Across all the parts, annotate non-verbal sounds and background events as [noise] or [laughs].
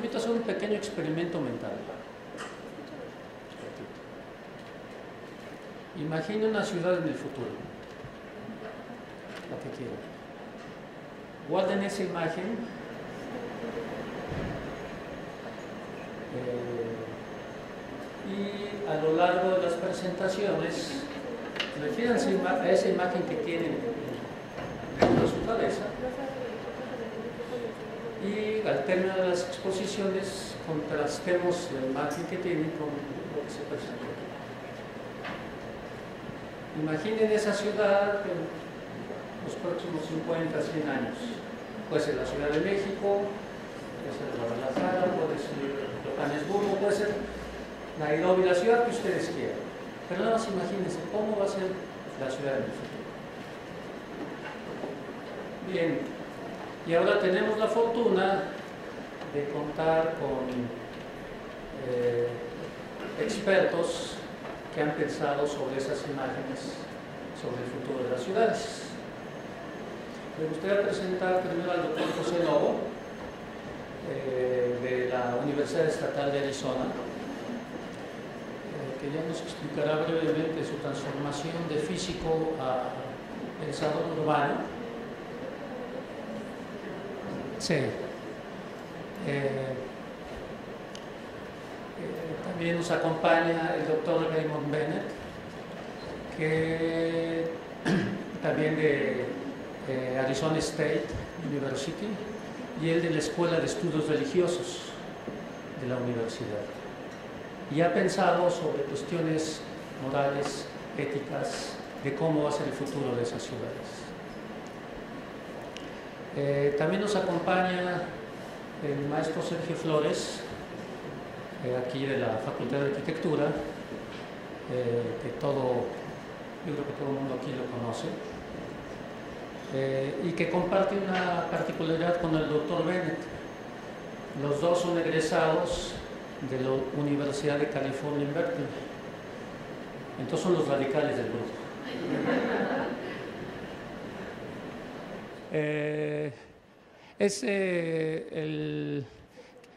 invito a hacer un pequeño experimento mental. imaginen una ciudad en el futuro, la que quieran. Guarden esa imagen. Eh, y a lo largo de las presentaciones, refírense a esa imagen que tienen en su cabeza y al término las exposiciones contrastemos el imagen que tiene con lo que se presentó. Imaginen esa ciudad en los próximos 50, 100 años. Puede ser la Ciudad de México, puede ser Guadalajara, puede ser Johannesburgo, puede ser Nairobi, la ciudad que ustedes quieran. Pero nada más imagínense cómo va a ser la Ciudad de México. Bien, y ahora tenemos la fortuna de contar con eh, expertos que han pensado sobre esas imágenes, sobre el futuro de las ciudades. Me gustaría presentar primero al doctor José Lobo, eh, de la Universidad Estatal de Arizona, eh, que ya nos explicará brevemente su transformación de físico a pensador urbano Sí. Eh, eh, también nos acompaña el doctor Raymond Bennett, que [clears throat] también de Arizona State University y él de la Escuela de Estudios Religiosos de la universidad. Y ha pensado sobre cuestiones morales, éticas, de cómo va a ser el futuro de esas ciudades. Eh, también nos acompaña el maestro Sergio Flores, eh, aquí de la Facultad de Arquitectura, eh, que todo, yo creo que todo el mundo aquí lo conoce, y que comparte una particularidad con el doctor Bennett. Los dos son egresados de la Universidad de California en Berkeley. Entonces son los radicales del grupo. Eh, es eh, el,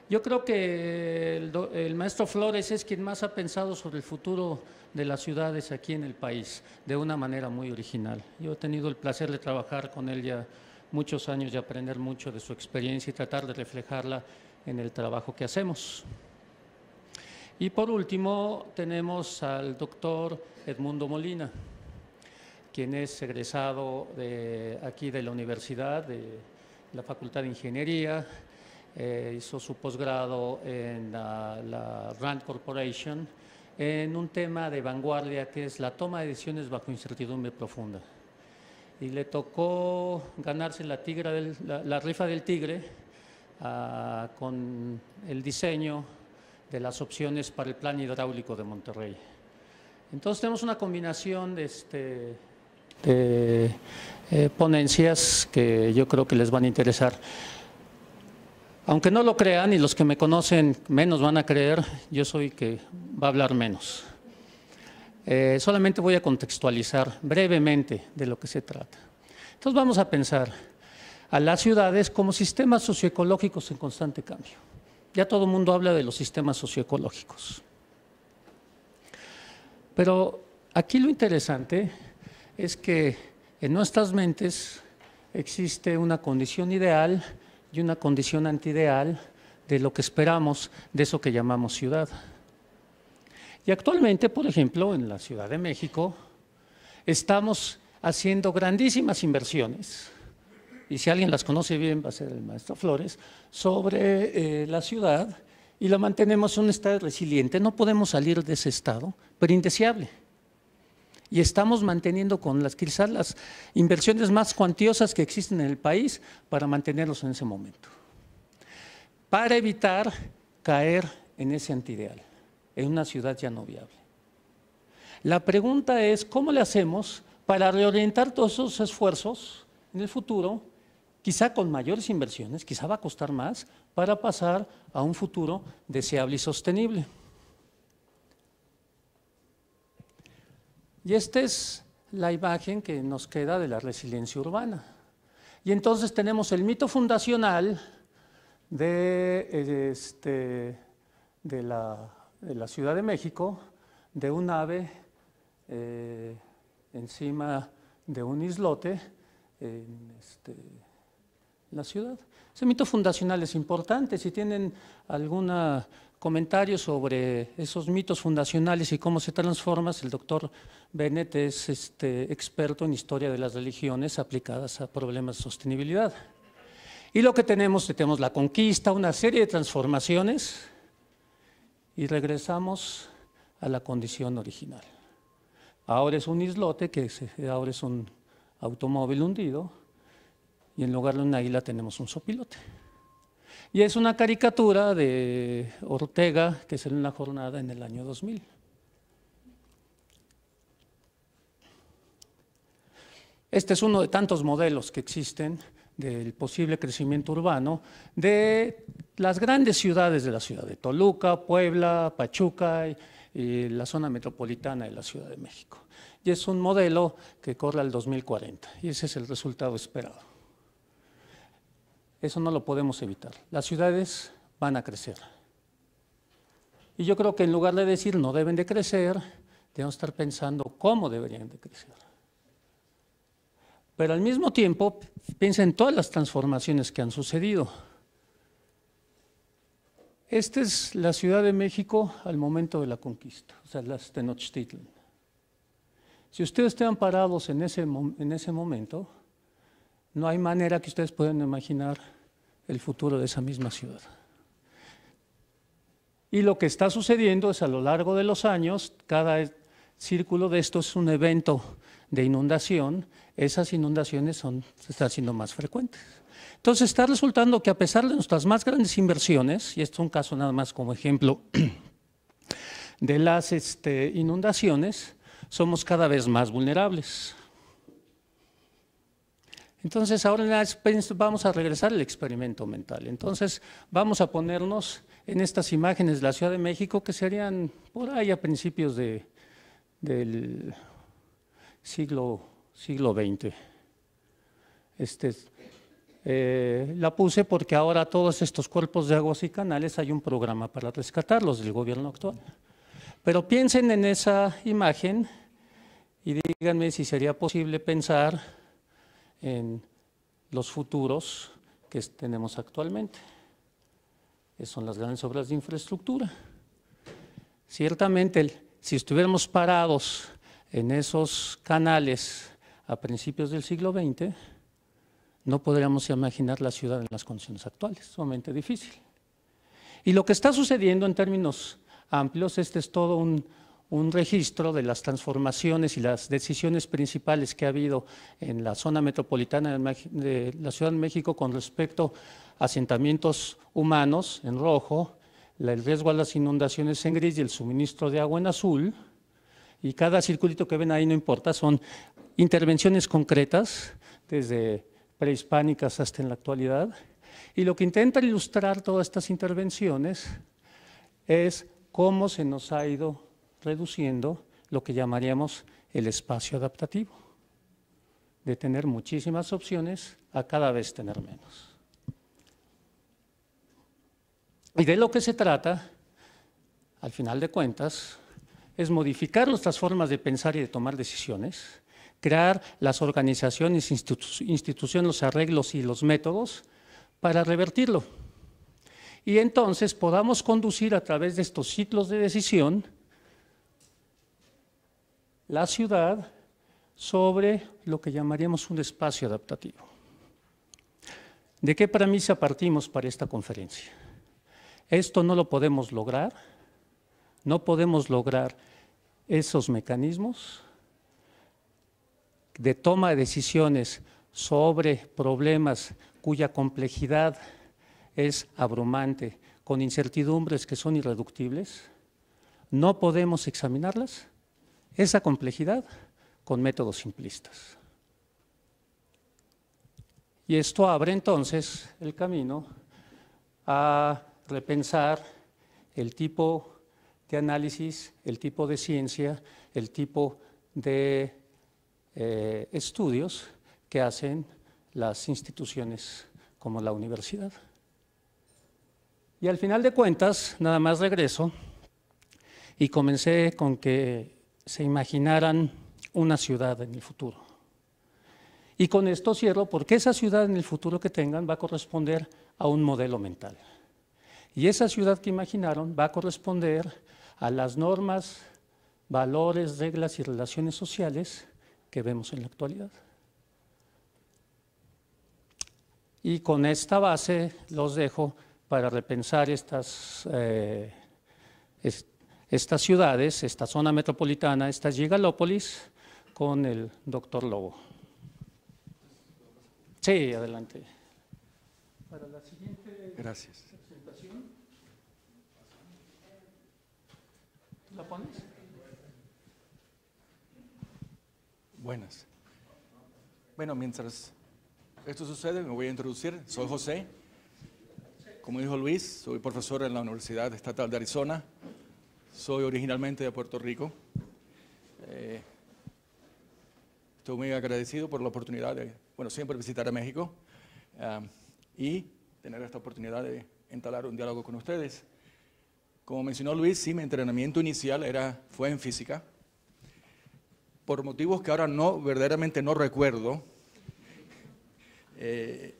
yo creo que el, maestro Flores es quien más ha pensado sobre el futuro de las ciudades aquí en el país, de una manera muy original. Yo he tenido el placer de trabajar con él ya muchos años y aprender mucho de su experiencia y tratar de reflejarla en el trabajo que hacemos. Y por último, tenemos al doctor Edmundo Molina quien es egresado de aquí de la universidad, de la Facultad de Ingeniería, eh, hizo su posgrado en la, Rand Corporation en un tema de vanguardia que es la toma de decisiones bajo incertidumbre profunda. Y le tocó ganarse la, tigra de la, rifa del tigre ah, con el diseño de las opciones para el plan hidráulico de Monterrey. Entonces tenemos una combinación de este, este, eh, ponencias que yo creo que les van a interesar. Aunque no lo crean y los que me conocen menos van a creer, yo soy que va a hablar menos. Eh, solamente voy a contextualizar brevemente de lo que se trata. Entonces vamos a pensar a las ciudades como sistemas socioecológicos en constante cambio. Ya todo el mundo habla de los sistemas socioecológicos. Pero aquí lo interesante es que en nuestras mentes existe una condición ideal y una condición anti-ideal de lo que esperamos de eso que llamamos ciudad. Y actualmente, por ejemplo, en la Ciudad de México, estamos haciendo grandísimas inversiones, y si alguien las conoce bien va a ser el maestro Flores, sobre eh, la ciudad y la mantenemos en un estado resiliente. No podemos salir de ese estado, pero indeseable y estamos manteniendo con las quizás las inversiones más cuantiosas que existen en el país para mantenerlos en ese momento. Para evitar caer en ese antideal, en una ciudad ya no viable. La pregunta es, ¿cómo le hacemos para reorientar todos esos esfuerzos en el futuro, quizá con mayores inversiones, quizá va a costar más, para pasar a un futuro deseable y sostenible? Y esta es la imagen que nos queda de la resiliencia urbana. Y entonces tenemos el mito fundacional de, este, la, Ciudad de México, de un ave eh, encima de un islote en, este, la ciudad. Ese mito fundacional es importante. Si tienen alguna comentarios sobre esos mitos fundacionales y cómo se transforman, el doctor Bennett es este, experto en historia de las religiones aplicadas a problemas de sostenibilidad. Y lo que tenemos, tenemos la conquista, una serie de transformaciones y regresamos a la condición original. Ahora es un islote, que ahora es un automóvil hundido, y en lugar de una isla tenemos un sopilote. Y es una caricatura de Ortega que salió en la jornada en el año 2000. Este es uno de tantos modelos que existen del posible crecimiento urbano de las grandes ciudades de la ciudad de Toluca, Puebla, Pachuca y, la zona metropolitana de la Ciudad de México. Y es un modelo que corre al 2040 y ese es el resultado esperado. Eso no lo podemos evitar. Las ciudades van a crecer. Y yo creo que en lugar de decir no deben de crecer, debemos estar pensando cómo deberían de crecer. Pero al mismo tiempo, piensa en todas las transformaciones que han sucedido. Esta es la Ciudad de México al momento de la conquista, o sea, las Tenochtitlan. Si ustedes estaban parados en ese momento, no hay manera que ustedes puedan imaginar el futuro de esa misma ciudad. Y lo que está sucediendo es a lo largo de los años, cada círculo de esto es un evento de inundación, esas inundaciones se están haciendo más frecuentes. Entonces está resultando que a pesar de nuestras más grandes inversiones, y esto es un caso nada más como ejemplo [clears throat] de las este, inundaciones, somos cada vez más vulnerables. Entonces ahora vamos a regresar al experimento mental. Entonces vamos a ponernos en estas imágenes de la Ciudad de México que serían por ahí a principios del siglo, XX. Este, eh, la puse porque ahora todos estos cuerpos de aguas y canales hay un programa para rescatarlos del gobierno actual. Pero piensen en esa imagen y díganme si sería posible pensar en los futuros que tenemos actualmente. son las grandes obras de infraestructura. Ciertamente, si estuviéramos parados en esos canales a principios del siglo XX, no podríamos imaginar la ciudad en las condiciones actuales, sumamente difícil. Y lo que está sucediendo en términos amplios, este es todo un un registro de las transformaciones y las decisiones principales que ha habido en la zona metropolitana de la Ciudad de México con respecto a asentamientos humanos en rojo, el riesgo a las inundaciones en gris y el suministro de agua en azul. Y cada circulito que ven ahí no importa, son intervenciones concretas desde prehispánicas hasta en la actualidad. Y lo que intenta ilustrar todas estas intervenciones es cómo se nos ha ido reduciendo lo que llamaríamos el espacio adaptativo, de tener muchísimas opciones a cada vez tener menos. Y de lo que se trata, al final de cuentas, es modificar nuestras formas de pensar y de tomar decisiones, crear las organizaciones, instituciones, los arreglos y los métodos para revertirlo. Y entonces podamos conducir a través de estos ciclos de decisión la ciudad sobre lo que llamaríamos un espacio adaptativo. ¿De qué premisa partimos para esta conferencia? Esto no lo podemos lograr, no podemos lograr esos mecanismos de toma de decisiones sobre problemas cuya complejidad es abrumante, con incertidumbres que son irreductibles, no podemos examinarlas esa complejidad con métodos simplistas. Y esto abre entonces el camino a repensar el tipo de análisis, el tipo de ciencia, el tipo de eh, estudios que hacen las instituciones como la universidad. Y al final de cuentas, nada más regreso y comencé con que se imaginaran una ciudad en el futuro. Y con esto cierro porque esa ciudad en el futuro que tengan va a corresponder a un modelo mental. Y esa ciudad que imaginaron va a corresponder a las normas, valores, reglas y relaciones sociales que vemos en la actualidad. Y con esta base los dejo para repensar estas, eh, estas ciudades, esta zona metropolitana, esta gigalópolis, con el doctor Lobo. Sí, adelante. Para la siguiente Gracias. presentación. ¿La pones? Buenas. Bueno, mientras esto sucede, me voy a introducir. Soy José. Como dijo Luis, soy profesor en la Universidad Estatal de Arizona. Soy originalmente de Puerto Rico. Eh, estoy muy agradecido por la oportunidad de, bueno, siempre visitar a México um, y tener esta oportunidad de entablar un diálogo con ustedes. Como mencionó Luis, sí, mi entrenamiento inicial era, fue en física. Por motivos que ahora no, verdaderamente no recuerdo, eh,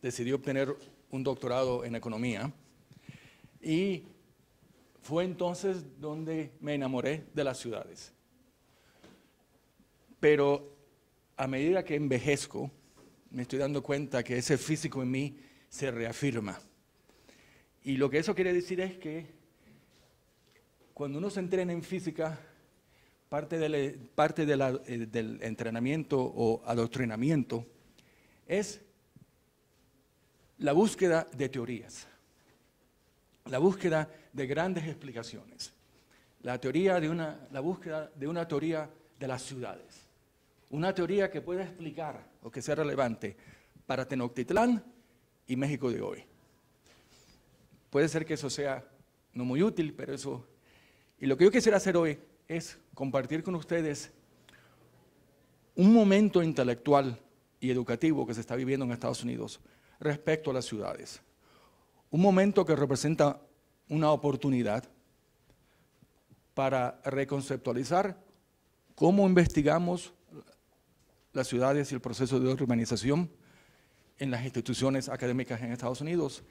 decidí obtener un doctorado en economía. Y fue entonces donde me enamoré de las ciudades. Pero a medida que envejezco, me estoy dando cuenta que ese físico en mí se reafirma. Y lo que eso quiere decir es que cuando uno se entrena en física, parte, del, eh, del entrenamiento o adoctrinamiento es la búsqueda de teorías la búsqueda de grandes explicaciones, la, teoría de la búsqueda de una teoría de las ciudades, una teoría que pueda explicar o que sea relevante para Tenochtitlán y México de hoy. Puede ser que eso sea no muy útil, pero eso... Y lo que yo quisiera hacer hoy es compartir con ustedes un momento intelectual y educativo que se está viviendo en Estados Unidos respecto a las ciudades. Un momento que representa una oportunidad para reconceptualizar cómo investigamos las ciudades y el proceso de urbanización en las instituciones académicas en Estados Unidos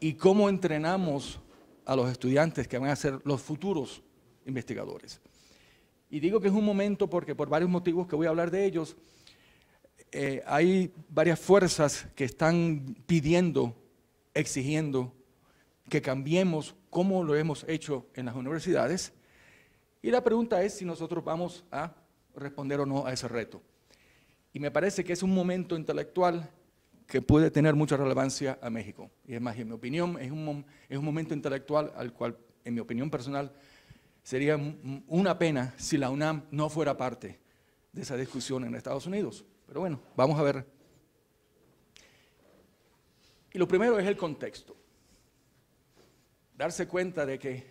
y cómo entrenamos a los estudiantes que van a ser los futuros investigadores. Y digo que es un momento porque por varios motivos que voy a hablar de ellos, eh, hay varias fuerzas que están pidiendo exigiendo que cambiemos como lo hemos hecho en las universidades. Y la pregunta es si nosotros vamos a responder o no a ese reto. Y me parece que es un momento intelectual que puede tener mucha relevancia a México. Y es más, en mi opinión, es un, es un momento intelectual al cual, en mi opinión personal, sería una pena si la UNAM no fuera parte de esa discusión en Estados Unidos. Pero bueno, vamos a ver lo primero es el contexto. Darse cuenta de que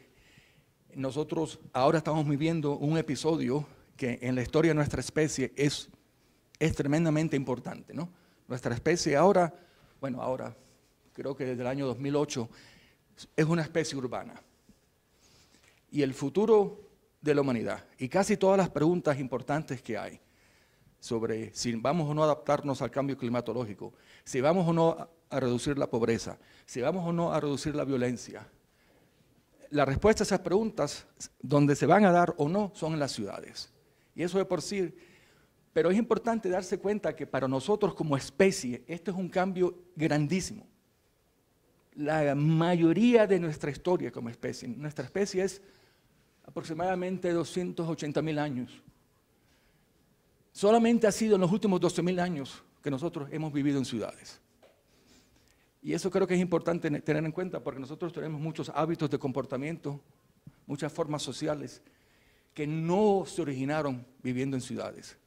nosotros ahora estamos viviendo un episodio que en la historia de nuestra especie es, es tremendamente importante. ¿no? Nuestra especie ahora, bueno, ahora creo que desde el año 2008, es una especie urbana. Y el futuro de la humanidad y casi todas las preguntas importantes que hay sobre si vamos o no adaptarnos al cambio climatológico, si vamos o no a reducir la pobreza, si vamos o no a reducir la violencia. La respuesta a esas preguntas, donde se van a dar o no, son en las ciudades. Y eso de por sí, pero es importante darse cuenta que para nosotros como especie, esto es un cambio grandísimo. La mayoría de nuestra historia como especie, nuestra especie es aproximadamente 280 mil años. Solamente ha sido en los últimos 12 mil años que nosotros hemos vivido en ciudades. Y eso creo que es importante tener en cuenta porque nosotros tenemos muchos hábitos de comportamiento, muchas formas sociales que no se originaron viviendo en ciudades.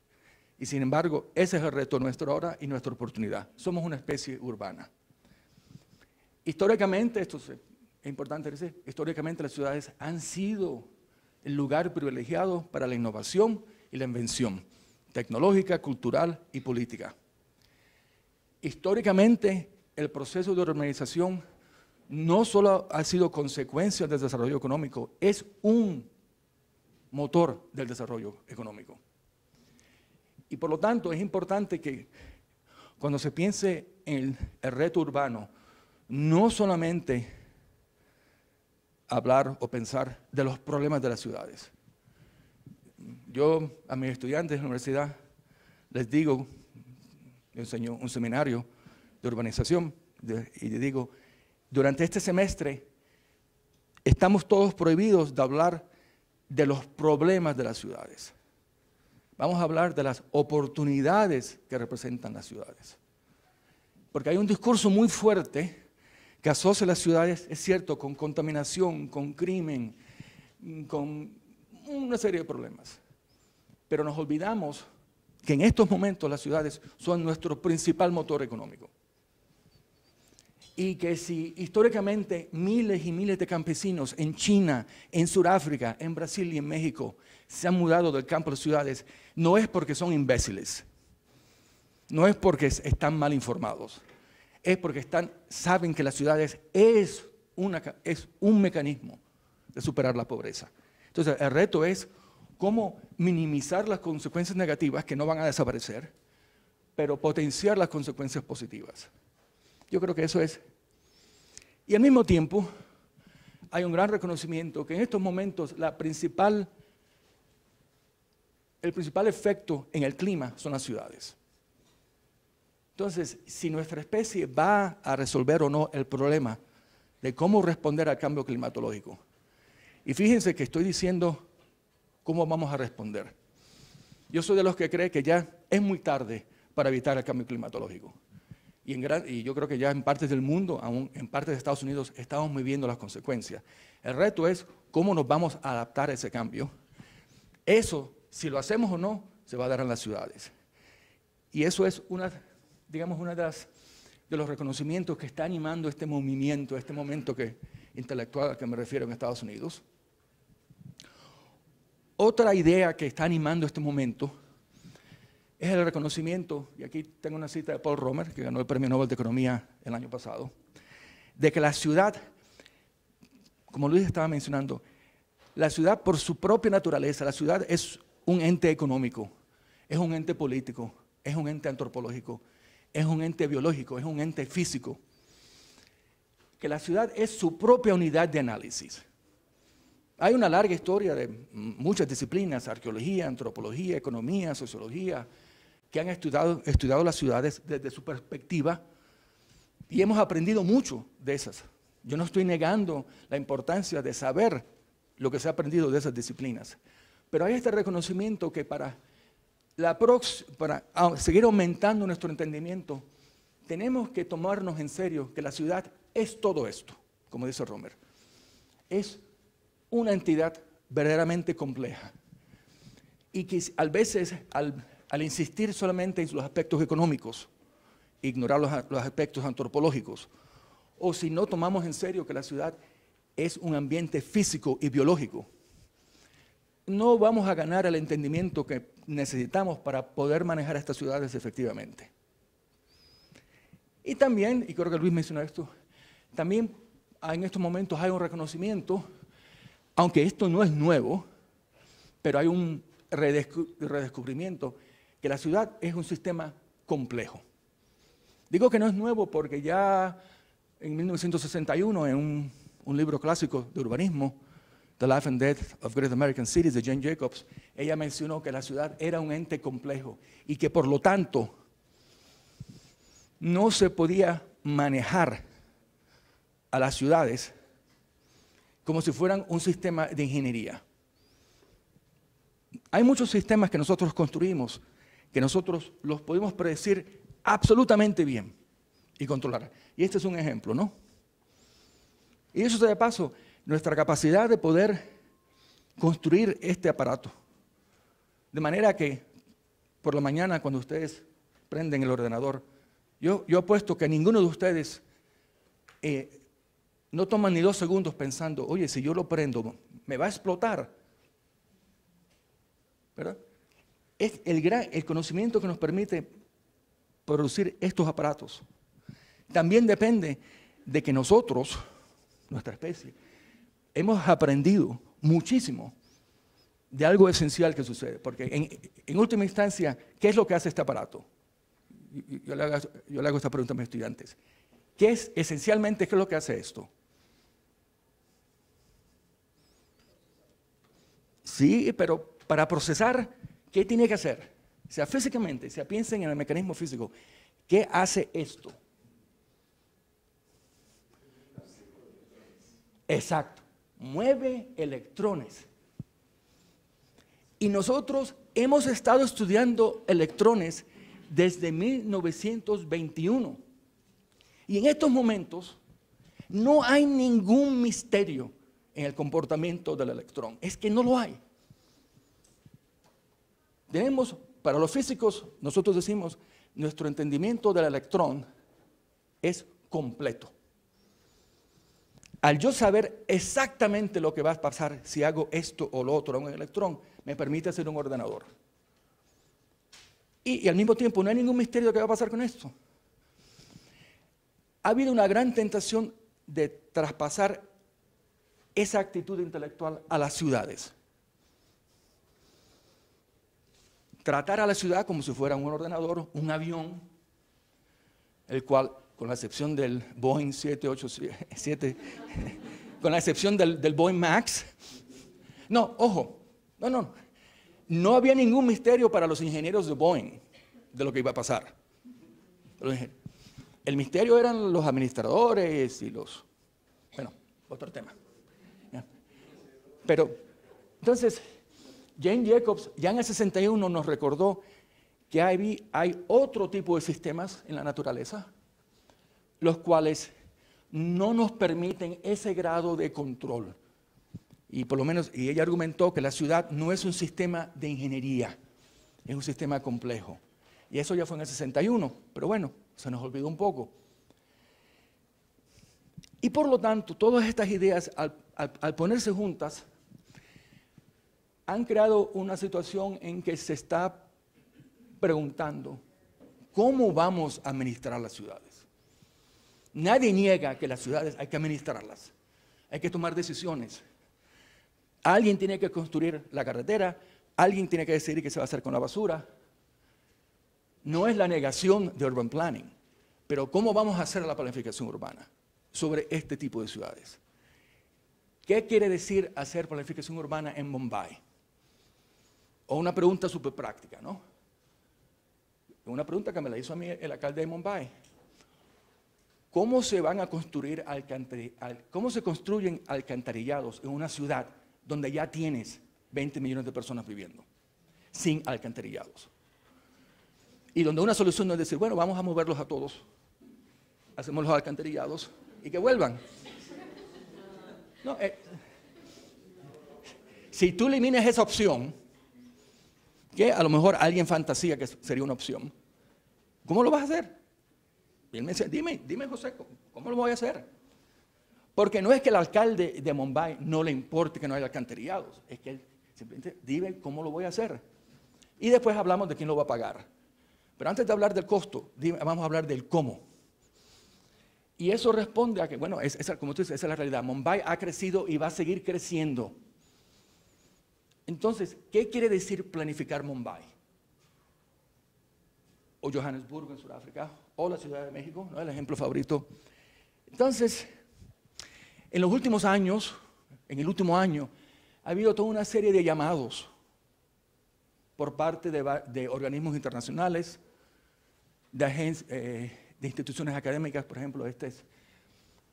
Y sin embargo, ese es el reto nuestro ahora y nuestra oportunidad. Somos una especie urbana. Históricamente, esto es importante decir, históricamente las ciudades han sido el lugar privilegiado para la innovación y la invención tecnológica, cultural y política. Históricamente, el proceso de urbanización no solo ha sido consecuencia del desarrollo económico, es un motor del desarrollo económico. Y por lo tanto es importante que cuando se piense en el, reto urbano, no solamente hablar o pensar de los problemas de las ciudades. Yo a mis estudiantes de la universidad les digo, enseño un seminario, de urbanización. Y le digo, durante este semestre estamos todos prohibidos de hablar de los problemas de las ciudades. Vamos a hablar de las oportunidades que representan las ciudades. Porque hay un discurso muy fuerte que asocia las ciudades, es cierto, con contaminación, con crimen, con una serie de problemas. Pero nos olvidamos que en estos momentos las ciudades son nuestro principal motor económico y que si históricamente miles y miles de campesinos en China, en Sudáfrica, en Brasil y en México se han mudado del campo a las ciudades, no es porque son imbéciles, no es porque están mal informados, es porque están, saben que las ciudades es, una, es un mecanismo de superar la pobreza. Entonces, el reto es cómo minimizar las consecuencias negativas que no van a desaparecer, pero potenciar las consecuencias positivas. Yo creo que eso es y al mismo tiempo, hay un gran reconocimiento que en estos momentos el principal efecto en el clima son las ciudades. Entonces, si nuestra especie va a resolver o no el problema de cómo responder al cambio climatológico, y fíjense que estoy diciendo cómo vamos a responder. Yo soy de los que cree que ya es muy tarde para evitar el cambio climatológico y, yo creo que ya en partes del mundo, aún en partes de Estados Unidos, estamos viviendo las consecuencias. El reto es cómo nos vamos a adaptar a ese cambio. Eso, si lo hacemos o no, se va a dar en las ciudades. Y eso es una, digamos, una de los reconocimientos que está animando este movimiento, este momento que, intelectual al que me refiero en Estados Unidos. Otra idea que está animando este momento es el reconocimiento, y aquí tengo una cita de Paul Romer, que ganó el Premio Nobel de Economía el año pasado, de que la ciudad, como Luis estaba mencionando, la ciudad por su propia naturaleza, la ciudad es un ente económico, es un ente político, es un ente antropológico, es un ente biológico, es un ente físico. Que la ciudad es su propia unidad de análisis. Hay una larga historia de muchas disciplinas, arqueología, antropología, economía, sociología, que han estudiado, estudiado las ciudades desde su perspectiva y hemos aprendido mucho de esas. Yo no estoy negando la importancia de saber lo que se ha aprendido de esas disciplinas, pero hay este reconocimiento que para, la para ah, seguir aumentando nuestro entendimiento, tenemos que tomarnos en serio que la ciudad es todo esto, como dice Romer. Es una entidad verdaderamente compleja y que a veces al al insistir solamente en los aspectos económicos, ignorar los, aspectos antropológicos, o si no tomamos en serio que la ciudad es un ambiente físico y biológico, no vamos a ganar el entendimiento que necesitamos para poder manejar estas ciudades efectivamente. Y también, y creo que Luis mencionó esto, también en estos momentos hay un reconocimiento, aunque esto no es nuevo, pero hay un redescubrimiento que la ciudad es un sistema complejo. Digo que no es nuevo porque ya en 1961, en un, libro clásico de urbanismo, The Life and Death of Great American Cities, de Jane Jacobs, ella mencionó que la ciudad era un ente complejo y que por lo tanto no se podía manejar a las ciudades como si fueran un sistema de ingeniería. Hay muchos sistemas que nosotros construimos que nosotros los podemos predecir absolutamente bien y controlar. Y este es un ejemplo, ¿no? Y eso de paso, nuestra capacidad de poder construir este aparato. De manera que por la mañana cuando ustedes prenden el ordenador, yo, yo apuesto que ninguno de ustedes eh, no toma ni dos segundos pensando, oye, si yo lo prendo, me va a explotar. ¿Verdad? es el, gran, el conocimiento que nos permite producir estos aparatos. También depende de que nosotros, nuestra especie, hemos aprendido muchísimo de algo esencial que sucede. Porque en, última instancia, ¿qué es lo que hace este aparato? Yo, le hago, yo, le hago, esta pregunta a mis estudiantes. ¿Qué es esencialmente qué es lo que hace esto? Sí, pero para procesar ¿Qué tiene que hacer? O sea, físicamente, sea, piensen en el mecanismo físico. ¿Qué hace esto? Exacto. Mueve electrones. Y nosotros hemos estado estudiando electrones desde 1921. Y en estos momentos no hay ningún misterio en el comportamiento del electrón. Es que no lo hay. Tenemos, para los físicos, nosotros decimos, nuestro entendimiento del electrón es completo. Al yo saber exactamente lo que va a pasar si hago esto o lo otro a un electrón, me permite hacer un ordenador. Y, y, al mismo tiempo, no hay ningún misterio que va a pasar con esto. Ha habido una gran tentación de traspasar esa actitud intelectual a las ciudades. tratar a la ciudad como si fuera un ordenador, un avión, el cual, con la excepción del Boeing 787, [laughs] con la excepción del, Boeing Max, no, ojo, no, no, no había ningún misterio para los ingenieros de Boeing de lo que iba a pasar. El misterio eran los administradores y los... Bueno, otro tema. Pero, entonces, Jane Jacobs ya en el 61 nos recordó que hay, otro tipo de sistemas en la naturaleza, los cuales no nos permiten ese grado de control. Y por lo menos, y ella argumentó que la ciudad no es un sistema de ingeniería, es un sistema complejo. Y eso ya fue en el 61, pero bueno, se nos olvidó un poco. Y por lo tanto, todas estas ideas, al ponerse juntas, han creado una situación en que se está preguntando, ¿cómo vamos a administrar las ciudades? Nadie niega que las ciudades hay que administrarlas, hay que tomar decisiones. Alguien tiene que construir la carretera, alguien tiene que decidir qué se va a hacer con la basura. No es la negación de urban planning, pero ¿cómo vamos a hacer la planificación urbana sobre este tipo de ciudades? ¿Qué quiere decir hacer planificación urbana en Bombay? O una pregunta súper práctica, ¿no? Una pregunta que me la hizo a mí el alcalde de Mumbai. ¿Cómo se van a construir cómo se construyen alcantarillados en una ciudad donde ya tienes 20 millones de personas viviendo sin alcantarillados? Y donde una solución no es decir, bueno, vamos a moverlos a todos, hacemos los alcantarillados y que vuelvan. No, eh, si tú eliminas esa opción, que a lo mejor alguien fantasía que sería una opción. ¿Cómo lo vas a hacer? él me dice, dime, dime José, ¿cómo lo voy a hacer? Porque no es que el alcalde de Mumbai no le importe que no haya alcantarillados, es que él simplemente dime cómo lo voy a hacer. Y después hablamos de quién lo va a pagar. Pero antes de hablar del costo, vamos a hablar del cómo. Y eso responde a que, bueno, como tú dices, esa es la realidad. Mumbai ha crecido y va a seguir creciendo. Entonces, ¿qué quiere decir planificar Mumbai? O Johannesburgo en Sudáfrica, o la Ciudad de México, ¿no? el ejemplo favorito. Entonces, en los últimos años, en el último año, ha habido toda una serie de llamados por parte de, organismos internacionales, de, eh, de instituciones académicas, por ejemplo, esta es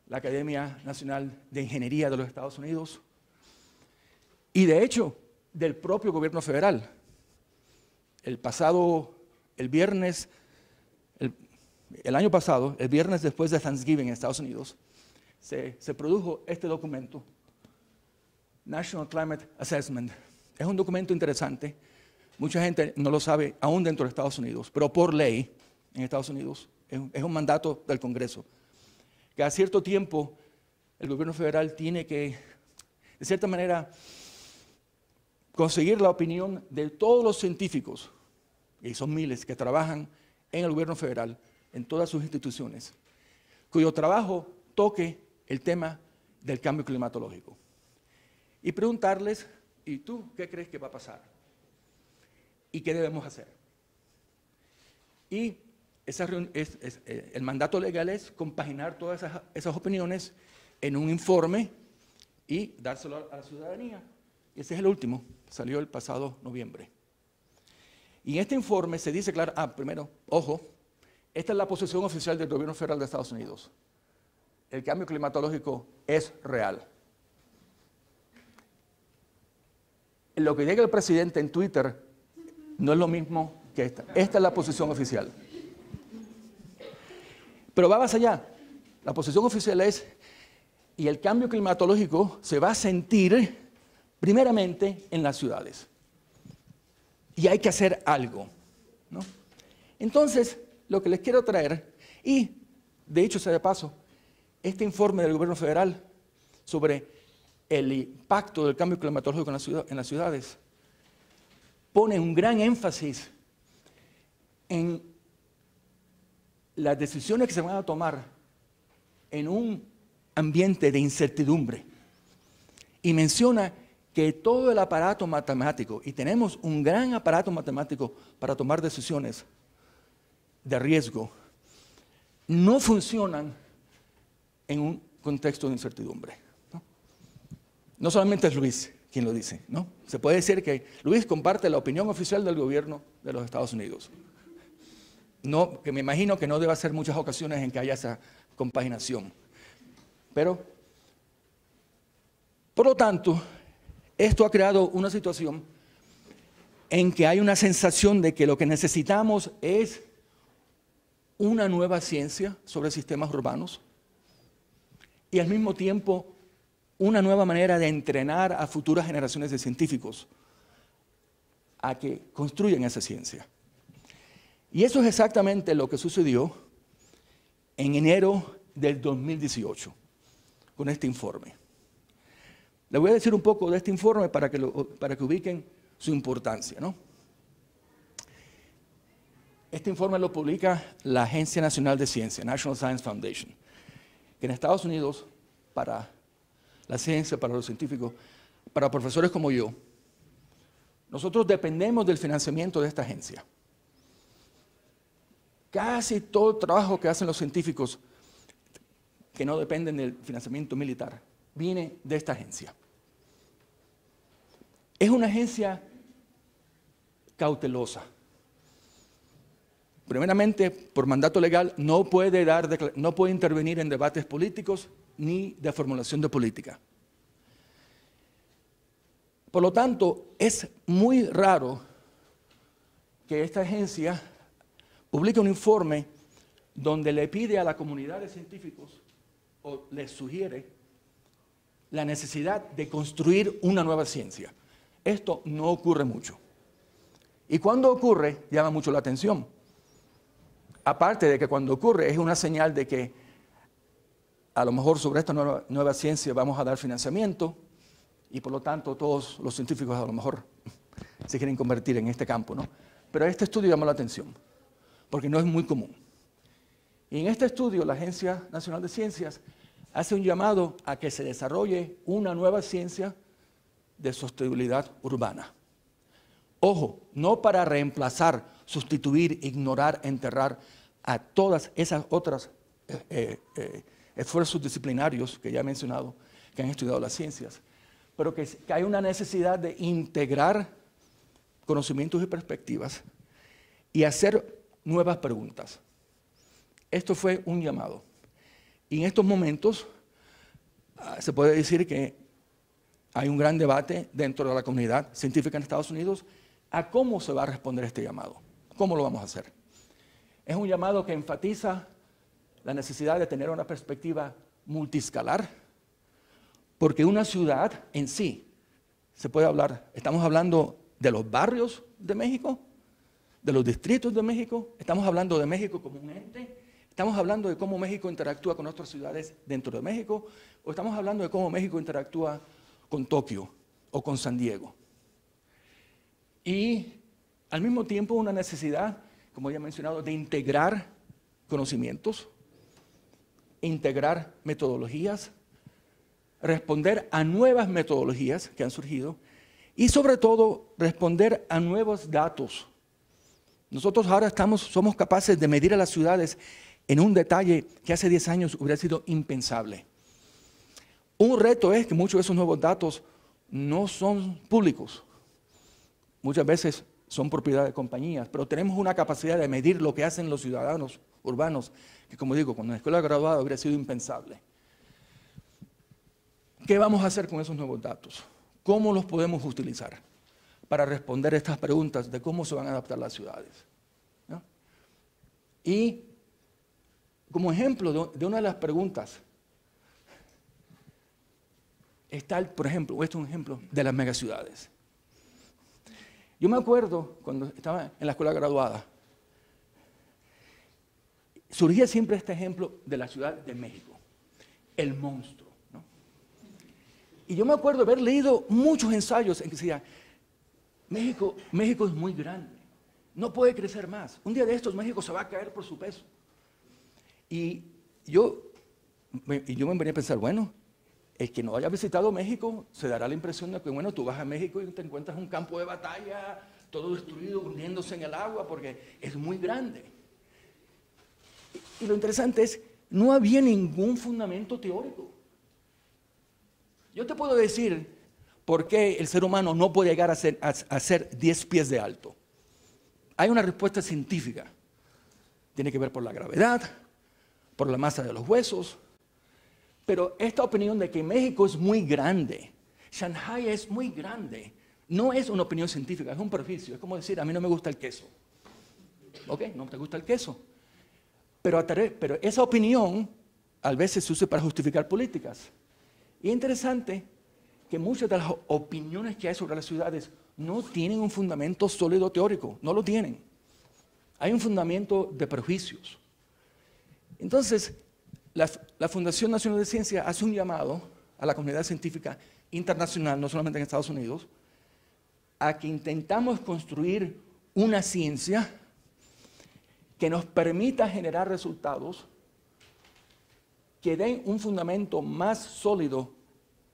la Academia Nacional de Ingeniería de los Estados Unidos. Y de hecho, del propio gobierno federal. El pasado, el viernes, el, año pasado, el viernes después de Thanksgiving en Estados Unidos, se, se produjo este documento, National Climate Assessment. Es un documento interesante. Mucha gente no lo sabe aún dentro de Estados Unidos, pero por ley en Estados Unidos es un mandato del Congreso. Que a cierto tiempo el gobierno federal tiene que, de cierta manera, conseguir la opinión de todos los científicos, y son miles que trabajan en el gobierno federal, en todas sus instituciones, cuyo trabajo toque el tema del cambio climatológico. Y preguntarles, ¿y tú qué crees que va a pasar? ¿Y qué debemos hacer? Y eh, el mandato legal es compaginar todas esas, esas opiniones en un informe y dárselo a la ciudadanía este es el último, salió el pasado noviembre. Y en este informe se dice, claro, ah, primero, ojo, esta es la posición oficial del gobierno federal de Estados Unidos. El cambio climatológico es real. Lo que llega el presidente en Twitter no es lo mismo que esta. Esta es la posición oficial. Pero va más allá. La posición oficial es, y el cambio climatológico se va a sentir primeramente en las ciudades. Y hay que hacer algo. Entonces, lo que les quiero traer, y de hecho, se de paso, este informe del gobierno federal sobre el impacto del cambio climatológico en las ciudades pone un gran énfasis en las decisiones que se van a tomar en un ambiente de incertidumbre. Y menciona que todo el aparato matemático, y tenemos un gran aparato matemático para tomar decisiones de riesgo, no funcionan en un contexto de incertidumbre. No, solamente es Luis quien lo dice, ¿no? Se puede decir que Luis comparte la opinión oficial del gobierno de los Estados Unidos. No, que me imagino que no debe ser muchas ocasiones en que haya esa compaginación. Pero, por lo tanto, esto ha creado una situación en que hay una sensación de que lo que necesitamos es una nueva ciencia sobre sistemas urbanos y al mismo tiempo una nueva manera de entrenar a futuras generaciones de científicos a que construyan esa ciencia. Y eso es exactamente lo que sucedió en enero del 2018 con este informe. Le voy a decir un poco de este informe para que, ubiquen su importancia. Este informe lo publica la Agencia Nacional de Ciencia, National Science Foundation, que en Estados Unidos, para la ciencia, para los científicos, para profesores como yo, nosotros dependemos del financiamiento de esta agencia. Casi todo el trabajo que hacen los científicos que no dependen del financiamiento militar viene de esta agencia. Es una agencia cautelosa. Primeramente, por mandato legal, no puede, dar, no puede intervenir en debates políticos ni de formulación de política. Por lo tanto, es muy raro que esta agencia publique un informe donde le pide a la comunidad de científicos o les sugiere la necesidad de construir una nueva ciencia. Esto no ocurre mucho. Y cuando ocurre, llama mucho la atención. Aparte de que cuando ocurre es una señal de que a lo mejor sobre esta nueva, ciencia vamos a dar financiamiento y por lo tanto todos los científicos a lo mejor [laughs] se quieren convertir en este campo, ¿no? Pero este estudio llama la atención porque no es muy común. Y en este estudio la Agencia Nacional de Ciencias hace un llamado a que se desarrolle una nueva ciencia de sostenibilidad urbana. Ojo, no para reemplazar, sustituir, ignorar, enterrar a todas esas otras eh, eh, eh, esfuerzos disciplinarios que ya he mencionado, que han estudiado las ciencias, pero que hay una necesidad de integrar conocimientos y perspectivas y hacer nuevas preguntas. Esto fue un llamado. Y en estos momentos ah, se puede decir que hay un gran debate dentro de la comunidad científica en Estados Unidos a cómo se va a responder este llamado, cómo lo vamos a hacer. Es un llamado que enfatiza la necesidad de tener una perspectiva multiscalar, porque una ciudad en sí se puede hablar, estamos hablando de los barrios de México, de los distritos de México, estamos hablando de México como un ente, ¿Estamos hablando de cómo México interactúa con otras ciudades dentro de México o estamos hablando de cómo México interactúa con Tokio o con San Diego? Y al mismo tiempo una necesidad, como ya he mencionado, de integrar conocimientos, integrar metodologías, responder a nuevas metodologías que han surgido y sobre todo responder a nuevos datos. Nosotros ahora estamos, somos capaces de medir a las ciudades en un detalle que hace 10 años hubiera sido impensable. Un reto es que muchos de esos nuevos datos no son públicos. Muchas veces son propiedad de compañías, pero tenemos una capacidad de medir lo que hacen los ciudadanos urbanos, que como digo, con la escuela graduada hubiera sido impensable. ¿Qué vamos a hacer con esos nuevos datos? ¿Cómo los podemos utilizar para responder estas preguntas de cómo se van a adaptar las ciudades? Y como ejemplo de una de las preguntas, está, por ejemplo, esto es un ejemplo de las megaciudades. Yo me acuerdo cuando estaba en la escuela graduada, surgía siempre este ejemplo de la ciudad de México, el monstruo. Y yo me acuerdo haber leído muchos ensayos en que decía, México, México es muy grande, no puede crecer más. Un día de estos México se va a caer por su peso. Y yo me, y venía a pensar, bueno, el que no haya visitado México se dará la impresión de que, bueno, tú vas a México y te encuentras un campo de batalla, todo destruido, hundiéndose en el agua, porque es muy grande. Y, lo interesante es, no había ningún fundamento teórico. Yo te puedo decir por qué el ser humano no puede llegar a ser, a, 10 pies de alto. Hay una respuesta científica. Tiene que ver por la gravedad, por la masa de los huesos. Pero esta opinión de que México es muy grande, Shanghai es muy grande, no es una opinión científica, es un prejuicio. Es como decir, a mí no me gusta el queso. ¿Ok? No te gusta el queso. Pero, pero esa opinión a veces se usa para justificar políticas. Y es interesante que muchas de las opiniones que hay sobre las ciudades no tienen un fundamento sólido teórico, no lo tienen. Hay un fundamento de perjuicios, entonces, la, Fundación Nacional de Ciencia hace un llamado a la comunidad científica internacional, no solamente en Estados Unidos, a que intentamos construir una ciencia que nos permita generar resultados que den un fundamento más sólido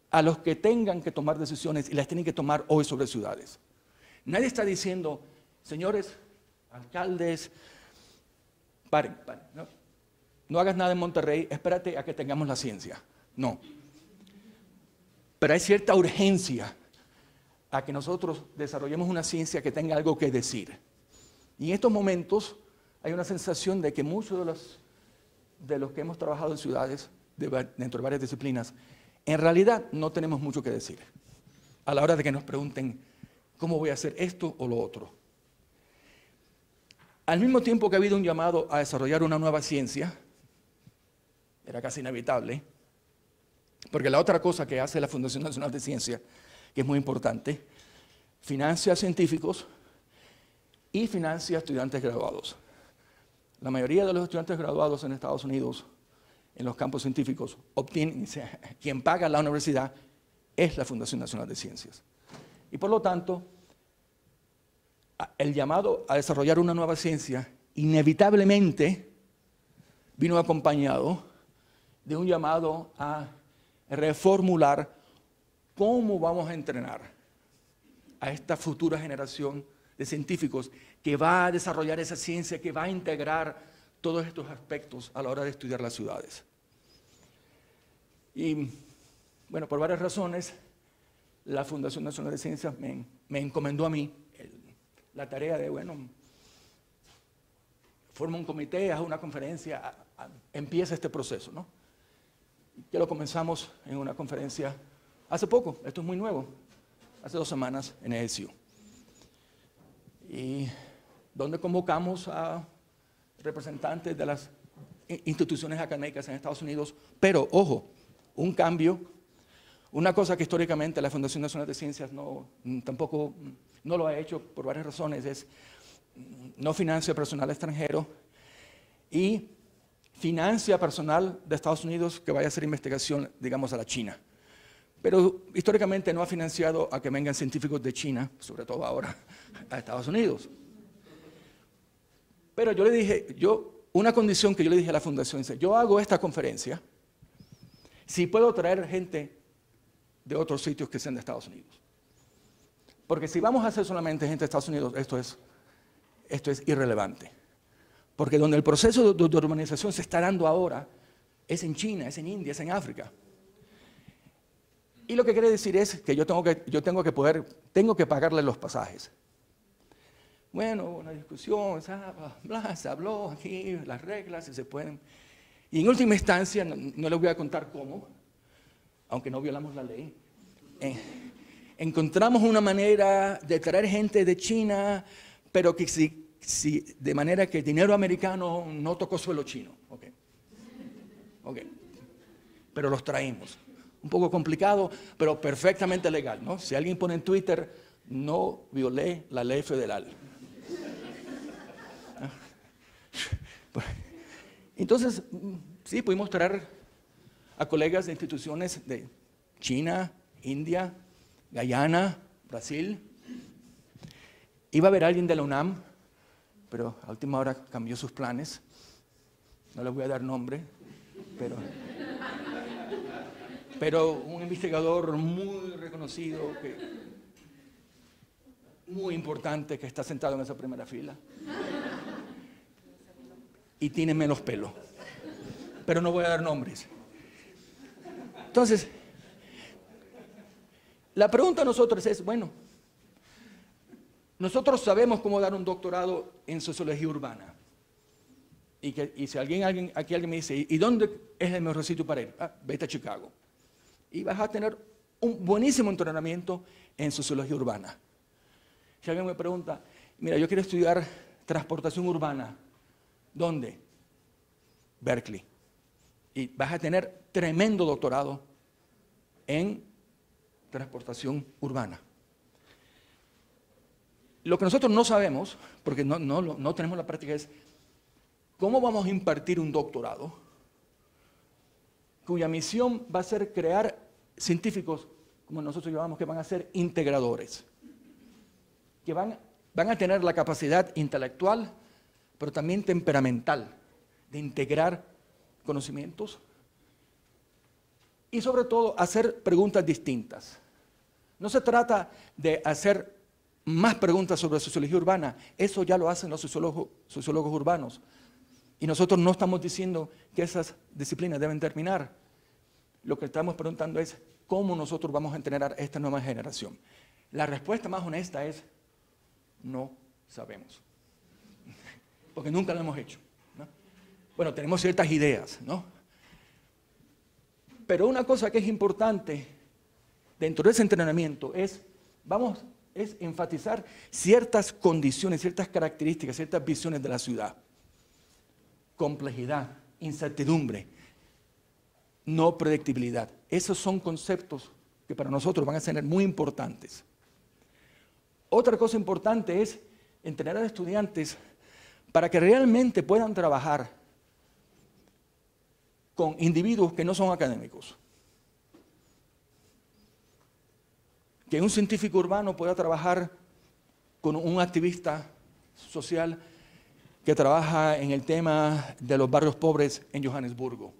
a los que tengan que tomar decisiones y las tienen que tomar hoy sobre ciudades. Nadie está diciendo, señores alcaldes, paren, paren. ¿no? no hagas nada en Monterrey, espérate a que tengamos la ciencia. No. Pero hay cierta urgencia a que nosotros desarrollemos una ciencia que tenga algo que decir. Y en estos momentos hay una sensación de que muchos de los, que hemos trabajado en ciudades, dentro de varias disciplinas, en realidad no tenemos mucho que decir a la hora de que nos pregunten cómo voy a hacer esto o lo otro. Al mismo tiempo que ha habido un llamado a desarrollar una nueva ciencia, era casi inevitable, porque la otra cosa que hace la Fundación Nacional de Ciencia, que es muy importante, financia científicos y financia estudiantes graduados. La mayoría de los estudiantes graduados en Estados Unidos, en los campos científicos, obtienen, [laughs] quien paga la universidad es la Fundación Nacional de Ciencias. Y por lo tanto, el llamado a desarrollar una nueva ciencia inevitablemente vino acompañado de un llamado a reformular cómo vamos a entrenar a esta futura generación de científicos que va a desarrollar esa ciencia, que va a integrar todos estos aspectos a la hora de estudiar las ciudades. Y bueno, por varias razones, la Fundación Nacional de Ciencias me, encomendó a mí la tarea de, bueno, forma un comité, haz una conferencia, empieza este proceso, ¿no? que lo comenzamos en una conferencia hace poco, esto es muy nuevo, hace dos semanas en ESU. Y donde convocamos a representantes de las instituciones académicas en Estados Unidos, pero ojo, un cambio, una cosa que históricamente la Fundación Nacional de Ciencias no, mm, tampoco mm, no lo ha hecho por varias razones, es mm, no financia personal extranjero y financia personal de Estados Unidos que vaya a hacer investigación, digamos, a la China. Pero históricamente no ha financiado a que vengan científicos de China, sobre todo ahora, a Estados Unidos. Pero yo le dije, yo, una condición que yo le dije a la fundación, dice, yo hago esta conferencia si puedo traer gente de otros sitios que sean de Estados Unidos. Porque si vamos a hacer solamente gente de Estados Unidos, esto esto es irrelevante. Porque donde el proceso de, urbanización se está dando ahora es en China, es en India, es en África. Y lo que quiere decir es que yo tengo que, yo tengo que poder, tengo que pagarle los pasajes. Bueno, una discusión, se habló aquí, las reglas, si se pueden. Y en última instancia, no, les voy a contar cómo, aunque no violamos la ley, eh, encontramos una manera de traer gente de China, pero que si de manera que el dinero americano no tocó suelo chino. Pero los traímos. Un poco complicado, pero perfectamente legal. Si alguien pone en Twitter, no violé la ley federal. [laughs] Entonces, sí, pudimos traer a colegas de instituciones de China, India, Guyana, Brasil. Iba a haber alguien de la UNAM pero a última hora cambió sus planes. No les voy a dar nombre, pero, pero un investigador muy reconocido, muy importante, que está sentado en esa primera fila. Y tiene menos pelo. Pero no voy a dar nombres. Entonces, la pregunta a nosotros es, bueno, nosotros sabemos cómo dar un doctorado en sociología urbana. Y, que, y si alguien, alguien, aquí alguien me dice, ¿y dónde es el mejor sitio para ir? Ah, vete a Chicago. Y vas a tener un buenísimo entrenamiento en sociología urbana. Si alguien me pregunta, mira, yo quiero estudiar transportación urbana, ¿dónde? Berkeley. Y vas a tener tremendo doctorado en transportación urbana. Lo que nosotros no sabemos, porque no, no, tenemos la práctica, es cómo vamos a impartir un doctorado cuya misión va a ser crear científicos, como nosotros llamamos, que van a ser integradores, que van, van a tener la capacidad intelectual, pero también temperamental, de integrar conocimientos y sobre todo hacer preguntas distintas. No se trata de hacer más preguntas sobre sociología urbana. Eso ya lo hacen los sociólogos, urbanos. Y nosotros no estamos diciendo que esas disciplinas deben terminar. Lo que estamos preguntando es cómo nosotros vamos a entrenar a esta nueva generación. La respuesta más honesta es no sabemos, [laughs] porque nunca lo hemos hecho. Bueno, tenemos ciertas ideas, ¿no? Pero una cosa que es importante dentro de ese entrenamiento es, vamos es enfatizar ciertas condiciones, ciertas características, ciertas visiones de la ciudad. Complejidad, incertidumbre, no predictibilidad. Esos son conceptos que para nosotros van a ser muy importantes. Otra cosa importante es entrenar a estudiantes para que realmente puedan trabajar con individuos que no son académicos. que un científico urbano pueda trabajar con un activista social que trabaja en el tema de los barrios pobres en Johannesburgo,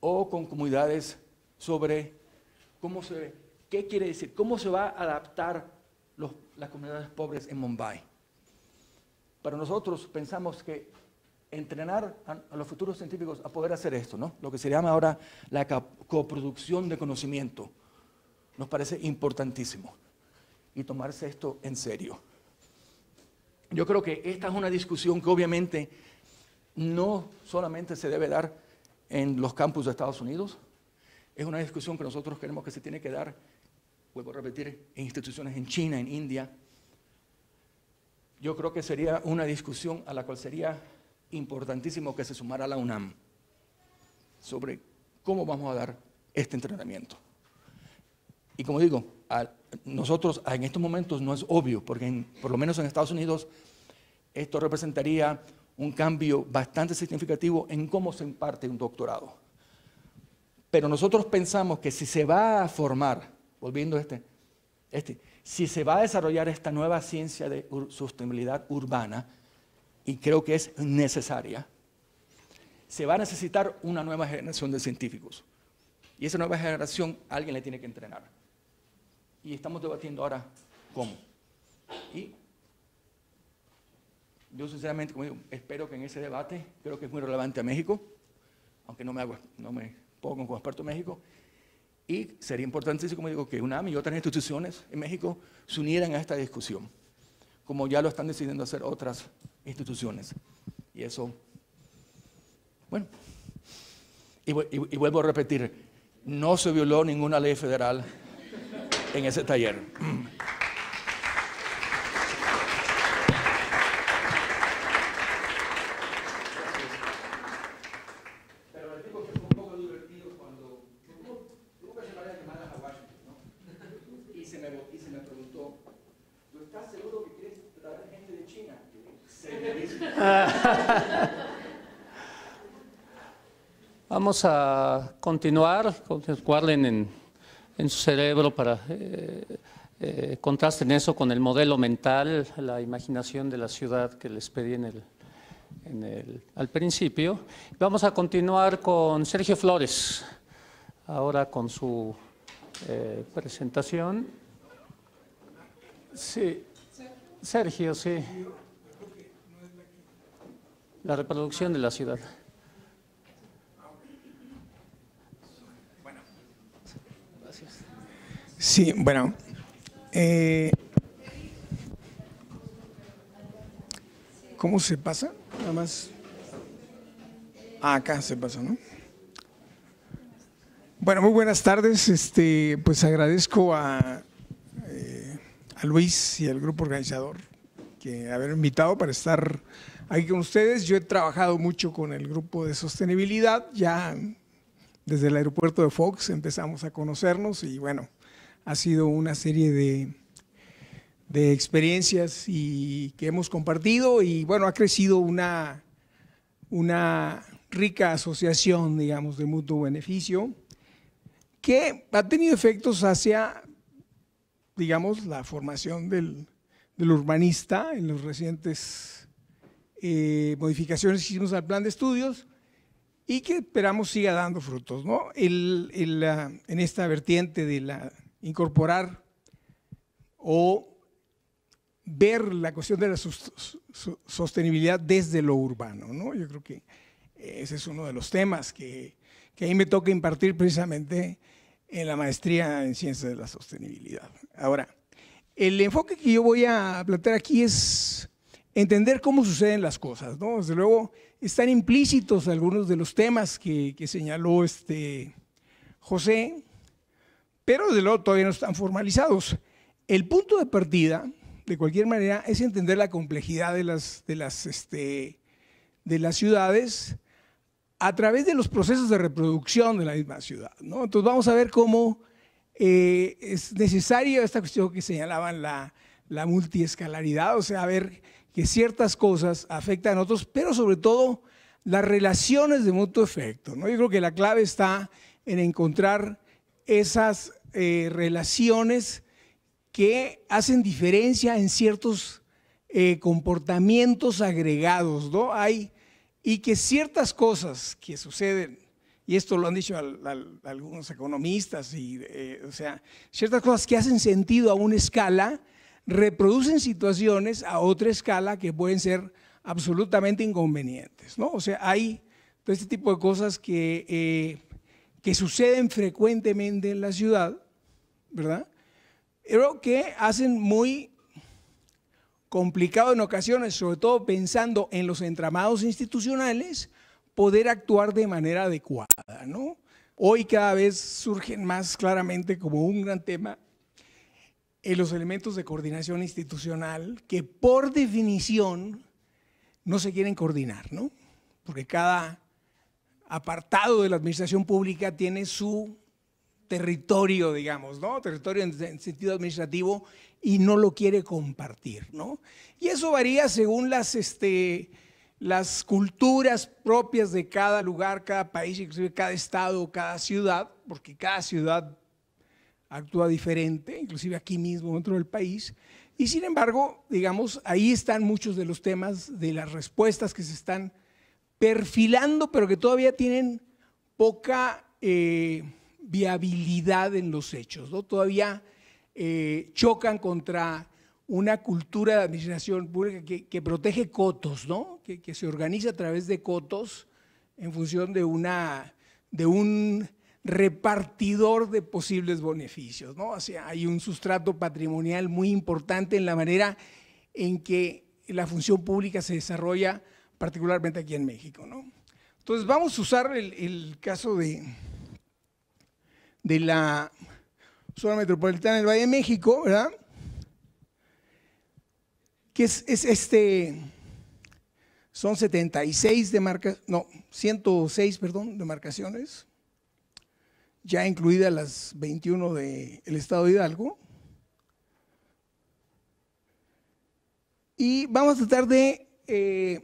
o con comunidades sobre cómo se, qué quiere decir, cómo se va a adaptar las comunidades pobres en Mumbai. para nosotros pensamos que entrenar a, los futuros científicos a poder hacer esto, ¿no? lo que se llama ahora la coproducción de conocimiento nos parece importantísimo y tomarse esto en serio. Yo creo que esta es una discusión que obviamente no solamente se debe dar en los campus de Estados Unidos, es una discusión que nosotros queremos que se tiene que dar, vuelvo a repetir, en instituciones en China, en India. Yo creo que sería una discusión a la cual sería importantísimo que se sumara la UNAM sobre cómo vamos a dar este entrenamiento. Y como digo, nosotros en estos momentos no es obvio, porque por lo menos en Estados Unidos esto representaría un cambio bastante significativo en cómo se imparte un doctorado. Pero nosotros pensamos que si se va a formar, volviendo a este, este, si se va a desarrollar esta nueva ciencia de sostenibilidad urbana, y creo que es necesaria, se va a necesitar una nueva generación de científicos. Y esa nueva generación alguien le tiene que entrenar y estamos debatiendo ahora cómo. Y yo sinceramente, como espero que en ese debate, creo que es muy relevante a México, aunque no me, hago, no me pongo como experto en México, y sería importantísimo como digo, que UNAM y otras instituciones en México se unieran a esta discusión, como ya lo están decidiendo hacer otras instituciones. Y eso, bueno, y vuelvo a repetir, no se violó ninguna ley federal en ese taller. Pero les digo que fue un poco divertido cuando. Yo nunca se paré de que a Washington, ¿no? Y se me preguntó: "¿No estás seguro que quieres traer gente de China? Vamos a continuar con el guarden en en su cerebro para eh, eh, contrasten eso con el modelo mental, la imaginación de la ciudad que les pedí en el, en el, al principio. Vamos a continuar con Sergio Flores, ahora con su eh, presentación. Sí, Sergio, sí. La reproducción de la ciudad. Sí, bueno. Eh, ¿Cómo se pasa? Nada más. Ah, acá se pasa, ¿no? Bueno, muy buenas tardes. Este, pues agradezco a, eh, a Luis y al grupo organizador que haber invitado para estar aquí con ustedes. Yo he trabajado mucho con el grupo de sostenibilidad. Ya desde el aeropuerto de Fox empezamos a conocernos y bueno, ha sido una serie de, experiencias y que hemos compartido y bueno, ha crecido una, una rica asociación, digamos, de mutuo beneficio que ha tenido efectos hacia, digamos, la formación del, urbanista en las recientes eh, modificaciones que hicimos al plan de estudios y que esperamos siga dando frutos, ¿no? en esta vertiente de la incorporar o ver la cuestión de la sostenibilidad desde lo urbano. Yo creo que ese es uno de los temas que, que mí me toca impartir precisamente en la maestría en ciencias de la sostenibilidad. Ahora, el enfoque que yo voy a plantear aquí es entender cómo suceden las cosas, Desde luego están implícitos algunos de los temas que, señaló este José, pero desde luego todavía no están formalizados. El punto de partida, de cualquier manera, es entender la complejidad de las, de las, este, de las ciudades a través de los procesos de reproducción de la misma ciudad. ¿no? Entonces vamos a ver cómo eh, es necesaria esta cuestión que señalaban la, la multiescalaridad, o sea, a ver que ciertas cosas afectan a otros, pero sobre todo las relaciones de mutuo efecto. ¿no? Yo creo que la clave está en encontrar esas eh, relaciones que hacen diferencia en ciertos eh, comportamientos agregados, ¿no? Hay, y que ciertas cosas que suceden, y esto lo han dicho algunos economistas, y, eh, o sea, ciertas cosas que hacen sentido a una escala, reproducen situaciones a otra escala que pueden ser absolutamente inconvenientes, ¿no? O sea, hay todo este tipo de cosas que que suceden frecuentemente en la ciudad, ¿verdad? Pero que hacen muy complicado en ocasiones, sobre todo pensando en los entramados institucionales, poder actuar de manera adecuada, ¿no? Hoy cada vez surgen más claramente como un gran tema en eh, los elementos de coordinación institucional que por definición no se quieren coordinar, ¿no? Porque cada apartado de la administración pública, tiene su territorio, digamos, ¿no? Territorio en, sentido administrativo y no lo quiere compartir, ¿no? Y eso varía según las, este, las culturas propias de cada lugar, cada país, inclusive cada estado, cada ciudad, porque cada ciudad actúa diferente, inclusive aquí mismo dentro del país. Y sin embargo, digamos, ahí están muchos de los temas de las respuestas que se están perfilando, pero que todavía tienen poca eh, viabilidad en los hechos, ¿no? Todavía eh, chocan contra una cultura de administración pública que, protege cotos, Que, se organiza a través de cotos en función de, una, de un repartidor de posibles beneficios. ¿no? hay un sustrato patrimonial muy importante en la manera en que la función pública se desarrolla particularmente aquí en México. Entonces vamos a usar el, caso de, de la zona metropolitana del Valle de México, ¿verdad? Que es, este, son 76 demarcaciones, no, 106, perdón, demarcaciones, ya incluidas las 21 del estado de Hidalgo. Y vamos a tratar de eh,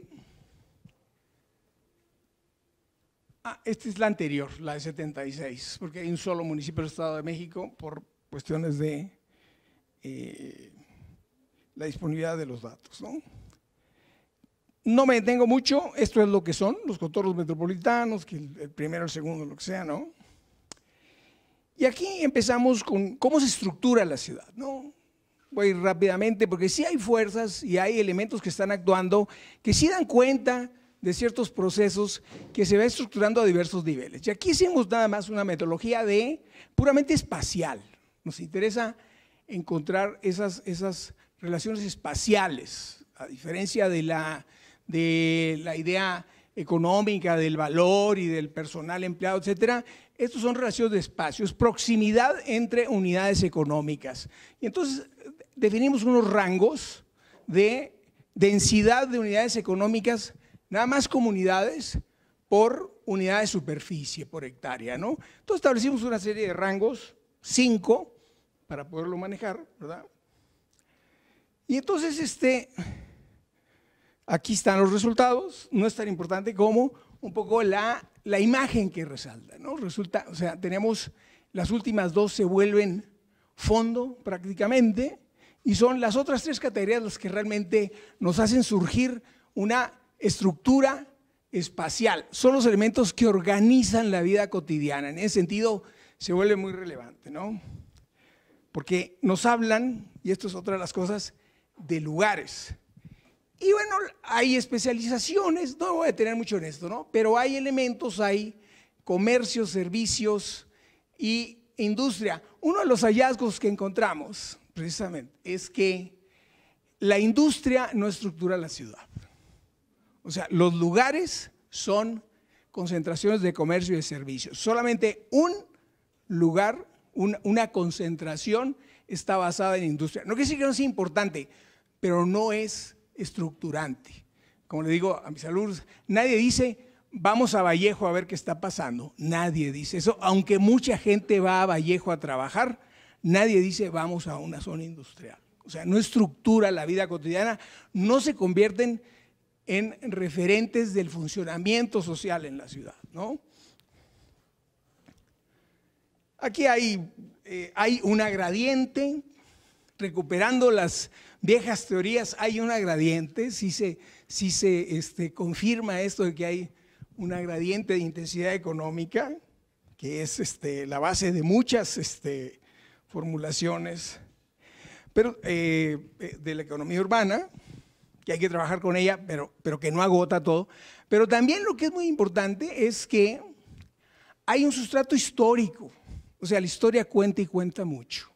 Ah, esta es la anterior, la de 76, porque hay un solo municipio del Estado de México por cuestiones de eh, la disponibilidad de los datos. ¿no? me detengo mucho, esto es lo que son los contornos metropolitanos, que el primero, el segundo, lo que sea, ¿no? Y aquí empezamos con cómo se estructura la ciudad, ¿no? Voy rápidamente porque sí hay fuerzas y hay elementos que están actuando que sí dan cuenta de ciertos procesos que se va estructurando a diversos niveles. Y aquí hicimos nada más una metodología de puramente espacial. Nos interesa encontrar esas, esas relaciones espaciales, a diferencia de la, de la idea económica, del valor y del personal empleado, etcétera, estos son relaciones de espacios, proximidad entre unidades económicas. Y entonces definimos unos rangos de densidad de unidades económicas nada más comunidades por unidad de superficie, por hectárea, ¿no? Entonces establecimos una serie de rangos, cinco, para poderlo manejar, ¿verdad? Y entonces, este, aquí están los resultados, no es tan importante como un poco la, la imagen que resalta, ¿no? Resulta, o sea, tenemos las últimas dos se vuelven fondo prácticamente, y son las otras tres categorías las que realmente nos hacen surgir una estructura espacial. Son los elementos que organizan la vida cotidiana. En ese sentido, se vuelve muy relevante, ¿no? Porque nos hablan, y esto es otra de las cosas, de lugares. Y bueno, hay especializaciones, no voy a tener mucho en esto, ¿no? Pero hay elementos, hay comercios, servicios y industria. Uno de los hallazgos que encontramos, precisamente, es que la industria no estructura la ciudad. O sea, los lugares son concentraciones de comercio y de servicios. Solamente un lugar, una concentración está basada en industria. No quiere decir que no sea importante, pero no es estructurante. Como le digo a mis alumnos, nadie dice, vamos a Vallejo a ver qué está pasando. Nadie dice eso, aunque mucha gente va a Vallejo a trabajar, nadie dice, vamos a una zona industrial. O sea, no estructura la vida cotidiana, no se convierten en referentes del funcionamiento social en la ciudad, Aquí hay, eh, hay una gradiente, recuperando las viejas teorías, hay una gradiente, si se, si se este, confirma esto de que hay una gradiente de intensidad económica, que es este, la base de muchas este, formulaciones pero, eh, eh, de la economía urbana, que hay que trabajar con ella, pero, pero que no agota todo. Pero también lo que es muy importante es que hay un sustrato histórico. O sea, la historia cuenta y cuenta mucho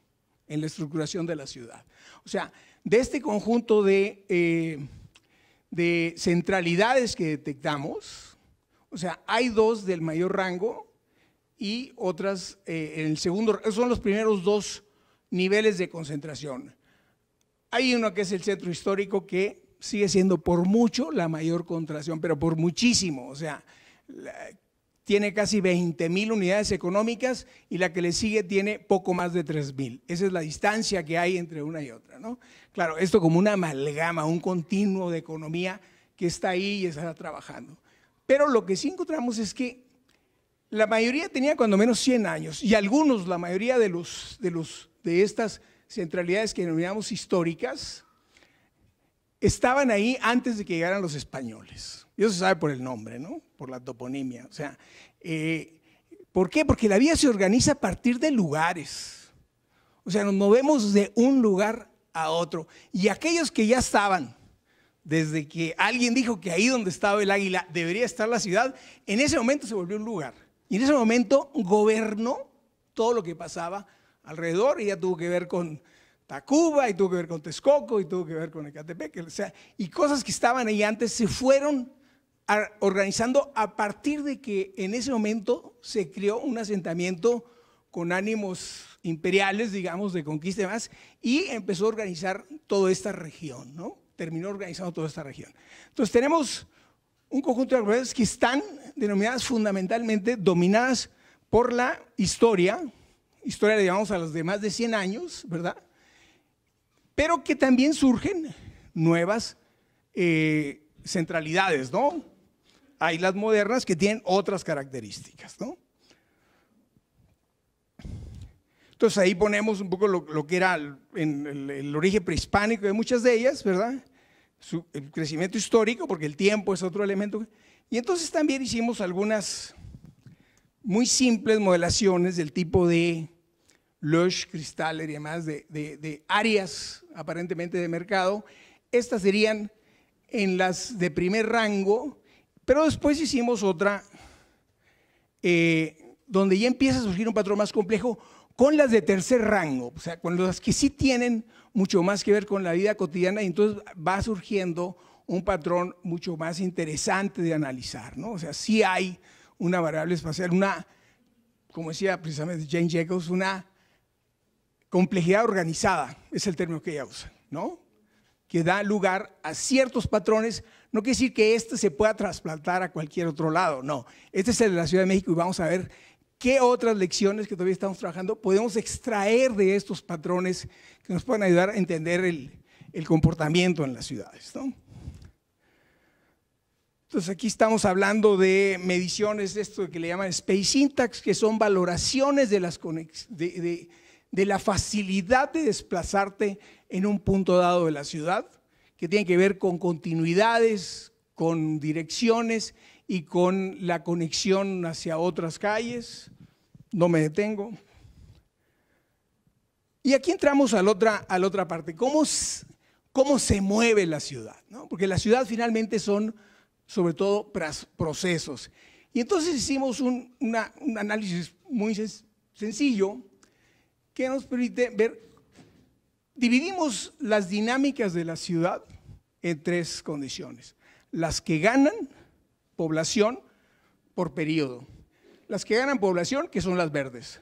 en la estructuración de la ciudad. O sea, de este conjunto de, eh, de centralidades que detectamos, o sea, hay dos del mayor rango y otras eh, en el segundo, son los primeros dos niveles de concentración. Hay uno que es el centro histórico que sigue siendo por mucho la mayor contracción, pero por muchísimo, o sea, tiene casi 20 mil unidades económicas y la que le sigue tiene poco más de 3.000. Esa es la distancia que hay entre una y otra, ¿no? Claro, esto como una amalgama, un continuo de economía que está ahí y está trabajando. Pero lo que sí encontramos es que la mayoría tenía cuando menos 100 años y algunos, la mayoría de, los, de, los, de estas centralidades que denominamos históricas, estaban ahí antes de que llegaran los españoles. Y eso se sabe por el nombre, ¿no? Por la toponimia. O sea, eh, ¿por qué? Porque la vida se organiza a partir de lugares. O sea, nos movemos de un lugar a otro. Y aquellos que ya estaban, desde que alguien dijo que ahí donde estaba el águila debería estar la ciudad, en ese momento se volvió un lugar. Y en ese momento gobernó todo lo que pasaba alrededor y ya tuvo que ver con Tacuba y tuvo que ver con Texcoco y tuvo que ver con Ecatepec. O sea, y cosas que estaban ahí antes se fueron organizando a partir de que en ese momento se creó un asentamiento con ánimos imperiales, digamos, de conquista y demás, y empezó a organizar toda esta región, ¿no? Terminó organizando toda esta región. Entonces tenemos un conjunto de agrupaciones que están denominadas fundamentalmente dominadas por la historia, historia le a los de más de 100 años, ¿verdad? pero que también surgen nuevas eh, centralidades, ¿no? Hay las modernas que tienen otras características, ¿no? Entonces ahí ponemos un poco lo, que era el, origen prehispánico de muchas de ellas, ¿verdad? el crecimiento histórico, porque el tiempo es otro elemento. Y entonces también hicimos algunas muy simples modelaciones del tipo de Lush, Cristaller y demás, de, áreas aparentemente de mercado. Estas serían en las de primer rango, pero después hicimos otra eh, donde ya empieza a surgir un patrón más complejo con las de tercer rango, o sea, con las que sí tienen mucho más que ver con la vida cotidiana y entonces va surgiendo un patrón mucho más interesante de analizar, ¿no? O sea, sí hay una variable espacial, una, como decía precisamente Jane Jacobs, una Complejidad organizada es el término que ella usa, ¿no? Que da lugar a ciertos patrones. No quiere decir que este se pueda trasplantar a cualquier otro lado, no. Este es el de la Ciudad de México y vamos a ver qué otras lecciones que todavía estamos trabajando podemos extraer de estos patrones que nos puedan ayudar a entender el, comportamiento en las ciudades, ¿no? Entonces aquí estamos hablando de mediciones, de esto que le llaman space syntax, que son valoraciones de las, conexiones de la facilidad de desplazarte en un punto dado de la ciudad, que tiene que ver con continuidades, con direcciones y con la conexión hacia otras calles. No me detengo. Y aquí entramos a la otra, a otra parte. ¿Cómo, ¿Cómo se mueve la ciudad? Porque la ciudad finalmente son, sobre todo, procesos. Y entonces hicimos un análisis muy sencillo que nos permite ver, dividimos las dinámicas de la ciudad en tres condiciones. Las que ganan población por periodo. Las que ganan población, que son las verdes.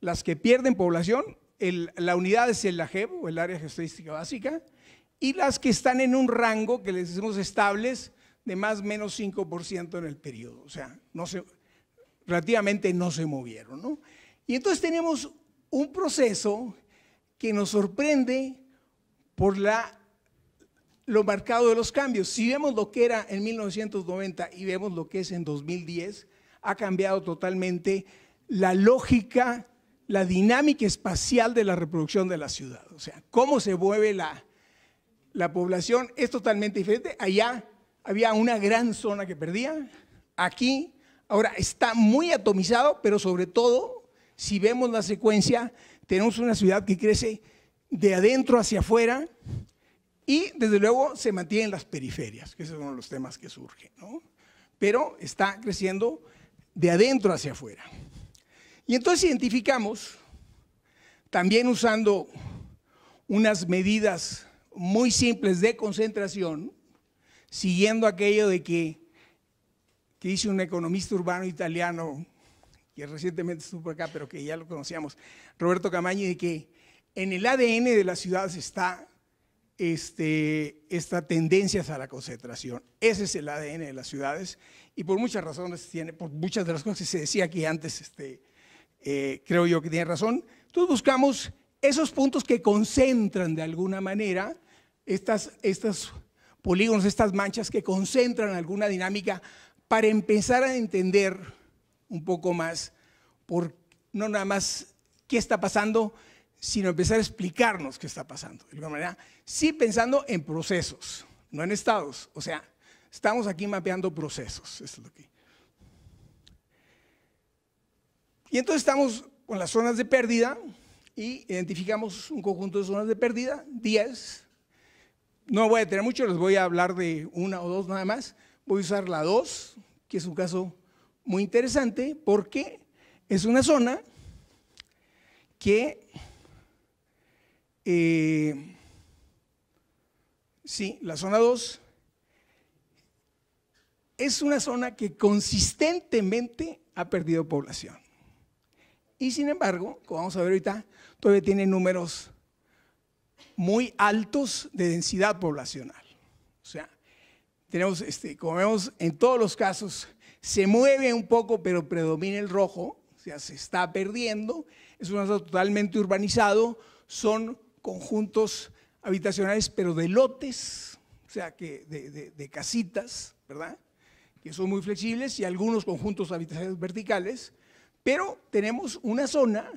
Las que pierden población, la unidad es el AGEB, o el área estadística básica, y las que están en un rango que les decimos estables de más o menos 5% en el periodo. O sea, no relativamente no se movieron. ¿no? Y entonces tenemos un proceso que nos sorprende por la, lo marcado de los cambios. Si vemos lo que era en 1990 y vemos lo que es en 2010, ha cambiado totalmente la lógica, la dinámica espacial de la reproducción de la ciudad. O sea, cómo se mueve la, la población es totalmente diferente. Allá había una gran zona que perdía, aquí ahora está muy atomizado, pero sobre todo si vemos la secuencia, tenemos una ciudad que crece de adentro hacia afuera y desde luego se mantienen las periferias, que esos son los temas que surge, pero está creciendo de adentro hacia afuera. Y entonces identificamos, también usando unas medidas muy simples de concentración, siguiendo aquello de que, que dice un economista urbano italiano que recientemente estuvo acá, pero que ya lo conocíamos, Roberto Camaño, de que en el ADN de las ciudades está este, esta tendencia a la concentración. Ese es el ADN de las ciudades y por muchas razones tiene, por muchas de las cosas que se decía aquí antes, este, eh, creo yo que tiene razón. Entonces buscamos esos puntos que concentran de alguna manera estas, estas polígonos, estas manchas que concentran alguna dinámica para empezar a entender un poco más, por no nada más qué está pasando, sino empezar a explicarnos qué está pasando. De alguna manera, sí pensando en procesos, no en estados. O sea, estamos aquí mapeando procesos. Esto es lo que... Y entonces estamos con las zonas de pérdida y identificamos un conjunto de zonas de pérdida, 10. No voy a tener mucho, les voy a hablar de una o dos nada más. Voy a usar la 2, que es un caso muy interesante porque es una zona que eh, sí, la zona 2 es una zona que consistentemente ha perdido población. Y sin embargo, como vamos a ver ahorita, todavía tiene números muy altos de densidad poblacional. O sea, tenemos, este, como vemos en todos los casos, se mueve un poco, pero predomina el rojo, o sea, se está perdiendo, es un zona totalmente urbanizado, son conjuntos habitacionales, pero de lotes, o sea, que de, casitas, ¿verdad? Que son muy flexibles y algunos conjuntos habitacionales verticales, pero tenemos una zona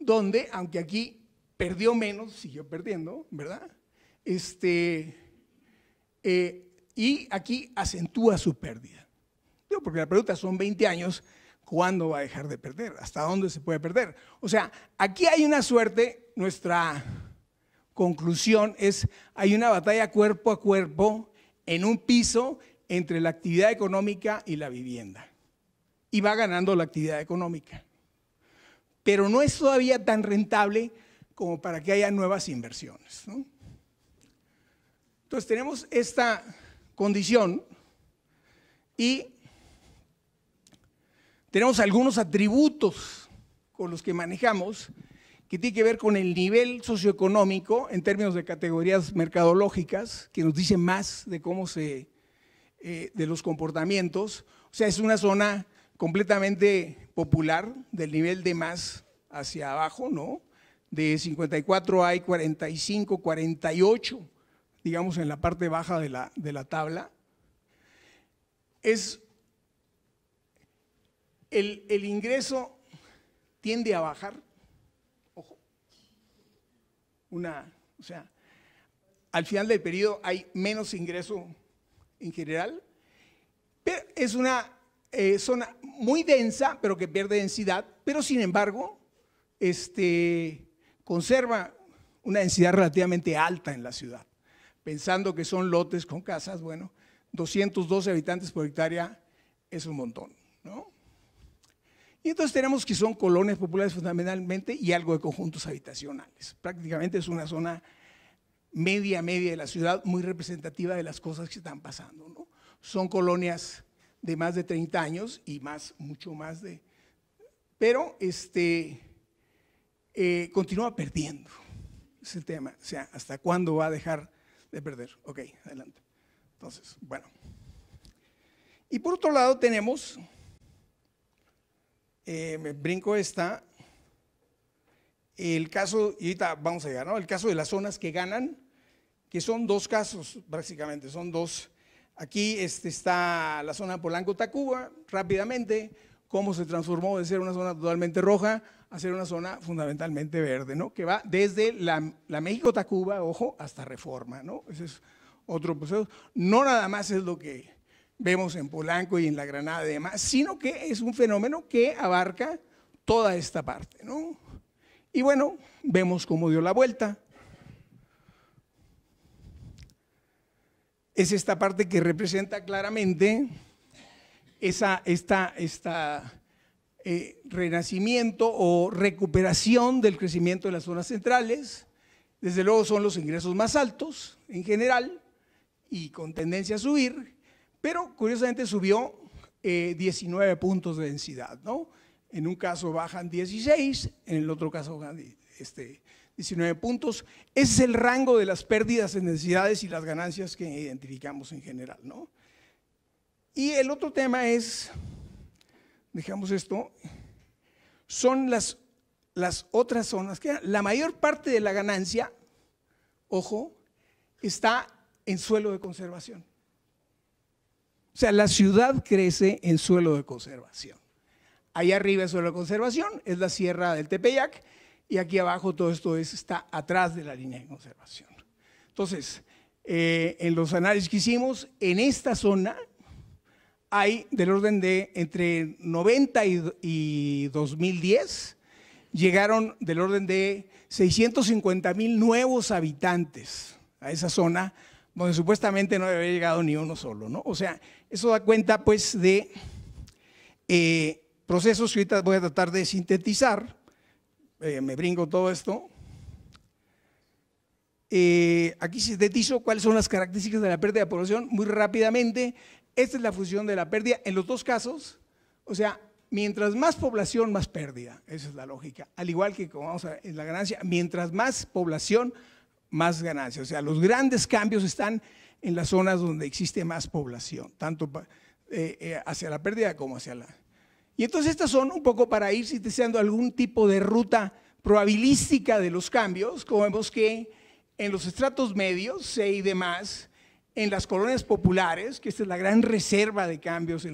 donde, aunque aquí perdió menos, siguió perdiendo, ¿verdad? Este, eh, y aquí acentúa su pérdida porque la pregunta son 20 años, ¿cuándo va a dejar de perder? ¿Hasta dónde se puede perder? O sea, aquí hay una suerte, nuestra conclusión es, hay una batalla cuerpo a cuerpo en un piso entre la actividad económica y la vivienda. Y va ganando la actividad económica. Pero no es todavía tan rentable como para que haya nuevas inversiones. Entonces tenemos esta condición y tenemos algunos atributos con los que manejamos que tiene que ver con el nivel socioeconómico en términos de categorías mercadológicas, que nos dice más de cómo se, eh, de los comportamientos. O sea, es una zona completamente popular, del nivel de más hacia abajo, ¿no? De 54 hay 45, 48, digamos, en la parte baja de la, de la tabla. Es el, ingreso tiende a bajar. Ojo. Una, o sea, al final del periodo hay menos ingreso en general. Pero es una eh, zona muy densa, pero que pierde densidad, pero sin embargo, este, conserva una densidad relativamente alta en la ciudad. Pensando que son lotes con casas, bueno, 212 habitantes por hectárea es un montón. Y entonces tenemos que son colonias populares fundamentalmente y algo de conjuntos habitacionales. Prácticamente es una zona media, media de la ciudad, muy representativa de las cosas que están pasando. Son colonias de más de 30 años y más, mucho más de... Pero este, eh, continúa perdiendo ese tema. O sea, ¿hasta cuándo va a dejar de perder? Ok, adelante. Entonces, bueno. Y por otro lado tenemos eh, me brinco esta, el caso, y ahorita vamos allá, ¿no? El caso de las zonas que ganan, que son dos casos básicamente, son dos. Aquí este está la zona Polanco-Tacuba, rápidamente, cómo se transformó de ser una zona totalmente roja a ser una zona fundamentalmente verde, ¿no? Que va desde la, la México-Tacuba, ojo, hasta Reforma, ¿no? Ese es otro proceso. No nada más es lo que vemos en Polanco y en La Granada y demás, sino que es un fenómeno que abarca toda esta parte, ¿no? Y bueno, vemos cómo dio la vuelta. Es esta parte que representa claramente esa, esta, esta eh, renacimiento o recuperación del crecimiento de las zonas centrales. Desde luego son los ingresos más altos en general y con tendencia a subir. Pero curiosamente subió 19 eh, puntos de densidad, ¿no? En un caso bajan 16, en el otro caso bajan 19 este, puntos. Ese es el rango de las pérdidas en densidades y las ganancias que identificamos en general, ¿no? Y el otro tema es, dejamos esto, son las, las otras zonas. Que la mayor parte de la ganancia, ojo, está en suelo de conservación. O sea, la ciudad crece en suelo de conservación. Allá arriba es suelo de conservación, es la sierra del Tepeyac, y aquí abajo todo esto está atrás de la línea de conservación. Entonces, eh, en los análisis que hicimos, en esta zona hay del orden de entre 90 y 2010, llegaron del orden de 650 mil nuevos habitantes a esa zona donde supuestamente no había llegado ni uno solo, ¿no? O sea, eso da cuenta pues de eh, procesos que ahorita voy a tratar de sintetizar. Eh, me brinco todo esto. Eh, aquí sintetizo cuáles son las características de la pérdida de población muy rápidamente. Esta es la función de la pérdida en los dos casos. O sea, mientras más población, más pérdida. Esa es la lógica. Al igual que como vamos a en la ganancia, mientras más población, más ganancia. O sea, los grandes cambios están en las zonas donde existe más población, tanto eh, eh, hacia la pérdida como hacia la... Y entonces estas son un poco para ir sintetizando algún tipo de ruta probabilística de los cambios, como vemos que en los estratos medios, C y demás, en las colonias populares, que esta es la gran reserva de cambios,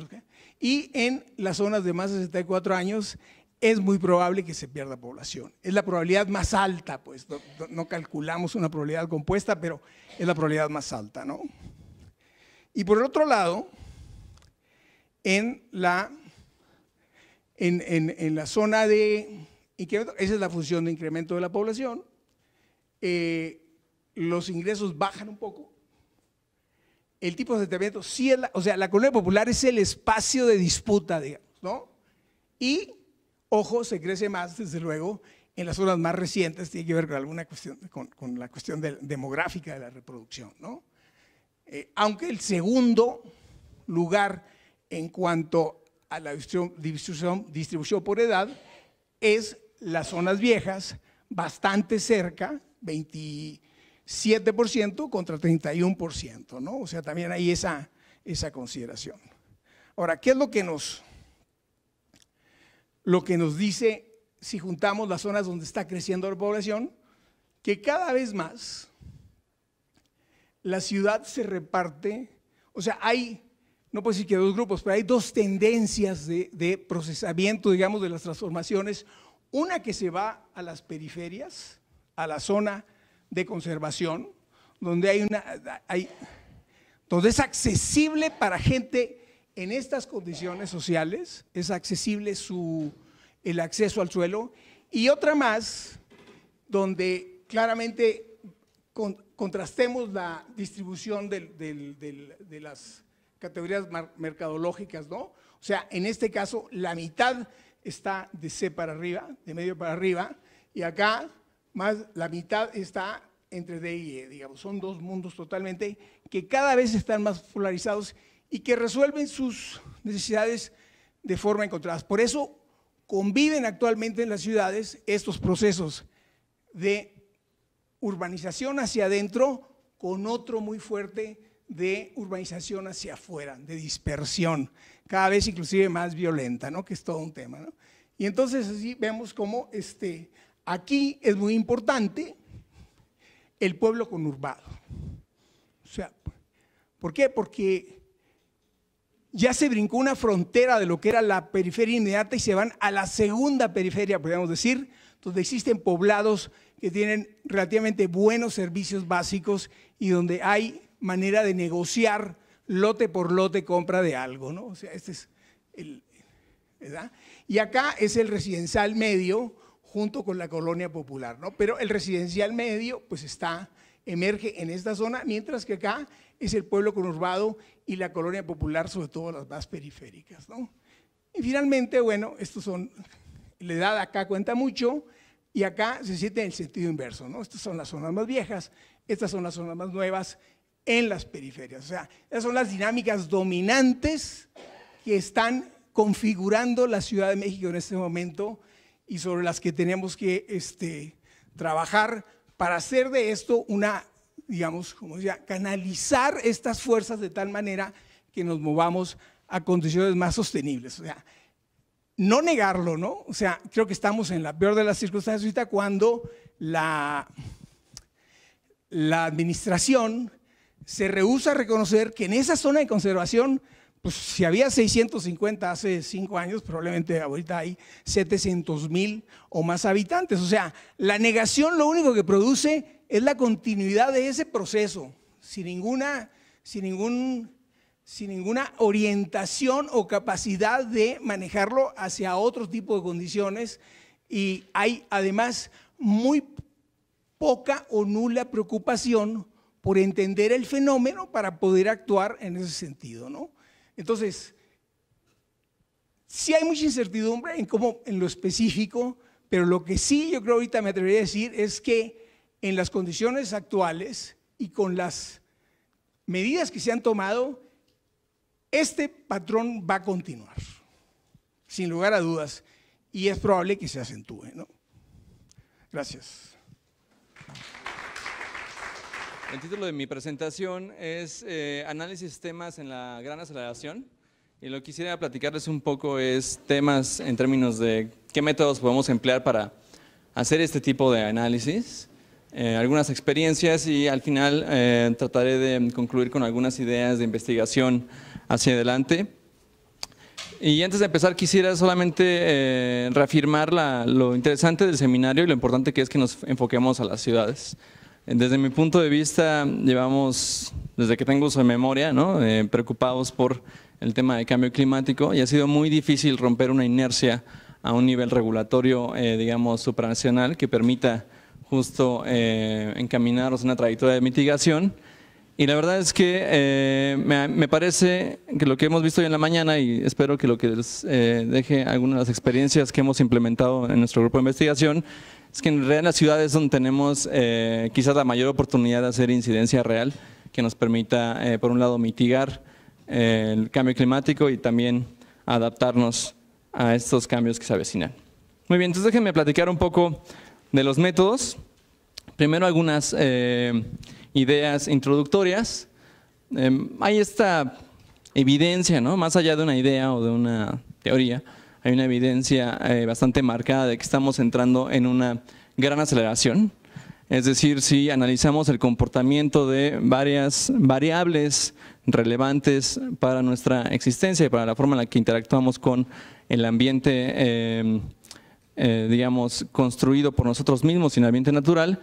y en las zonas de más de 64 años, es muy probable que se pierda población. Es la probabilidad más alta, pues no, calculamos una probabilidad compuesta, pero es la probabilidad más alta, ¿no? Y por el otro lado, en la, en, en, la zona de incremento, esa es la función de incremento de la población, eh, los ingresos bajan un poco, el tipo de tratamiento, o sea, la colonia popular es el espacio de disputa, digamos, ¿no? Y Ojo, se crece más, desde luego, en las zonas más recientes, tiene que ver con alguna cuestión, con, la cuestión demográfica de la reproducción, ¿no? Eh, aunque el segundo lugar en cuanto a la distribución, por edad es las zonas viejas, bastante cerca, 27% contra 31%, ¿no? O sea, también hay esa consideración. Ahora, ¿qué es lo que nos lo que nos dice, si juntamos las zonas donde está creciendo la población, que cada vez más la ciudad se reparte, o sea, hay, no puedo decir que dos grupos, pero hay dos tendencias de, procesamiento, digamos, de las transformaciones. Una que se va a las periferias, a la zona de conservación, donde hay una, donde es accesible para gente en estas condiciones sociales es accesible el acceso al suelo. Y otra más, donde claramente contrastemos la distribución de las categorías mercadológicas, ¿no? O sea, en este caso, la mitad está de C para arriba, de medio para arriba, y acá más la mitad está entre D y E, digamos, son dos mundos totalmente que cada vez están más polarizados y que resuelven sus necesidades de forma encontrada. Por eso conviven actualmente en las ciudades estos procesos de urbanización hacia adentro con otro muy fuerte de urbanización hacia afuera, de dispersión, cada vez inclusive más violenta, ¿no? que es todo un tema. Y entonces así vemos cómo este, aquí es muy importante el pueblo conurbado. O sea, ¿por qué? Porque ya se brincó una frontera de lo que era la periferia inmediata y se van a la segunda periferia, podríamos decir, donde existen poblados que tienen relativamente buenos servicios básicos y donde hay manera de negociar lote por lote compra de algo, ¿no? O sea, este es el, ¿verdad? Y acá es el residencial medio junto con la colonia popular, ¿no? Pero el residencial medio, pues está, emerge en esta zona, mientras que acá es el pueblo conurbado y la colonia popular, sobre todo las más periféricas. Y finalmente, bueno, estos son, la edad acá cuenta mucho y acá se siente en el sentido inverso. ¿no? Estas son las zonas más viejas, estas son las zonas más nuevas en las periferias. O sea, esas son las dinámicas dominantes que están configurando la Ciudad de México en este momento y sobre las que tenemos que este, trabajar para hacer de esto una digamos, como decía, canalizar estas fuerzas de tal manera que nos movamos a condiciones más sostenibles. O sea, no negarlo, ¿no? O sea, creo que estamos en la peor de las circunstancias cuando la, la administración se rehúsa a reconocer que en esa zona de conservación, pues si había 650 hace cinco años, probablemente ahorita hay 700 mil o más habitantes. O sea, la negación lo único que produce es la continuidad de ese proceso, sin ninguna, sin ningún, sin ninguna orientación o capacidad de manejarlo hacia otro tipo de condiciones. Y hay además muy poca o nula preocupación por entender el fenómeno para poder actuar en ese sentido, ¿no? Entonces, sí hay mucha incertidumbre en cómo, en lo específico, pero lo que sí yo creo ahorita me atrevería a decir es que en las condiciones actuales y con las medidas que se han tomado, este patrón va a continuar, sin lugar a dudas, y es probable que se acentúe. Gracias. El título de mi presentación es eh, Análisis temas en la gran aceleración. Y lo que quisiera platicarles un poco es temas en términos de qué métodos podemos emplear para hacer este tipo de análisis. Eh, algunas experiencias y al final eh, trataré de concluir con algunas ideas de investigación hacia adelante. Y antes de empezar quisiera solamente eh, reafirmar la, lo interesante del seminario y lo importante que es que nos enfoquemos a las ciudades. Desde mi punto de vista llevamos, desde que tengo su memoria, preocupados por el tema de cambio climático y ha sido muy difícil romper una inercia a un nivel regulatorio, digamos, supranacional que permita justo eh, encaminarnos en una trayectoria de mitigación. Y la verdad es que eh, me, parece que lo que hemos visto hoy en la mañana, y espero que lo que les eh, deje algunas de las experiencias que hemos implementado en nuestro grupo de investigación, es que en realidad las ciudades donde tenemos eh, quizás la mayor oportunidad de hacer incidencia real, que nos permita, por un lado, mitigar el cambio climático y también adaptarnos a estos cambios que se avecinan. Muy bien, entonces déjenme platicar un poco de los métodos. Primero algunas eh, ideas introductorias. Em, hay esta evidencia, ¿no? más allá de una idea o de una teoría, hay una evidencia eh, bastante marcada de que estamos entrando en una gran aceleración. Es decir, si analizamos el comportamiento de varias variables relevantes para nuestra existencia y para la forma en la que interactuamos con el ambiente em, eh, digamos, construido por nosotros mismos y en el ambiente natural,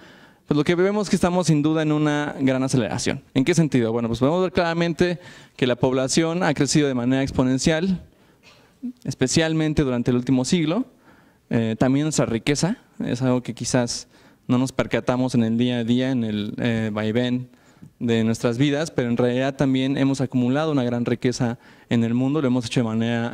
pues lo que vemos es que estamos sin duda en una gran aceleración. ¿En qué sentido? Bueno, pues podemos ver claramente que la población ha crecido de manera exponencial, especialmente durante el último siglo. Eh, también nuestra riqueza, es algo que quizás no nos percatamos en el día a día, en el eh, vaivén de nuestras vidas, pero en realidad también hemos acumulado una gran riqueza en el mundo, lo hemos hecho de manera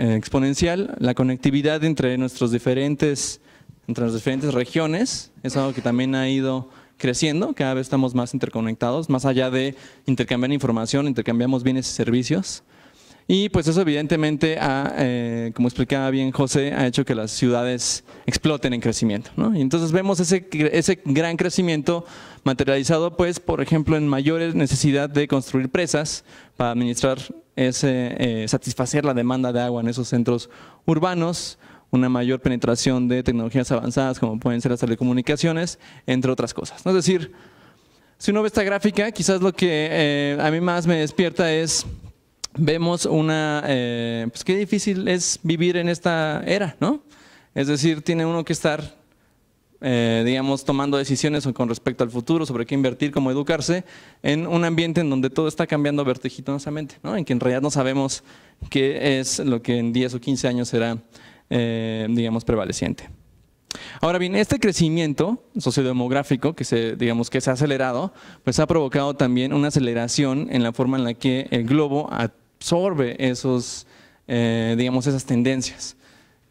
eh, exponencial, la conectividad entre nuestros diferentes, entre las diferentes regiones es algo que también ha ido creciendo, cada vez estamos más interconectados, más allá de intercambiar información, intercambiamos bienes y servicios. Y pues eso evidentemente, ha, eh, como explicaba bien José, ha hecho que las ciudades exploten en crecimiento. ¿no? Y entonces vemos ese, ese gran crecimiento materializado, pues, por ejemplo, en mayor necesidad de construir presas, para administrar ese, eh, satisfacer la demanda de agua en esos centros urbanos, una mayor penetración de tecnologías avanzadas como pueden ser las telecomunicaciones, entre otras cosas. Es decir, si uno ve esta gráfica, quizás lo que eh, a mí más me despierta es, vemos una, eh, pues qué difícil es vivir en esta era, ¿no? Es decir, tiene uno que estar eh, digamos, tomando decisiones con respecto al futuro, sobre qué invertir, cómo educarse, en un ambiente en donde todo está cambiando vertiginosamente, ¿no? en que en realidad no sabemos qué es lo que en 10 o 15 años será, eh, digamos, prevaleciente. Ahora bien, este crecimiento sociodemográfico que se, digamos, que se ha acelerado, pues ha provocado también una aceleración en la forma en la que el globo absorbe esos, eh, digamos, esas tendencias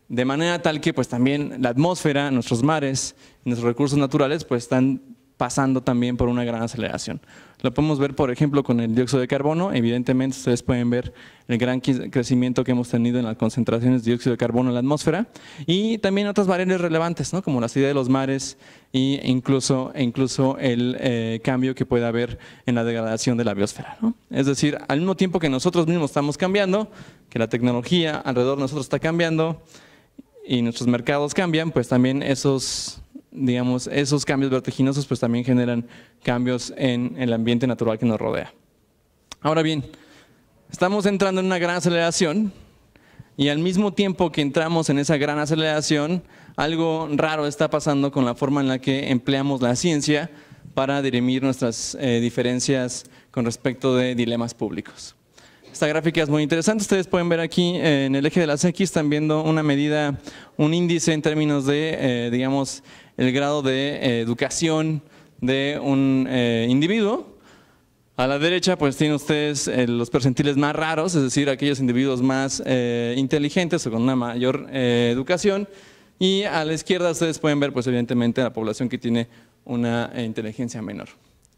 de manera tal que pues también la atmósfera, nuestros mares, nuestros recursos naturales pues están pasando también por una gran aceleración. Lo podemos ver, por ejemplo, con el dióxido de carbono. Evidentemente, ustedes pueden ver el gran crecimiento que hemos tenido en las concentraciones de dióxido de carbono en la atmósfera y también otras variables relevantes, ¿no? como la acidez de los mares e incluso, incluso el eh, cambio que puede haber en la degradación de la biosfera. Es decir, al mismo tiempo que nosotros mismos estamos cambiando, que la tecnología alrededor de nosotros está cambiando, y nuestros mercados cambian, pues también esos, digamos, esos cambios vertiginosos pues también generan cambios en el ambiente natural que nos rodea. Ahora bien, estamos entrando en una gran aceleración y al mismo tiempo que entramos en esa gran aceleración, algo raro está pasando con la forma en la que empleamos la ciencia para dirimir nuestras eh, diferencias con respecto de dilemas públicos. Esta gráfica es muy interesante. Ustedes pueden ver aquí eh, en el eje de las X están viendo una medida, un índice en términos de, eh, digamos, el grado de eh, educación de un individuo. A la derecha pues tienen ustedes los percentiles más raros, es decir, aquellos individuos más inteligentes o con una mayor educación. Y a la izquierda ustedes pueden ver pues evidentemente la población que tiene una inteligencia menor.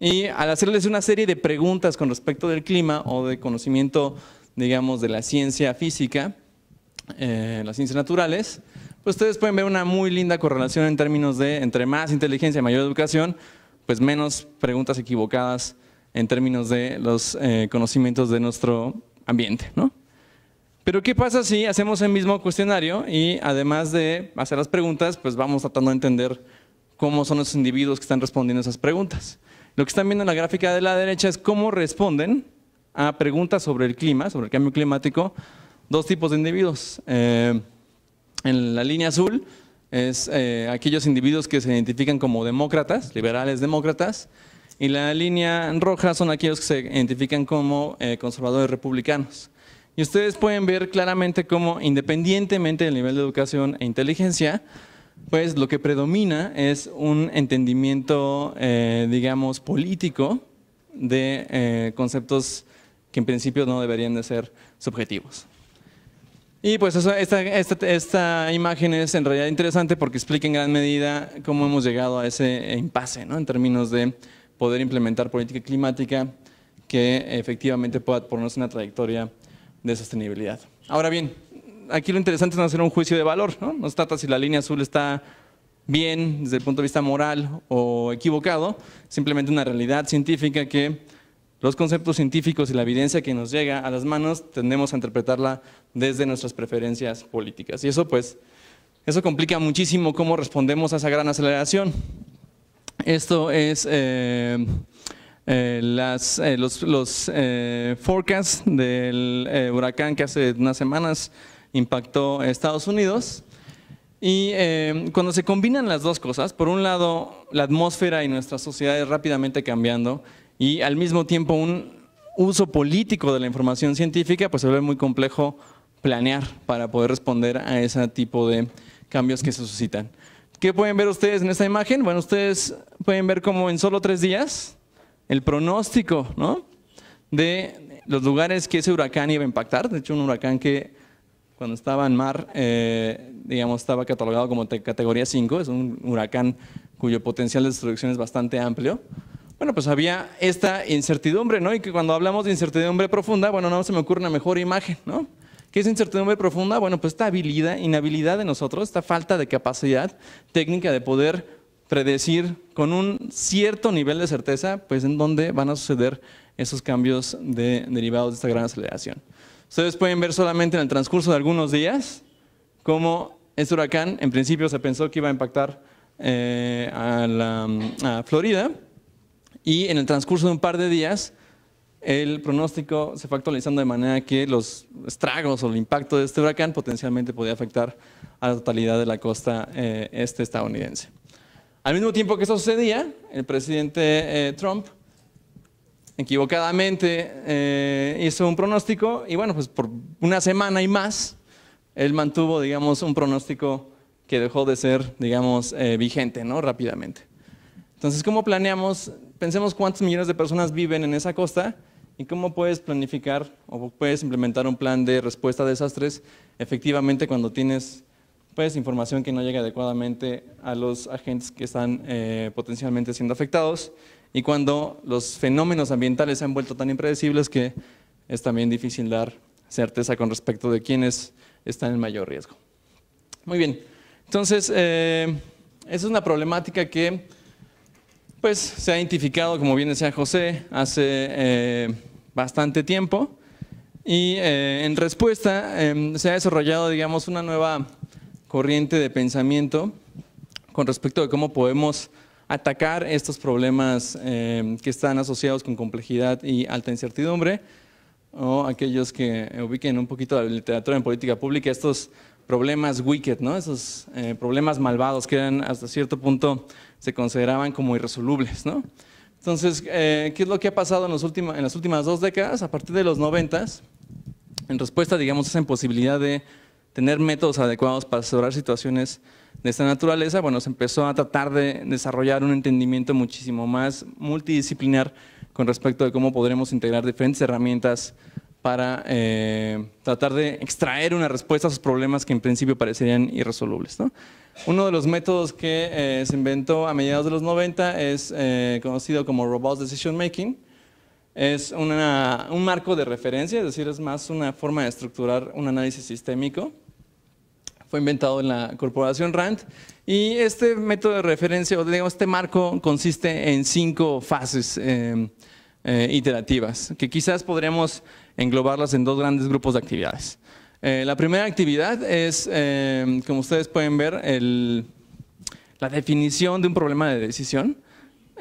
Y al hacerles una serie de preguntas con respecto del clima o de conocimiento, digamos, de la ciencia física, eh, las ciencias naturales, pues ustedes pueden ver una muy linda correlación en términos de entre más inteligencia y mayor educación, pues menos preguntas equivocadas en términos de los eh, conocimientos de nuestro ambiente. Pero ¿qué pasa si hacemos el mismo cuestionario y además de hacer las preguntas, pues vamos tratando de entender cómo son los individuos que están respondiendo esas preguntas? Lo que están viendo en la gráfica de la derecha es cómo responden a preguntas sobre el clima, sobre el cambio climático, dos tipos de individuos. Eh, en la línea azul es eh, aquellos individuos que se identifican como demócratas, liberales demócratas, y la línea roja son aquellos que se identifican como eh, conservadores republicanos. Y ustedes pueden ver claramente cómo, independientemente del nivel de educación e inteligencia, pues lo que predomina es un entendimiento, eh, digamos, político de eh, conceptos que en principio no deberían de ser subjetivos. Y pues esta, imagen es en realidad interesante porque explica en gran medida cómo hemos llegado a ese impasse ¿no? en términos de poder implementar política climática que efectivamente pueda ponernos en una trayectoria de sostenibilidad. Ahora bien, aquí lo interesante es no hacer un juicio de valor, ¿no? se trata si la línea azul está bien desde el punto de vista moral o equivocado, simplemente una realidad científica que los conceptos científicos y la evidencia que nos llega a las manos tendemos a interpretarla desde nuestras preferencias políticas. Y eso pues, eso complica muchísimo cómo respondemos a esa gran aceleración. Esto es eh, eh, eh, los, los forecasts del huracán que hace unas semanas impactó Estados Unidos. Y eh, cuando se combinan las dos cosas, por un lado la atmósfera y nuestra sociedad es rápidamente cambiando y al mismo tiempo un uso político de la información científica, pues se ve muy complejo planear para poder responder a ese tipo de cambios que se suscitan. ¿Qué pueden ver ustedes en esta imagen? Bueno, ustedes pueden ver como en solo tres días el pronóstico de los lugares que ese huracán iba a impactar. De hecho, un huracán que cuando estaba en mar, eh, digamos, estaba catalogado como categoría 5, es un huracán cuyo potencial de destrucción es bastante amplio. Bueno, pues había esta incertidumbre, ¿no? Y que cuando hablamos de incertidumbre profunda, bueno, no se me ocurre una mejor imagen, ¿no? ¿Qué es incertidumbre profunda? Bueno, pues esta habilidad, inhabilidad de nosotros, esta falta de capacidad técnica de poder predecir con un cierto nivel de certeza, pues en dónde van a suceder esos cambios de, derivados de esta gran aceleración. Ustedes pueden ver solamente en el transcurso de algunos días cómo este huracán, en principio se pensó que iba a impactar eh, mm, a, Florida, y en el transcurso de un par de días el pronóstico se fue actualizando de manera que los estragos o el impacto de este huracán potencialmente podía afectar a la totalidad de la costa eh, este estadounidense. Al mismo tiempo que eso sucedía, el presidente eh, Trump equivocadamente eh, hizo un pronóstico y bueno, pues por una semana y más, él mantuvo, digamos, un pronóstico que dejó de ser, digamos, eh, vigente, ¿no? Rápidamente. Entonces, ¿cómo planeamos? Pensemos cuántos millones de personas viven en esa costa y cómo puedes planificar o puedes implementar un plan de respuesta a desastres efectivamente cuando tienes pues, información que no llega adecuadamente a los agentes que están eh, potencialmente siendo afectados y cuando los fenómenos ambientales se han vuelto tan impredecibles que es también difícil dar certeza con respecto de quiénes están en mayor riesgo. Muy bien, entonces, eh, es una problemática que pues, se ha identificado, como bien decía José, hace eh, bastante tiempo y eh, en respuesta em, se ha desarrollado, digamos, una nueva corriente de pensamiento con respecto de cómo podemos atacar estos problemas eh, que están asociados con complejidad y alta incertidumbre, o aquellos que ubiquen un poquito la literatura en política pública, estos problemas wicked, ¿no? esos eh, problemas malvados que hasta cierto punto se consideraban como irresolubles. Entonces, eh, ¿qué es lo que ha pasado en, las últimas dos décadas? A partir de los noventas, en respuesta, digamos, a esa imposibilidad de tener métodos adecuados para asesorar situaciones de esta naturaleza, bueno, se empezó a tratar de desarrollar un entendimiento muchísimo más multidisciplinar con respecto de cómo podremos integrar diferentes herramientas para eh, tratar de extraer una respuesta a esos problemas que en principio parecerían irresolubles. Uno de los métodos que eh, se inventó a mediados de los 90 es eh, conocido como Robust Decision Making. Es un marco de referencia, es decir, es más una forma de estructurar un análisis sistémico fue inventado en la corporación Rand. Y este método de referencia, o digamos, este marco consiste en cinco fases em, eh, iterativas, que quizás podríamos englobarlas en dos grandes grupos de actividades. Eh, la primera actividad es, em, como ustedes pueden ver, la definición de un problema de decisión.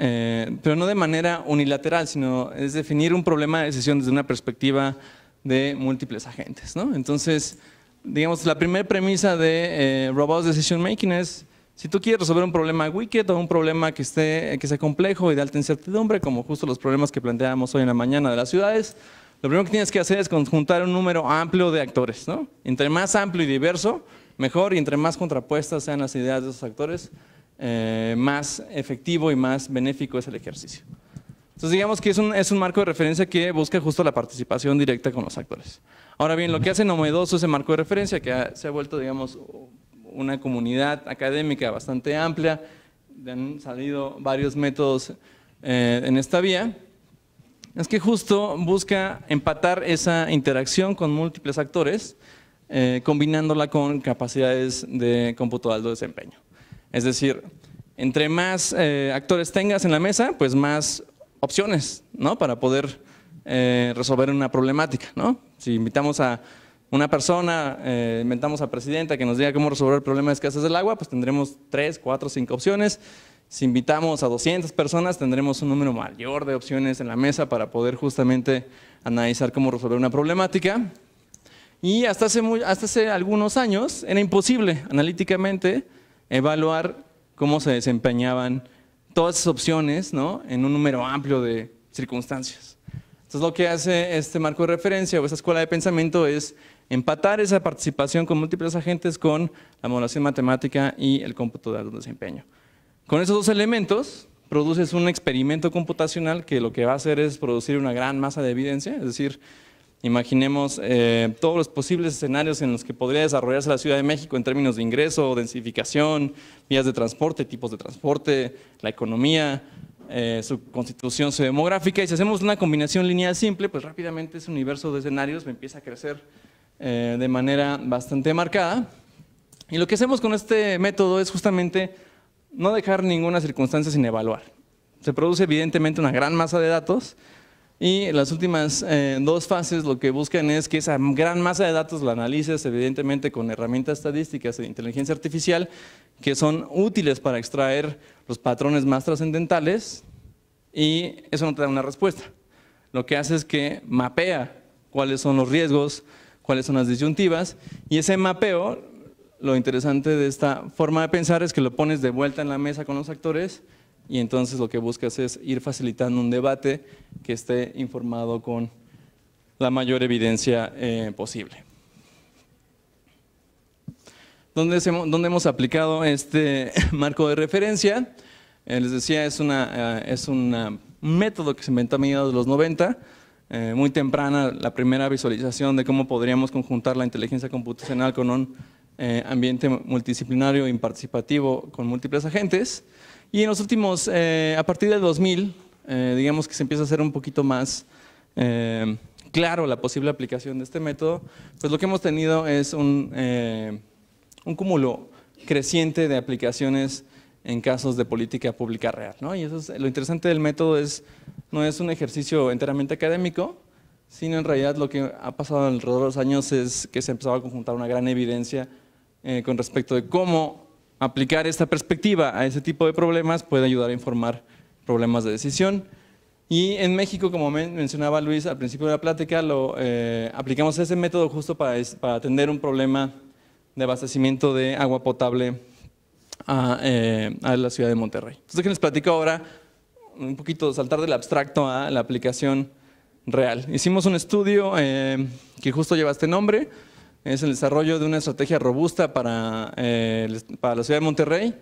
Eh, pero no de manera unilateral, sino es definir un problema de decisión desde una perspectiva de múltiples agentes. ¿no? Entonces, digamos, la primera premisa de eh, Robots Robust Decision Making es, si tú quieres resolver un problema wicked o un problema que, esté, que sea complejo y de alta incertidumbre, como justo los problemas que planteábamos hoy en la mañana de las ciudades, lo primero que tienes que hacer es conjuntar un número amplio de actores. ¿no? Entre más amplio y diverso, mejor, y entre más contrapuestas sean las ideas de esos actores, eh, más efectivo y más benéfico es el ejercicio. Entonces digamos que es un, marco de referencia que busca justo la participación directa con los actores. Ahora bien, lo que hace novedoso ese marco de referencia, que se ha vuelto, digamos, una comunidad académica bastante amplia, han salido varios métodos eh, en esta vía, es que justo busca empatar esa interacción con múltiples actores, eh, combinándola con capacidades de cómputo de alto desempeño. Es decir, entre más eh, actores tengas en la mesa, pues más opciones ¿no? para poder eh, resolver una problemática. ¿no? Si invitamos a una persona, eh, inventamos a presidenta que nos diga cómo resolver el problema de escasez del agua, pues tendremos tres, cuatro, cinco opciones. Si invitamos a 200 personas, tendremos un número mayor de opciones en la mesa para poder justamente analizar cómo resolver una problemática. Y hasta hace, hasta hace algunos años era imposible analíticamente evaluar cómo se desempeñaban todas esas opciones ¿no? en un número amplio de circunstancias. Entonces lo que hace este marco de referencia o esta escuela de pensamiento es empatar esa participación con múltiples agentes con la modulación matemática y el cómputo de alto desempeño. Con esos dos elementos produces un experimento computacional que lo que va a hacer es producir una gran masa de evidencia, es decir, Imaginemos eh, todos los posibles escenarios en los que podría desarrollarse la Ciudad de México en términos de ingreso, densificación, vías de transporte, tipos de transporte, la economía, eh, su constitución, demográfica. Y si hacemos una combinación lineal simple, pues rápidamente ese universo de escenarios empieza a crecer eh, de manera bastante marcada. Y lo que hacemos con este método es justamente no dejar ninguna circunstancia sin evaluar. Se produce evidentemente una gran masa de datos y las últimas eh, dos fases lo que buscan es que esa gran masa de datos la analices evidentemente con herramientas estadísticas e inteligencia artificial que son útiles para extraer los patrones más trascendentales y eso no te da una respuesta. Lo que hace es que mapea cuáles son los riesgos, cuáles son las disyuntivas y ese mapeo, lo interesante de esta forma de pensar es que lo pones de vuelta en la mesa con los actores y entonces lo que buscas es ir facilitando un debate que esté informado con la mayor evidencia eh, posible. ¿Dónde, hemos aplicado este [laughs] marco de referencia? Eh, les decía, es eh, un método que se inventó a mediados de los 90, muy temprana la primera visualización de cómo podríamos conjuntar la inteligencia computacional con un ambiente multidisciplinario y participativo con múltiples agentes. Y en los últimos, eh, a partir del 2000, eh, digamos que se empieza a hacer un poquito más eh, claro la posible aplicación de este método, pues lo que hemos tenido es un, un cúmulo creciente de aplicaciones en casos de política pública real. ¿no? Y eso es, lo interesante del método es, no es un ejercicio enteramente académico, sino en realidad lo que ha pasado alrededor de los años es que se empezado a conjuntar una gran evidencia con respecto de cómo aplicar esta perspectiva a ese tipo de problemas puede ayudar a informar problemas de decisión. Y en México, como mencionaba Luis al principio de la plática, lo, eh, aplicamos ese método justo para, atender un problema de abastecimiento de agua potable a, eh, la ciudad de Monterrey. Entonces, que les platico ahora un poquito, saltar del abstracto a la aplicación real. Hicimos un estudio eh, que justo lleva este nombre, es el desarrollo de una estrategia robusta eh, para, la ciudad de Monterrey.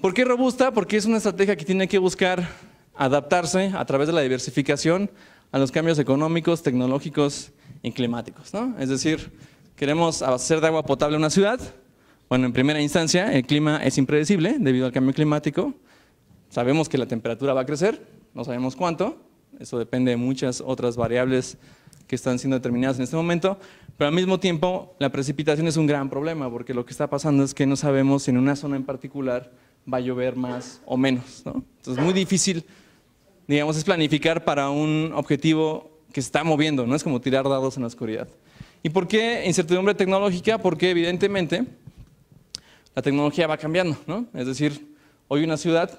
¿Por qué robusta? Porque es una estrategia que tiene que buscar adaptarse a través de la diversificación a los cambios económicos, tecnológicos y climáticos. Es decir, queremos abastecer de agua potable una ciudad. Bueno, en primera instancia, el clima es impredecible debido al cambio climático. Sabemos que la temperatura va a crecer, no sabemos cuánto. Eso depende de muchas otras variables que están siendo determinadas en este momento, pero al mismo tiempo la precipitación es un gran problema, porque lo que está pasando es que no sabemos si en una zona en particular va a llover más o menos. ¿no? Entonces es muy difícil, digamos, es planificar para un objetivo que está moviendo, no es como tirar dados en la oscuridad. ¿Y por qué incertidumbre tecnológica? Porque evidentemente la tecnología va cambiando, ¿no? Es decir, hoy una ciudad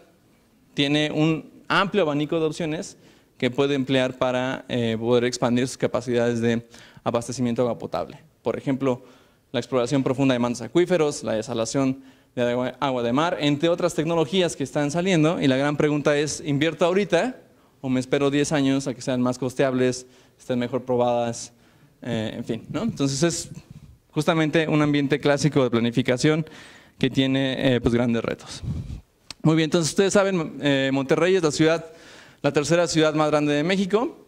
tiene un amplio abanico de opciones que puede emplear para eh, poder expandir sus capacidades de abastecimiento de agua potable. Por ejemplo, la exploración profunda de mantos acuíferos, la desalación de agua de mar, entre otras tecnologías que están saliendo. Y la gran pregunta es, ¿invierto ahorita o me espero 10 años a que sean más costeables, estén mejor probadas, eh, en fin? ¿no? Entonces es justamente un ambiente clásico de planificación que tiene eh, pues, grandes retos. Muy bien, entonces ustedes saben, Monterrey es la ciudad la tercera ciudad más grande de México.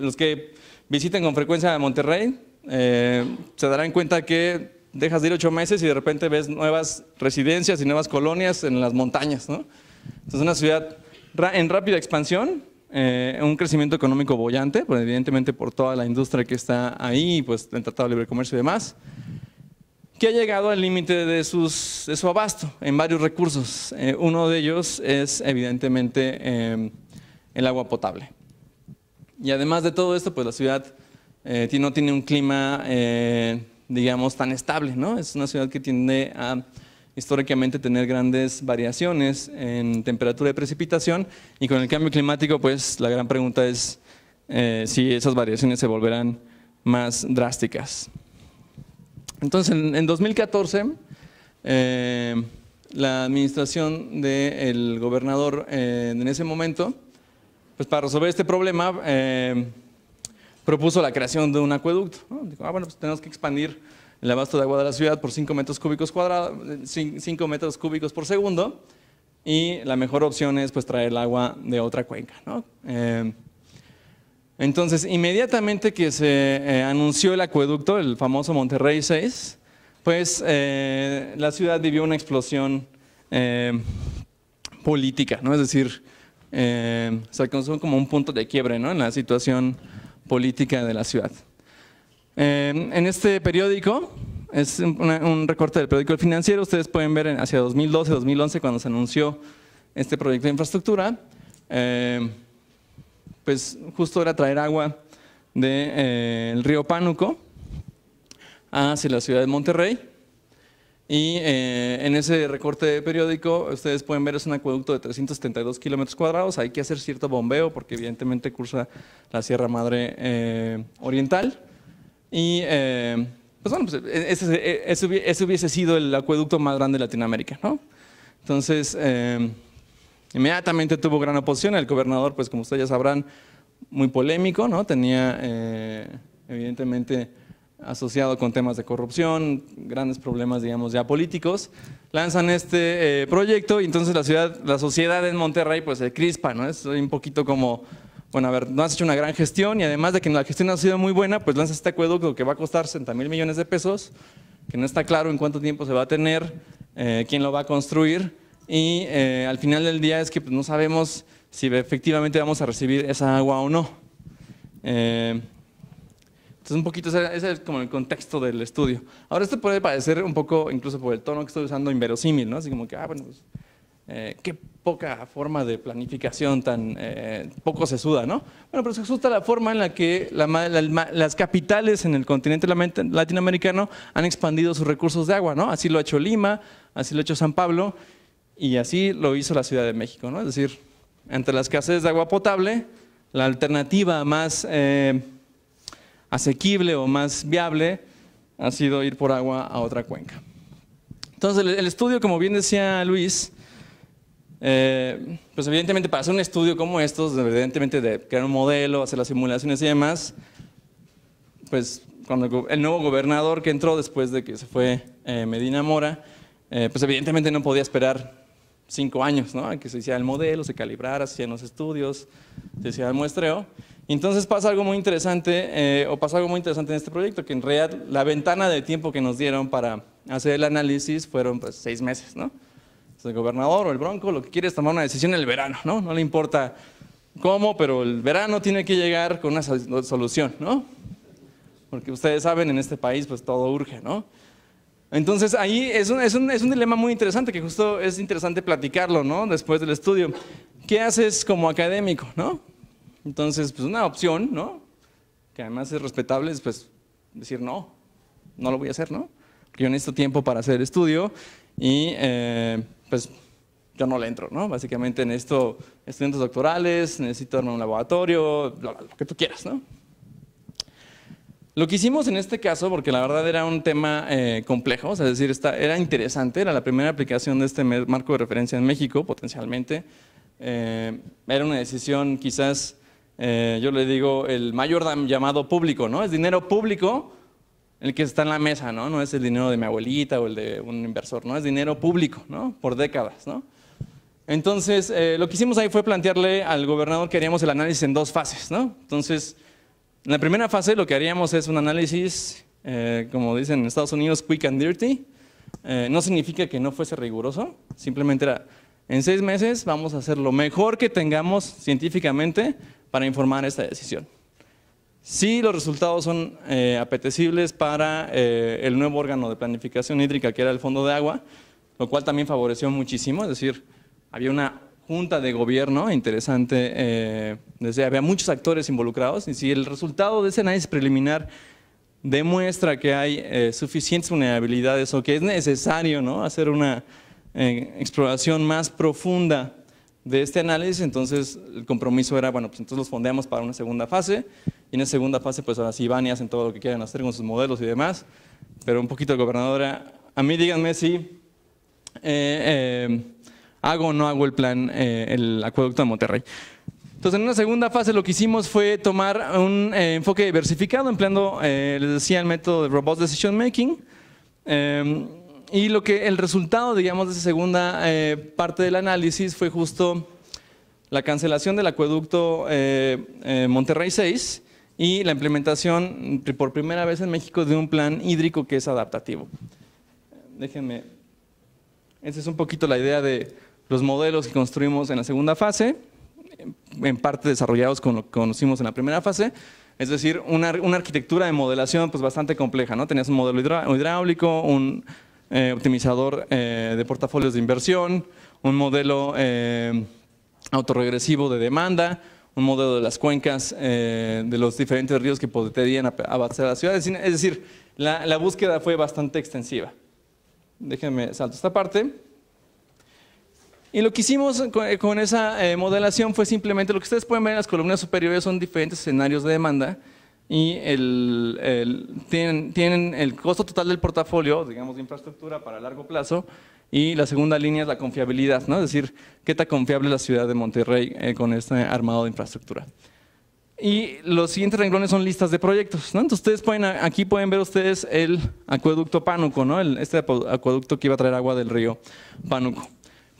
los que visiten con frecuencia Monterrey eh, se darán cuenta que dejas de ir ocho meses y de repente ves nuevas residencias y nuevas colonias en las montañas. Es una ciudad en rápida expansión, eh, un crecimiento económico bollante, evidentemente por toda la industria que está ahí, pues el Tratado de Libre Comercio y demás, que ha llegado al límite de, su abasto en varios recursos. Eh, uno de ellos es evidentemente el agua potable. Y además de todo esto, pues la ciudad eh, no tiene un clima, eh, digamos, tan estable, ¿no? Es una ciudad que tiende a históricamente tener grandes variaciones en temperatura y precipitación, y con el cambio climático, pues la gran pregunta es eh, si esas variaciones se volverán más drásticas. Entonces, en, en 2014, la administración del gobernador en ese momento, pues para resolver este problema, eh, propuso la creación de un acueducto. Dijo, ah, bueno, pues tenemos que expandir el abasto de agua de la ciudad por 5 metros cúbicos metros cúbicos por segundo, y la mejor opción es pues traer el agua de otra cuenca. Eh, entonces, inmediatamente que se eh, anunció el acueducto, el famoso Monterrey 6, pues la ciudad vivió una explosión política, ¿no? es decir, eh, se son como un punto de quiebre en la situación política de la ciudad. Eh, en este periódico, es un recorte del periódico Financiero, ustedes pueden ver hacia 2012, 2011, cuando se anunció este proyecto de infraestructura, eh, pues justo era traer agua del eh, río Pánuco hacia la ciudad de Monterrey, y eh, en ese recorte periódico, ustedes pueden ver, es un acueducto de 372 kilómetros cuadrados, hay que hacer cierto bombeo porque evidentemente cursa la Sierra Madre eh, Oriental. Y eh, pues bueno, pues, e-, e-, ese, hubiese sido el acueducto más grande de Latinoamérica. ¿no? Entonces, eh, inmediatamente tuvo gran oposición, el gobernador, pues como ustedes sabrán, muy polémico, ¿no? tenía evidentemente asociado con temas de corrupción, grandes problemas, digamos, ya políticos, lanzan este eh, proyecto y entonces la ciudad, la sociedad en Monterrey pues se crispa, ¿no? Es un poquito como, bueno, a ver, no has hecho una gran gestión y además de que la gestión no ha sido muy buena, pues lanzas este acueducto que va a costar 60 mil millones de pesos, que no está claro en cuánto tiempo se va a tener, eh, quién lo va a construir y eh, al final del día es que pues, no sabemos si efectivamente vamos a recibir esa agua o no. Entonces, un poquito ese, es como el contexto del estudio. Ahora, esto puede parecer un poco, incluso por el tono que estoy usando, inverosímil, ¿no? Así como que, ah, bueno, pues, eh, qué poca forma de planificación tan eh, poco sesuda, ¿no? Bueno, pero se asusta la forma en la que las capitales en el continente latinoamericano han expandido sus recursos de agua, ¿no? Así lo ha hecho Lima, así lo ha hecho San Pablo y así lo hizo la Ciudad de México, ¿no? Es decir, entre las escasez de agua potable, la alternativa más... Eh, asequible o más viable ha sido ir por agua a otra cuenca. Entonces, el estudio, como bien decía Luis, eh, pues evidentemente para hacer un estudio como estos, evidentemente de crear un modelo, hacer las simulaciones y demás, pues cuando el nuevo gobernador que entró después de que se fue eh, Medina Mora, eh, pues evidentemente no podía esperar cinco años, ¿no? que se hiciera el modelo, se calibrara, se hicieran los estudios, se hiciera el muestreo. Entonces pasa algo muy interesante, eh, o pasa algo muy interesante en este proyecto, que en realidad la ventana de tiempo que nos dieron para hacer el análisis fueron pues, seis meses, ¿no? el gobernador o el bronco lo que quiere es tomar una decisión en el verano, ¿no? No le importa cómo, pero el verano tiene que llegar con una solución, ¿no? Porque ustedes saben, en este país pues todo urge, ¿no? Entonces ahí es un, dilema muy interesante que justo es interesante platicarlo, ¿no? Después del estudio. ¿Qué haces como académico, no? Entonces, pues una opción, ¿no? Que además es respetable, es pues decir no, no lo voy a hacer, ¿no? Porque yo necesito tiempo para hacer estudio y eh, pues yo no le entro, ¿no? Básicamente esto estudiantes doctorales, necesito un laboratorio, lo que tú quieras, ¿no? Lo que hicimos en este caso, porque la verdad era un tema eh, complejo, es decir, era interesante, era la primera aplicación de este marco de referencia en México, potencialmente. Eh, era una decisión quizás, eh, yo le digo, el mayor llamado público, ¿no? Es dinero público el que está en la mesa, ¿no? No es el dinero de mi abuelita o el de un inversor, ¿no? Es dinero público, ¿no? Por décadas, ¿no? Entonces, lo que hicimos ahí fue plantearle al gobernador que haríamos el análisis en dos fases, ¿no? Entonces, en la primera fase lo que haríamos es un análisis, eh, como dicen en Estados Unidos, quick and dirty. Eh, no significa que no fuese riguroso, simplemente era, en seis meses vamos a hacer lo mejor que tengamos científicamente para informar esta decisión. Si los resultados son eh, apetecibles para el nuevo órgano de planificación hídrica, que era el fondo de agua, lo cual también favoreció muchísimo, es decir, había una junta de gobierno, interesante, eh, había muchos actores involucrados, y si el resultado de ese análisis preliminar demuestra que hay eh, suficientes vulnerabilidades o que es necesario ¿no? hacer una eh, exploración más profunda de este análisis, entonces el compromiso era, bueno, pues entonces los fondeamos para una segunda fase, y en esa segunda fase pues ahora sí van y hacen todo lo que quieran hacer con sus modelos y demás, pero un poquito, gobernadora, a mí díganme si hago o no hago el plan, eh, el acueducto de Monterrey. Entonces, en una segunda fase lo que hicimos fue tomar un eh, enfoque diversificado, empleando, eh, les decía, el método de Robust Decision Making. y lo que el resultado, digamos, de esa segunda parte del análisis fue justo la cancelación del acueducto Monterrey 6 y la implementación por primera vez en México de un plan hídrico que es adaptativo. Déjenme, esa es un poquito la idea de, los modelos que construimos en la segunda fase, en parte desarrollados con lo que conocimos en la primera fase, es decir, una, una arquitectura de modelación pues, bastante compleja. ¿no? Tenías un modelo hidráulico, un eh, optimizador eh, de portafolios de inversión, un modelo eh, autorregresivo de demanda, un modelo de las cuencas eh, de los diferentes ríos que podrían abastecer a la ciudad. Es decir, la, la búsqueda fue bastante extensiva. Déjenme salto esta parte. Y lo que hicimos con eh, esa eh, modelación fue simplemente, lo que ustedes pueden ver en las columnas superiores son diferentes escenarios de demanda y el, tienen, el costo total del portafolio, digamos, de infraestructura para largo plazo y la segunda línea es la confiabilidad, ¿no? es decir, qué tan confiable es la ciudad de Monterrey eh, con este armado de infraestructura. Y los siguientes renglones son listas de proyectos. ¿no? Entonces ustedes pueden, aquí pueden ver ustedes el acueducto Pánuco, ¿no? El, este acueducto que iba a traer agua del río Pánuco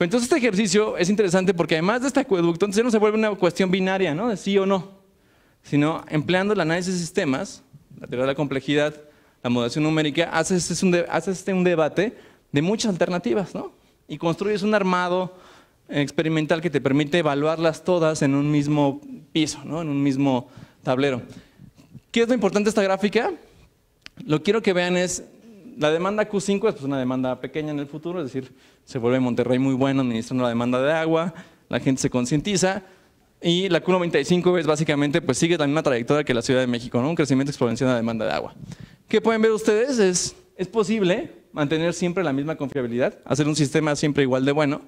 entonces este ejercicio es interesante porque además de este acueducto, entonces no se vuelve una cuestión binaria, ¿no? De sí o no, sino empleando el análisis de sistemas, la teoría de la complejidad, la modulación numérica, haces este un, debate de muchas alternativas, ¿no? Y construyes un armado experimental que te permite evaluarlas todas en un mismo piso, ¿no? en un mismo tablero. ¿Qué es lo importante de esta gráfica? Lo quiero que vean es la demanda Q5 es pues, una demanda pequeña en el futuro, es decir, se vuelve Monterrey muy bueno administrando la demanda de agua, la gente se concientiza. Y la Q95 es básicamente, pues sigue la misma trayectoria que la Ciudad de México, ¿no? un crecimiento exponencial de la demanda de agua. ¿Qué pueden ver ustedes? Es, es posible mantener siempre la misma confiabilidad, hacer un sistema siempre igual de bueno,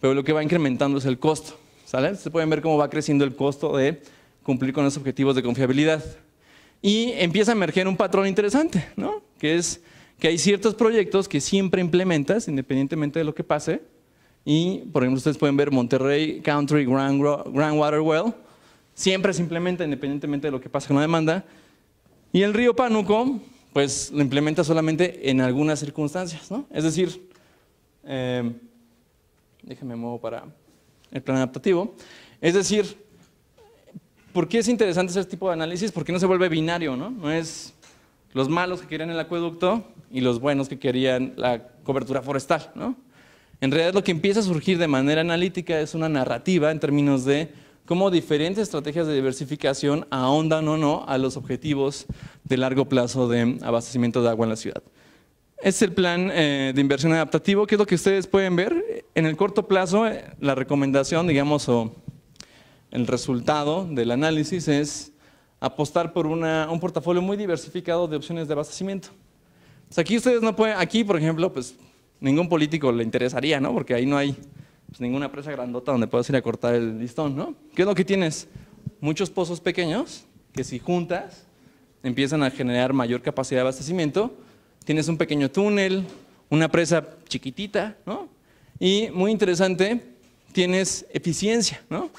pero lo que va incrementando es el costo. ¿sale? Ustedes pueden ver cómo va creciendo el costo de cumplir con los objetivos de confiabilidad. Y empieza a emerger un patrón interesante, ¿no? que es que hay ciertos proyectos que siempre implementas, independientemente de lo que pase. Y, por ejemplo, ustedes pueden ver Monterrey Country Grand, Water Well. Siempre se implementa independientemente de lo que pase con la demanda. Y el río Pánuco, pues lo implementa solamente en algunas circunstancias, ¿no? Es decir, eh, déjenme muevo para el plan adaptativo. Es decir, ¿por qué es interesante este tipo de análisis? Porque no se vuelve binario, ¿no? No es los malos que quieren el acueducto y los buenos que querían la cobertura forestal. ¿no? En realidad lo que empieza a surgir de manera analítica es una narrativa en términos de cómo diferentes estrategias de diversificación ahondan o no a los objetivos de largo plazo de abastecimiento de agua en la ciudad. es el plan eh, de inversión adaptativo, que es lo que ustedes pueden ver. En el corto plazo, eh, la recomendación, digamos, o el resultado del análisis es apostar por un portafolio muy diversificado de opciones de abastecimiento aquí ustedes no pueden, aquí por ejemplo, pues ningún político le interesaría, ¿no? Porque ahí no hay pues, ninguna presa grandota donde puedas ir a cortar el listón, ¿no? ¿Qué es lo que tienes? Muchos pozos pequeños que si juntas empiezan a generar mayor capacidad de abastecimiento. Tienes un pequeño túnel, una presa chiquitita, ¿no? Y muy interesante, tienes eficiencia, ¿no?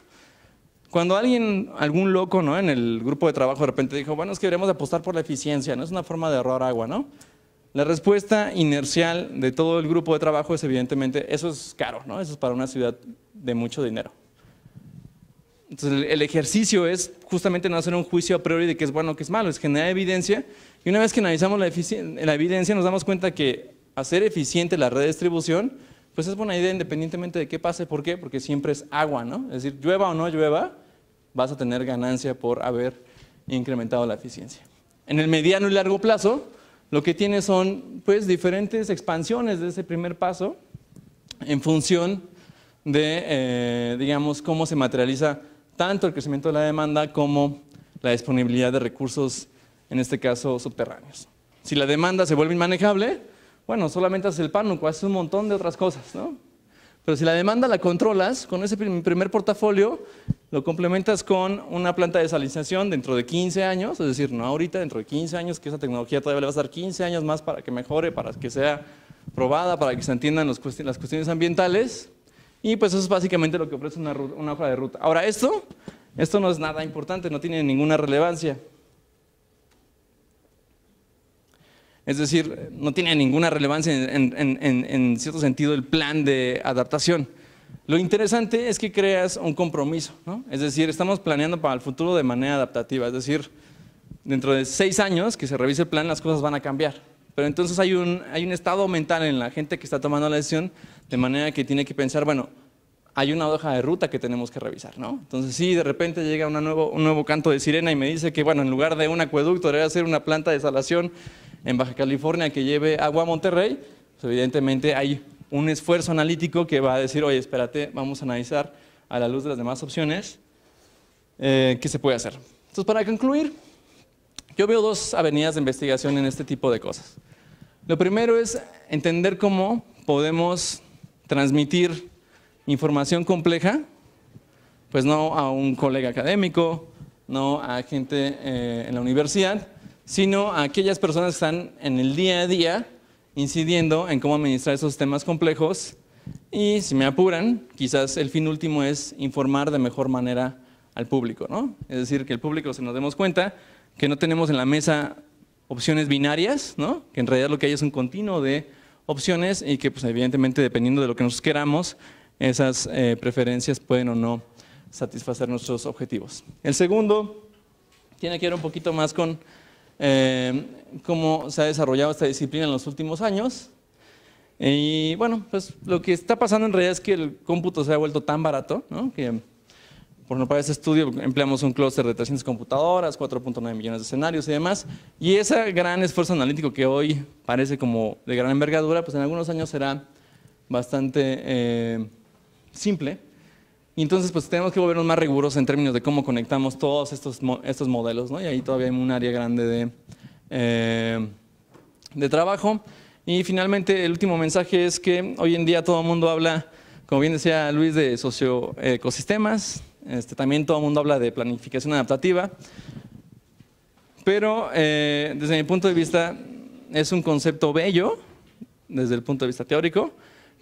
Cuando alguien, algún loco, ¿no? En el grupo de trabajo de repente dijo, bueno, es que deberíamos apostar por la eficiencia, ¿no? Es una forma de ahorrar agua, ¿no? La respuesta inercial de todo el grupo de trabajo es evidentemente, eso es caro, ¿no? Eso es para una ciudad de mucho dinero. Entonces el ejercicio es justamente no hacer un juicio a priori de qué es bueno o qué es malo, es generar evidencia y una vez que analizamos la, la evidencia nos damos cuenta que hacer eficiente la redistribución pues es buena idea independientemente de qué pase, ¿por qué? Porque siempre es agua, ¿no? Es decir, llueva o no llueva, vas a tener ganancia por haber incrementado la eficiencia. En el mediano y largo plazo, lo que tiene son pues diferentes expansiones de ese primer paso en función de, eh, digamos, cómo se materializa tanto el crecimiento de la demanda como la disponibilidad de recursos, en este caso subterráneos. Si la demanda se vuelve inmanejable, bueno, solamente haces el pánico, haces un montón de otras cosas, ¿no? Pero si la demanda la controlas, con ese primer portafolio lo complementas con una planta de salinización dentro de 15 años, es decir, no ahorita, dentro de 15 años, que esa tecnología todavía le va a dar 15 años más para que mejore, para que sea probada, para que se entiendan las cuestiones ambientales. Y pues eso es básicamente lo que ofrece una, una hoja de ruta. Ahora, esto, esto no es nada importante, no tiene ninguna relevancia. Es decir, no tiene ninguna relevancia en, cierto sentido el plan de adaptación. Lo interesante es que creas un compromiso, ¿no? Es decir, estamos planeando para el futuro de manera adaptativa, es decir, dentro de seis años que se revise el plan las cosas van a cambiar. Pero entonces hay un, hay un estado mental en la gente que está tomando la decisión de manera que tiene que pensar, bueno, hay una hoja de ruta que tenemos que revisar, ¿no? Entonces sí, de repente llega nuevo, un nuevo canto de sirena y me dice que, bueno, en lugar de un acueducto debería ser una planta de salación en Baja California que lleve agua a Monterrey, pues, evidentemente hay un esfuerzo analítico que va a decir, oye, espérate, vamos a analizar a la luz de las demás opciones eh, qué se puede hacer. Entonces, para concluir, yo veo dos avenidas de investigación en este tipo de cosas. Lo primero es entender cómo podemos transmitir información compleja, pues no a un colega académico, no a gente eh, en la universidad, sino a aquellas personas que están en el día a día incidiendo en cómo administrar esos temas complejos y si me apuran, quizás el fin último es informar de mejor manera al público, ¿no? Es decir, que el público se nos demos cuenta que no tenemos en la mesa opciones binarias, ¿no? Que en realidad lo que hay es un continuo de opciones y que pues evidentemente dependiendo de lo que nos queramos, esas eh, preferencias pueden o no satisfacer nuestros objetivos. El segundo tiene que ver un poquito más con Em, cómo se ha desarrollado esta disciplina en los últimos años. Y bueno, pues lo que está pasando en realidad es que el cómputo se ha vuelto tan barato, ¿no? que por no para ese estudio empleamos un clúster de 300 computadoras, 4.9 millones de escenarios y demás. Y ese gran esfuerzo analítico que hoy parece como de gran envergadura, pues en algunos años será bastante eh, simple entonces pues tenemos que volvernos más rigurosos en términos de cómo conectamos todos estos, estos modelos, ¿no? Y ahí todavía hay un área grande de, eh, de trabajo. Y finalmente el último mensaje es que hoy en día todo el mundo habla, como bien decía Luis, de socioecosistemas, este, también todo el mundo habla de planificación adaptativa, pero eh, desde mi punto de vista es un concepto bello, desde el punto de vista teórico,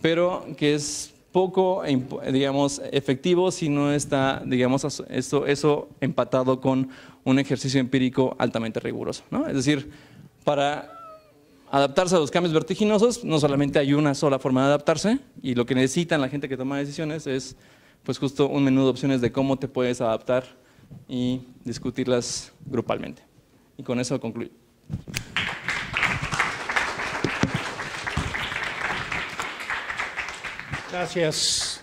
pero que es poco, digamos, efectivo si no está, digamos, eso, eso empatado con un ejercicio empírico altamente riguroso. ¿no? Es decir, para adaptarse a los cambios vertiginosos, no solamente hay una sola forma de adaptarse, y lo que necesitan la gente que toma decisiones es, pues justo un menú de opciones de cómo te puedes adaptar y discutirlas grupalmente. Y con eso concluyo. Gracias.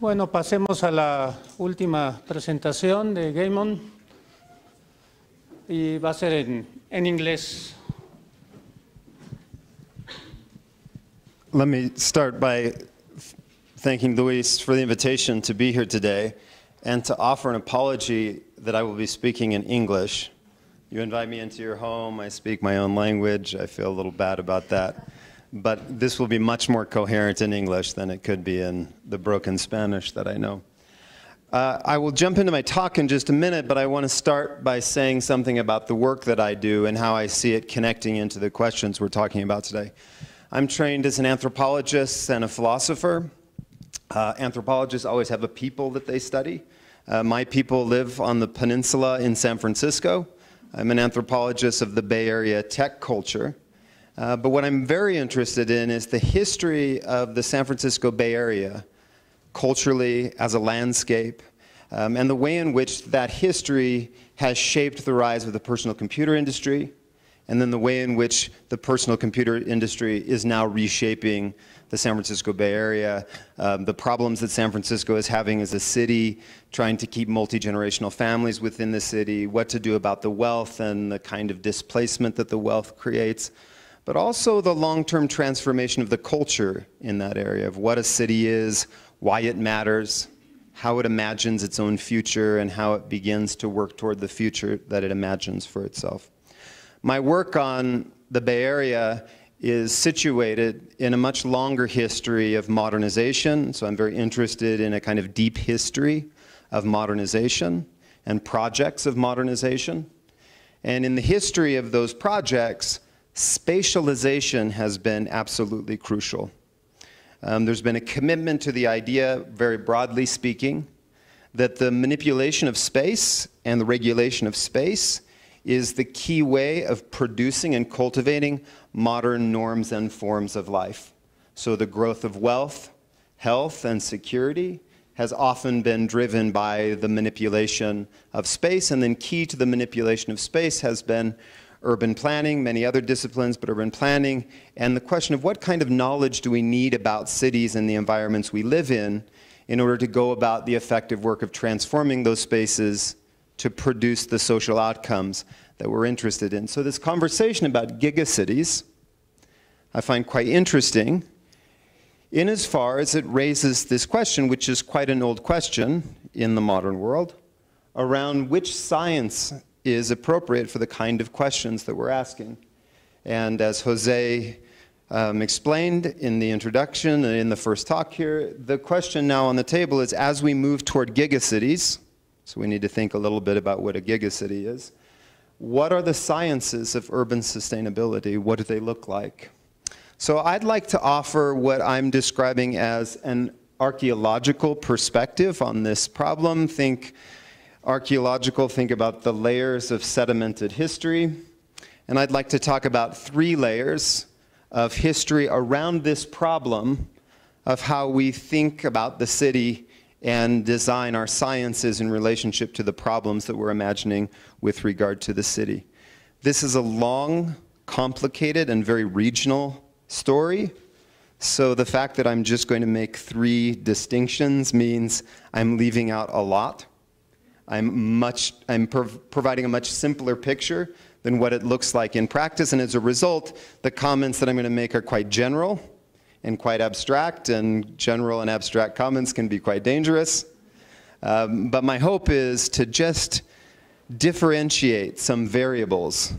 Bueno, pasemos a la última presentación de Gaimon y va a ser en, en inglés. Let me start by thanking Luis for the invitation to be here today and to offer an apology that I will be speaking in English. You invite me into your home, I speak my own language, I feel a little bad about that but this will be much more coherent in English than it could be in the broken Spanish that I know. Uh, I will jump into my talk in just a minute, but I want to start by saying something about the work that I do and how I see it connecting into the questions we're talking about today. I'm trained as an anthropologist and a philosopher. Uh, anthropologists always have a people that they study. Uh, my people live on the peninsula in San Francisco. I'm an anthropologist of the Bay Area tech culture. Uh, but what I'm very interested in is the history of the San Francisco Bay Area, culturally, as a landscape, um, and the way in which that history has shaped the rise of the personal computer industry, and then the way in which the personal computer industry is now reshaping the San Francisco Bay Area, um, the problems that San Francisco is having as a city, trying to keep multi-generational families within the city, what to do about the wealth and the kind of displacement that the wealth creates but also the long-term transformation of the culture in that area of what a city is, why it matters, how it imagines its own future, and how it begins to work toward the future that it imagines for itself. My work on the Bay Area is situated in a much longer history of modernization, so I'm very interested in a kind of deep history of modernization and projects of modernization. And in the history of those projects, spatialization has been absolutely crucial. Um, there's been a commitment to the idea, very broadly speaking, that the manipulation of space and the regulation of space is the key way of producing and cultivating modern norms and forms of life. So the growth of wealth, health, and security has often been driven by the manipulation of space, and then key to the manipulation of space has been urban planning, many other disciplines, but urban planning, and the question of what kind of knowledge do we need about cities and the environments we live in in order to go about the effective work of transforming those spaces to produce the social outcomes that we're interested in. So this conversation about gigacities I find quite interesting in as far as it raises this question, which is quite an old question in the modern world, around which science is appropriate for the kind of questions that we're asking. And as Jose um, explained in the introduction and uh, in the first talk here, the question now on the table is as we move toward gigacities, so we need to think a little bit about what a gigacity is, what are the sciences of urban sustainability? What do they look like? So I'd like to offer what I'm describing as an archaeological perspective on this problem. Think archaeological, think about the layers of sedimented history. And I'd like to talk about three layers of history around this problem of how we think about the city and design our sciences in relationship to the problems that we're imagining with regard to the city. This is a long, complicated, and very regional story. So the fact that I'm just going to make three distinctions means I'm leaving out a lot. I'm, much, I'm prov providing a much simpler picture than what it looks like in practice, and as a result, the comments that I'm going to make are quite general and quite abstract, and general and abstract comments can be quite dangerous. Um, but my hope is to just differentiate some variables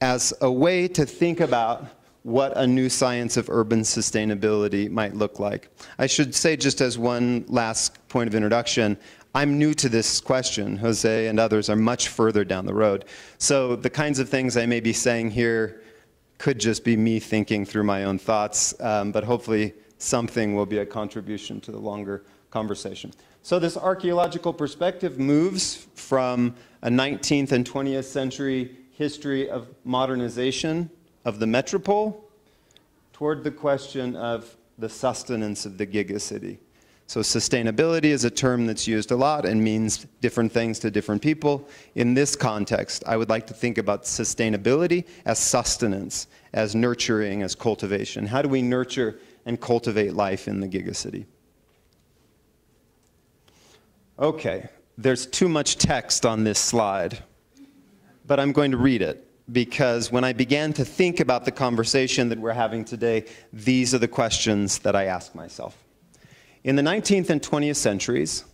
as a way to think about what a new science of urban sustainability might look like. I should say, just as one last point of introduction, I'm new to this question. Jose and others are much further down the road. So the kinds of things I may be saying here could just be me thinking through my own thoughts, um, but hopefully something will be a contribution to the longer conversation. So this archaeological perspective moves from a 19th and 20th century history of modernization of the metropole toward the question of the sustenance of the gigacity. So sustainability is a term that's used a lot and means different things to different people. In this context, I would like to think about sustainability as sustenance, as nurturing, as cultivation. How do we nurture and cultivate life in the gigacity? Okay, there's too much text on this slide, but I'm going to read it because when I began to think about the conversation that we're having today, these are the questions that I ask myself. In the 19th and 20th centuries,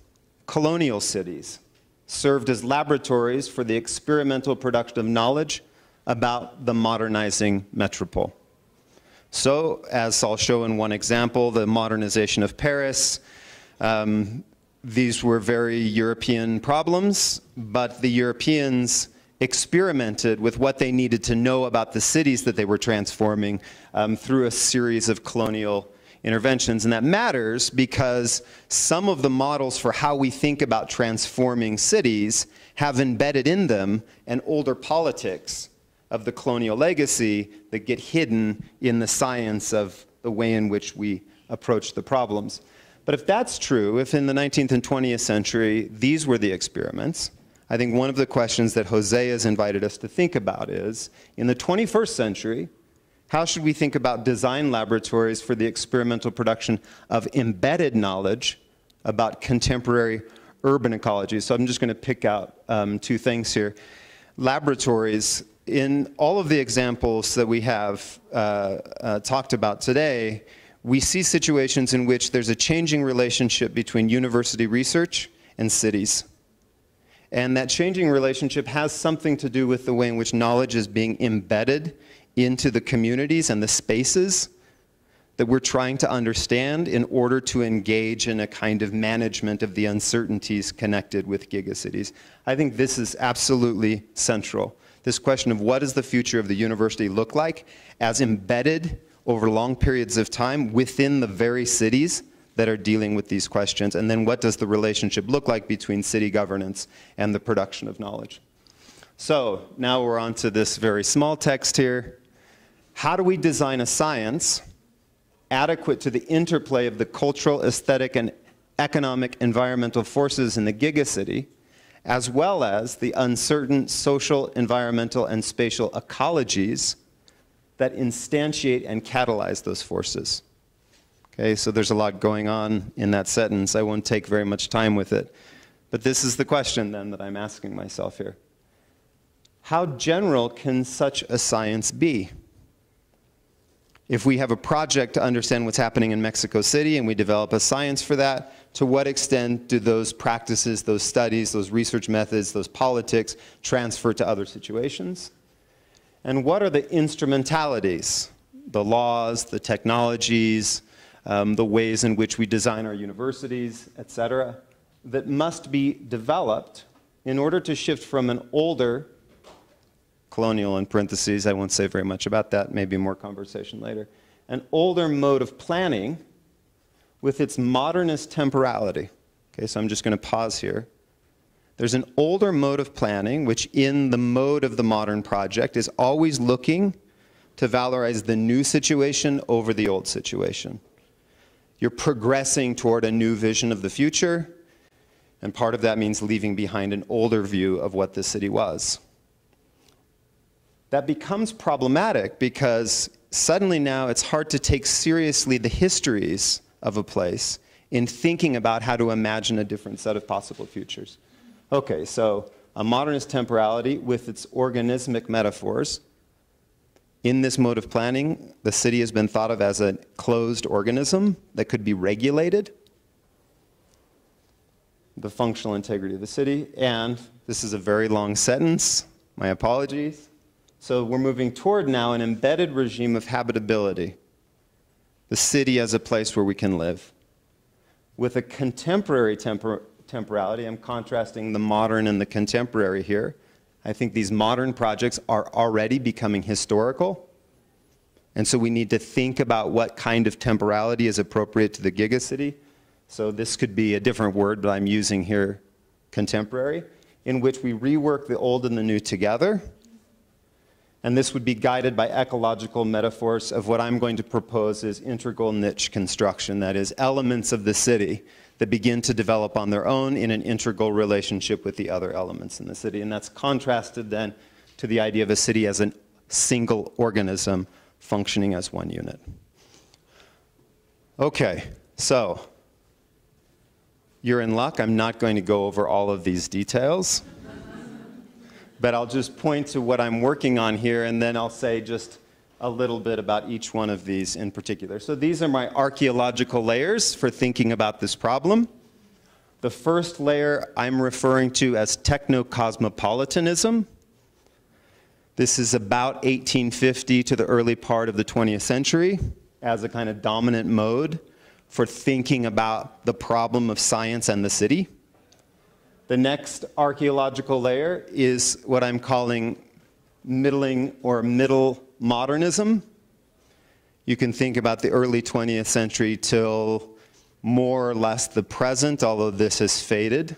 colonial cities served as laboratories for the experimental production of knowledge about the modernizing metropole. So, as I'll show in one example, the modernization of Paris, um, these were very European problems, but the Europeans experimented with what they needed to know about the cities that they were transforming um, through a series of colonial interventions. And that matters because some of the models for how we think about transforming cities have embedded in them an older politics of the colonial legacy that get hidden in the science of the way in which we approach the problems. But if that's true, if in the 19th and 20th century these were the experiments, I think one of the questions that Jose has invited us to think about is, in the 21st century, how should we think about design laboratories for the experimental production of embedded knowledge about contemporary urban ecology? So I'm just going to pick out um, two things here. Laboratories, in all of the examples that we have uh, uh, talked about today, we see situations in which there's a changing relationship between university research and cities. And that changing relationship has something to do with the way in which knowledge is being embedded into the communities and the spaces that we're trying to understand in order to engage in a kind of management of the uncertainties connected with gigacities. I think this is absolutely central. This question of what does the future of the university look like as embedded over long periods of time within the very cities that are dealing with these questions, and then what does the relationship look like between city governance and the production of knowledge. So now we're on to this very small text here. How do we design a science adequate to the interplay of the cultural, aesthetic, and economic environmental forces in the gigacity, as well as the uncertain social, environmental, and spatial ecologies that instantiate and catalyze those forces? Okay, so there's a lot going on in that sentence. I won't take very much time with it. But this is the question then that I'm asking myself here. How general can such a science be? if we have a project to understand what's happening in Mexico City and we develop a science for that, to what extent do those practices, those studies, those research methods, those politics transfer to other situations? And what are the instrumentalities, the laws, the technologies, um, the ways in which we design our universities, et cetera, that must be developed in order to shift from an older colonial in parentheses, I won't say very much about that, maybe more conversation later, an older mode of planning with its modernist temporality. Okay, so I'm just going to pause here. There's an older mode of planning, which in the mode of the modern project is always looking to valorize the new situation over the old situation. You're progressing toward a new vision of the future, and part of that means leaving behind an older view of what the city was. That becomes problematic because suddenly now it's hard to take seriously the histories of a place in thinking about how to imagine a different set of possible futures. Okay, so a modernist temporality with its organismic metaphors. In this mode of planning, the city has been thought of as a closed organism that could be regulated. The functional integrity of the city, and this is a very long sentence, my apologies. So we're moving toward now an embedded regime of habitability, the city as a place where we can live. With a contemporary tempor temporality, I'm contrasting the modern and the contemporary here. I think these modern projects are already becoming historical. And so we need to think about what kind of temporality is appropriate to the gigacity. So this could be a different word, but I'm using here contemporary, in which we rework the old and the new together and this would be guided by ecological metaphors of what I'm going to propose is integral niche construction, that is, elements of the city that begin to develop on their own in an integral relationship with the other elements in the city. And that's contrasted then to the idea of a city as a single organism functioning as one unit. Okay, so you're in luck. I'm not going to go over all of these details but I'll just point to what I'm working on here, and then I'll say just a little bit about each one of these in particular. So these are my archaeological layers for thinking about this problem. The first layer I'm referring to as technocosmopolitanism. This is about 1850 to the early part of the 20th century as a kind of dominant mode for thinking about the problem of science and the city. The next archaeological layer is what I'm calling middling or middle modernism. You can think about the early 20th century till more or less the present, although this has faded.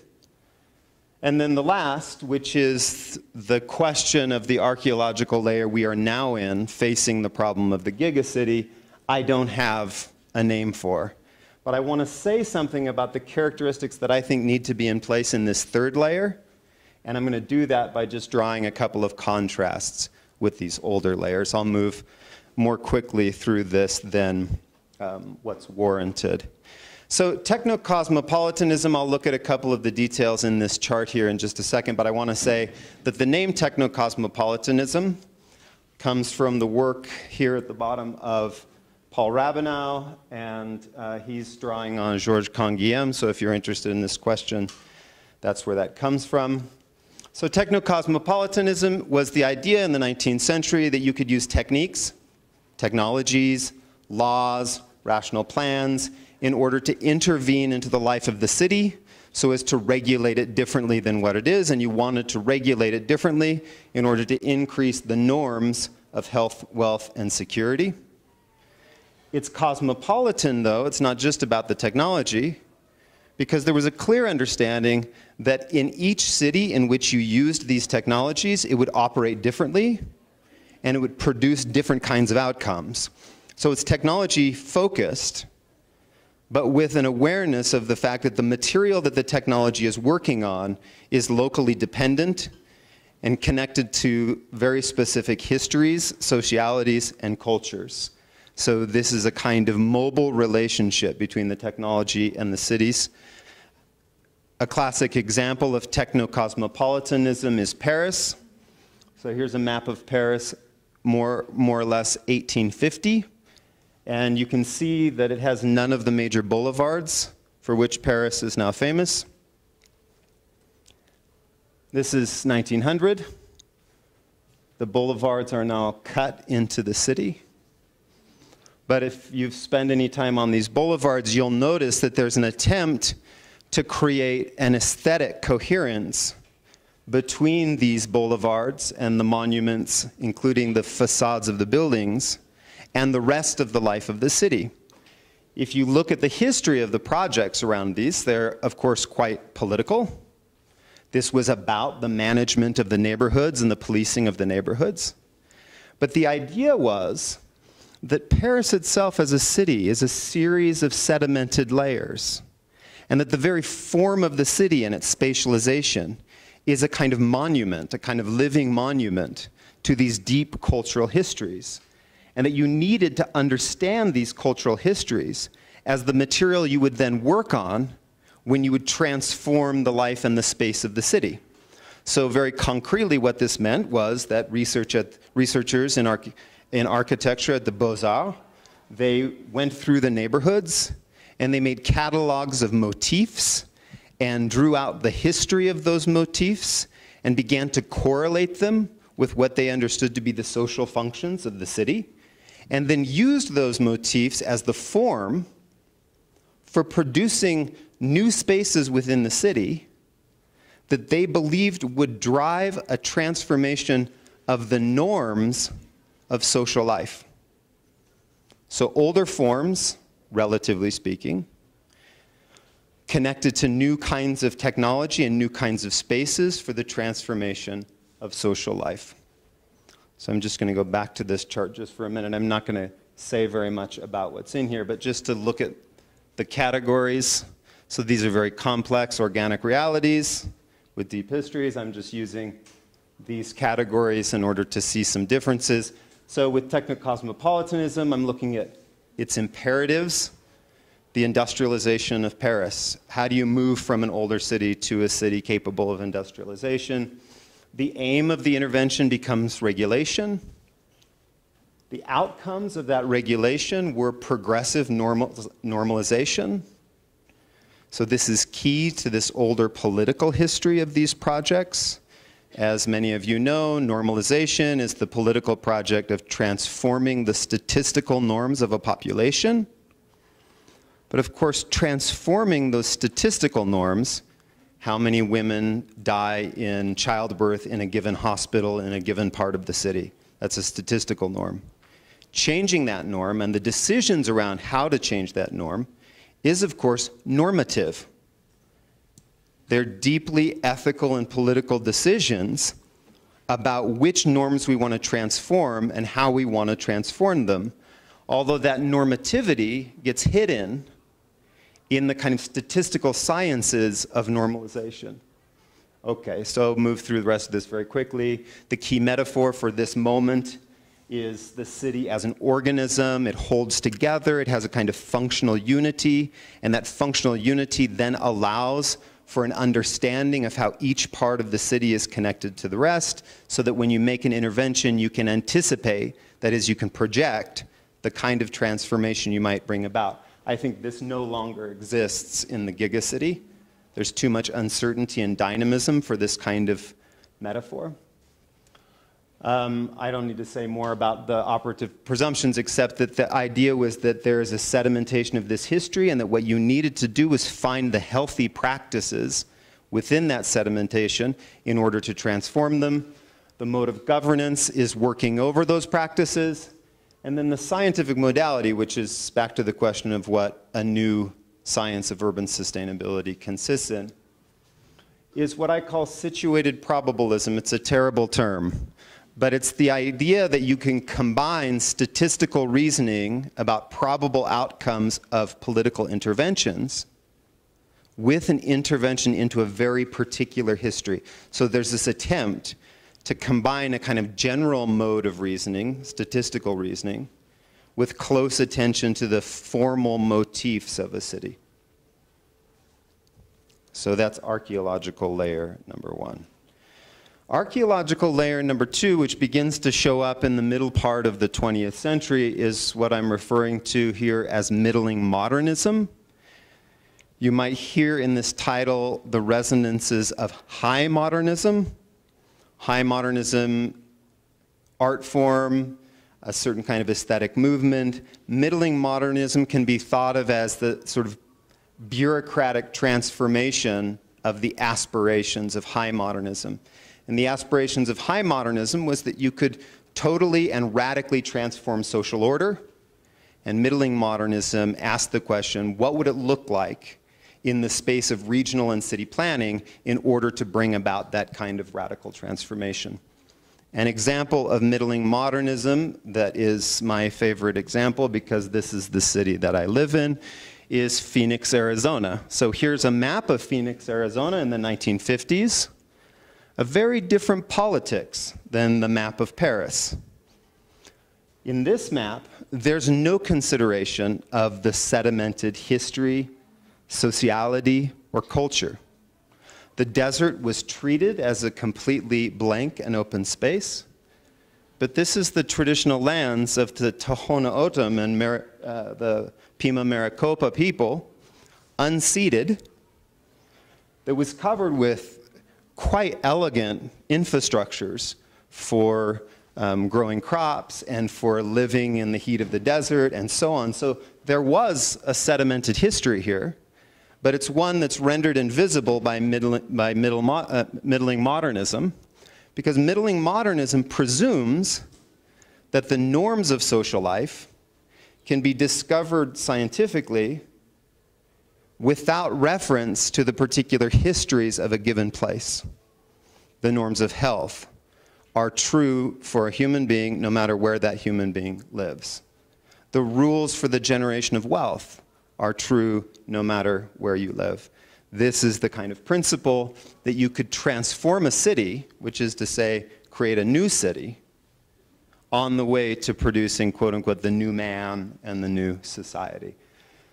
And then the last, which is the question of the archaeological layer we are now in, facing the problem of the gigacity, I don't have a name for but I want to say something about the characteristics that I think need to be in place in this third layer, and I'm going to do that by just drawing a couple of contrasts with these older layers. I'll move more quickly through this than um, what's warranted. So technocosmopolitanism I'll look at a couple of the details in this chart here in just a second, but I want to say that the name technocosmopolitanism comes from the work here at the bottom of Paul Rabinow, and uh, he's drawing on Georges Canguilhem, so if you're interested in this question, that's where that comes from. So technocosmopolitanism was the idea in the 19th century that you could use techniques, technologies, laws, rational plans, in order to intervene into the life of the city so as to regulate it differently than what it is, and you wanted to regulate it differently in order to increase the norms of health, wealth, and security. It's cosmopolitan, though, it's not just about the technology, because there was a clear understanding that in each city in which you used these technologies, it would operate differently and it would produce different kinds of outcomes. So it's technology focused, but with an awareness of the fact that the material that the technology is working on is locally dependent and connected to very specific histories, socialities, and cultures. So this is a kind of mobile relationship between the technology and the cities. A classic example of techno-cosmopolitanism is Paris. So here's a map of Paris, more, more or less 1850. And you can see that it has none of the major boulevards for which Paris is now famous. This is 1900. The boulevards are now cut into the city. But if you've spent any time on these boulevards, you'll notice that there's an attempt to create an aesthetic coherence between these boulevards and the monuments, including the facades of the buildings, and the rest of the life of the city. If you look at the history of the projects around these, they're, of course, quite political. This was about the management of the neighborhoods and the policing of the neighborhoods. But the idea was that Paris itself as a city is a series of sedimented layers, and that the very form of the city and its spatialization is a kind of monument, a kind of living monument to these deep cultural histories, and that you needed to understand these cultural histories as the material you would then work on when you would transform the life and the space of the city. So very concretely what this meant was that research at, researchers in, our in architecture at the Beaux-Arts. They went through the neighborhoods and they made catalogs of motifs and drew out the history of those motifs and began to correlate them with what they understood to be the social functions of the city and then used those motifs as the form for producing new spaces within the city that they believed would drive a transformation of the norms of social life. So older forms, relatively speaking, connected to new kinds of technology and new kinds of spaces for the transformation of social life. So I'm just going to go back to this chart just for a minute. I'm not going to say very much about what's in here, but just to look at the categories. So these are very complex organic realities with deep histories. I'm just using these categories in order to see some differences. So with technocosmopolitanism, I'm looking at its imperatives, the industrialization of Paris. How do you move from an older city to a city capable of industrialization? The aim of the intervention becomes regulation. The outcomes of that regulation were progressive normal normalization. So this is key to this older political history of these projects. As many of you know, normalization is the political project of transforming the statistical norms of a population. But of course, transforming those statistical norms, how many women die in childbirth in a given hospital in a given part of the city, that's a statistical norm. Changing that norm and the decisions around how to change that norm is, of course, normative their deeply ethical and political decisions about which norms we want to transform and how we want to transform them, although that normativity gets hidden in the kind of statistical sciences of normalization. Okay, so move through the rest of this very quickly. The key metaphor for this moment is the city as an organism. It holds together, it has a kind of functional unity, and that functional unity then allows for an understanding of how each part of the city is connected to the rest, so that when you make an intervention, you can anticipate, that is, you can project the kind of transformation you might bring about. I think this no longer exists in the gigacity. There's too much uncertainty and dynamism for this kind of metaphor. Um, I don't need to say more about the operative presumptions, except that the idea was that there is a sedimentation of this history and that what you needed to do was find the healthy practices within that sedimentation in order to transform them. The mode of governance is working over those practices. And then the scientific modality, which is back to the question of what a new science of urban sustainability consists in, is what I call situated probabilism. It's a terrible term but it's the idea that you can combine statistical reasoning about probable outcomes of political interventions with an intervention into a very particular history. So there's this attempt to combine a kind of general mode of reasoning, statistical reasoning, with close attention to the formal motifs of a city. So that's archaeological layer number one. Archaeological layer number two, which begins to show up in the middle part of the 20th century, is what I'm referring to here as middling modernism. You might hear in this title the resonances of high modernism. High modernism, art form, a certain kind of aesthetic movement. Middling modernism can be thought of as the sort of bureaucratic transformation of the aspirations of high modernism and the aspirations of high modernism was that you could totally and radically transform social order. And middling modernism asked the question, what would it look like in the space of regional and city planning in order to bring about that kind of radical transformation? An example of middling modernism that is my favorite example because this is the city that I live in is Phoenix, Arizona. So here's a map of Phoenix, Arizona in the 1950s a very different politics than the map of Paris. In this map, there's no consideration of the sedimented history, sociality, or culture. The desert was treated as a completely blank and open space, but this is the traditional lands of the Tohono O'odham and Mar uh, the Pima Maricopa people, unceded, that was covered with quite elegant infrastructures for um, growing crops and for living in the heat of the desert and so on. So there was a sedimented history here, but it's one that's rendered invisible by, middle, by middle mo uh, middling modernism, because middling modernism presumes that the norms of social life can be discovered scientifically without reference to the particular histories of a given place. The norms of health are true for a human being no matter where that human being lives. The rules for the generation of wealth are true no matter where you live. This is the kind of principle that you could transform a city, which is to say, create a new city, on the way to producing, quote unquote, the new man and the new society.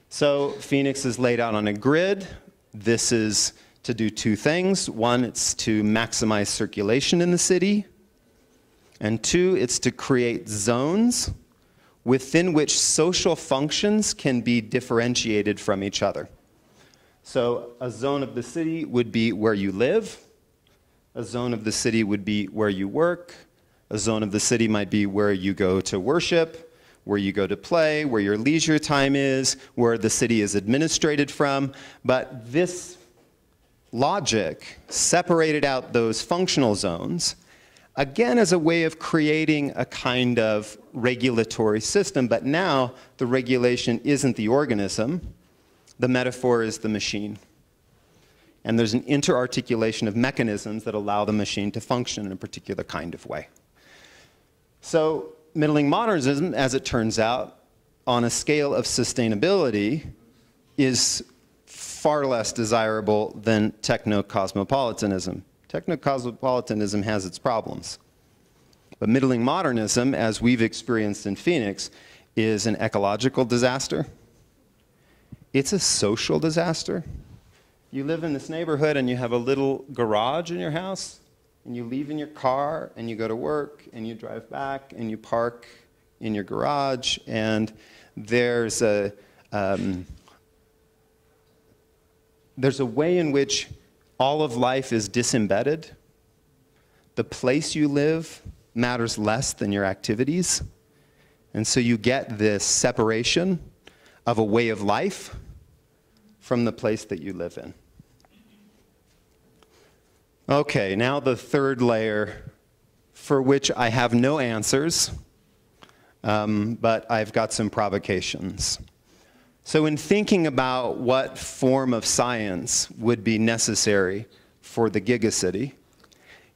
So Phoenix is laid out on a grid. This is to do two things. One, it's to maximize circulation in the city. And two, it's to create zones within which social functions can be differentiated from each other. So a zone of the city would be where you live. A zone of the city would be where you work. A zone of the city might be where you go to worship where you go to play, where your leisure time is, where the city is administered from. But this logic separated out those functional zones, again as a way of creating a kind of regulatory system, but now the regulation isn't the organism, the metaphor is the machine. And there's an interarticulation of mechanisms that allow the machine to function in a particular kind of way. So middling modernism, as it turns out, on a scale of sustainability, is far less desirable than techno-cosmopolitanism. Techno-cosmopolitanism has its problems. But middling modernism, as we've experienced in Phoenix, is an ecological disaster. It's a social disaster. You live in this neighborhood and you have a little garage in your house and you leave in your car and you go to work and you drive back and you park in your garage and there's a um, there's a way in which all of life is disembedded. The place you live matters less than your activities. And so you get this separation of a way of life from the place that you live in. Okay, now the third layer for which I have no answers, um, but I've got some provocations. So, in thinking about what form of science would be necessary for the gigacity,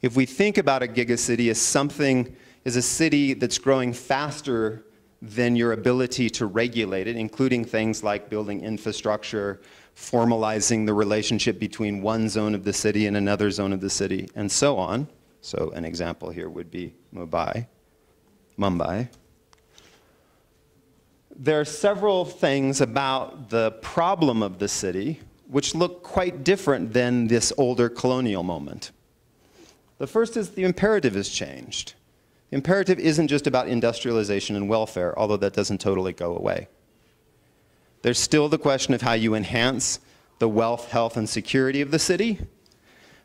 if we think about a gigacity as something, as a city that's growing faster than your ability to regulate it, including things like building infrastructure, formalizing the relationship between one zone of the city and another zone of the city, and so on. So an example here would be Mumbai. Mumbai. There are several things about the problem of the city which look quite different than this older colonial moment. The first is the imperative has changed. The imperative isn't just about industrialization and welfare, although that doesn't totally go away. There's still the question of how you enhance the wealth, health, and security of the city,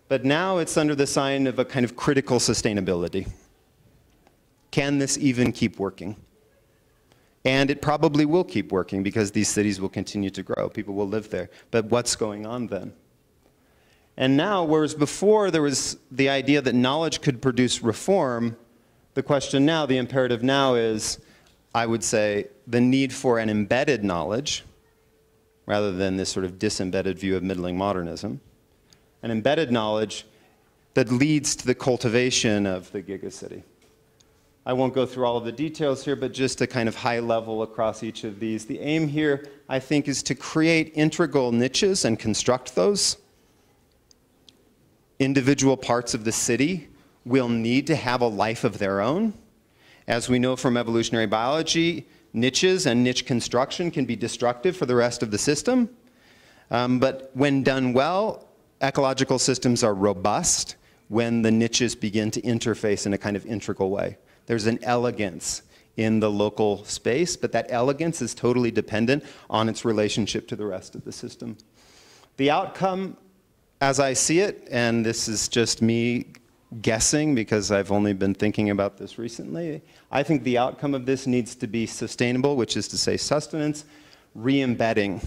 but now it's under the sign of a kind of critical sustainability. Can this even keep working? And it probably will keep working because these cities will continue to grow. People will live there. But what's going on then? And now, whereas before there was the idea that knowledge could produce reform, the question now, the imperative now is I would say the need for an embedded knowledge, rather than this sort of disembedded view of middling modernism, an embedded knowledge that leads to the cultivation of the gigacity. I won't go through all of the details here, but just a kind of high level across each of these. The aim here, I think, is to create integral niches and construct those. Individual parts of the city will need to have a life of their own. As we know from evolutionary biology, niches and niche construction can be destructive for the rest of the system. Um, but when done well, ecological systems are robust when the niches begin to interface in a kind of integral way. There's an elegance in the local space, but that elegance is totally dependent on its relationship to the rest of the system. The outcome, as I see it, and this is just me guessing because I've only been thinking about this recently. I think the outcome of this needs to be sustainable, which is to say sustenance, re-embedding.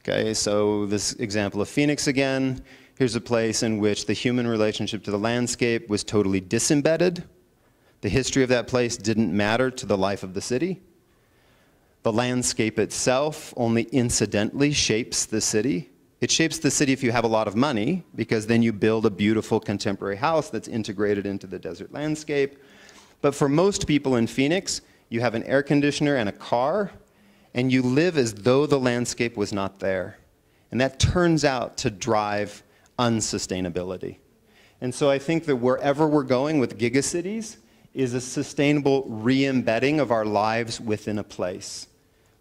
Okay, so this example of Phoenix again, here's a place in which the human relationship to the landscape was totally disembedded. The history of that place didn't matter to the life of the city. The landscape itself only incidentally shapes the city. It shapes the city if you have a lot of money, because then you build a beautiful contemporary house that's integrated into the desert landscape. But for most people in Phoenix, you have an air conditioner and a car, and you live as though the landscape was not there. And that turns out to drive unsustainability. And so I think that wherever we're going with gigacities is a sustainable re embedding of our lives within a place,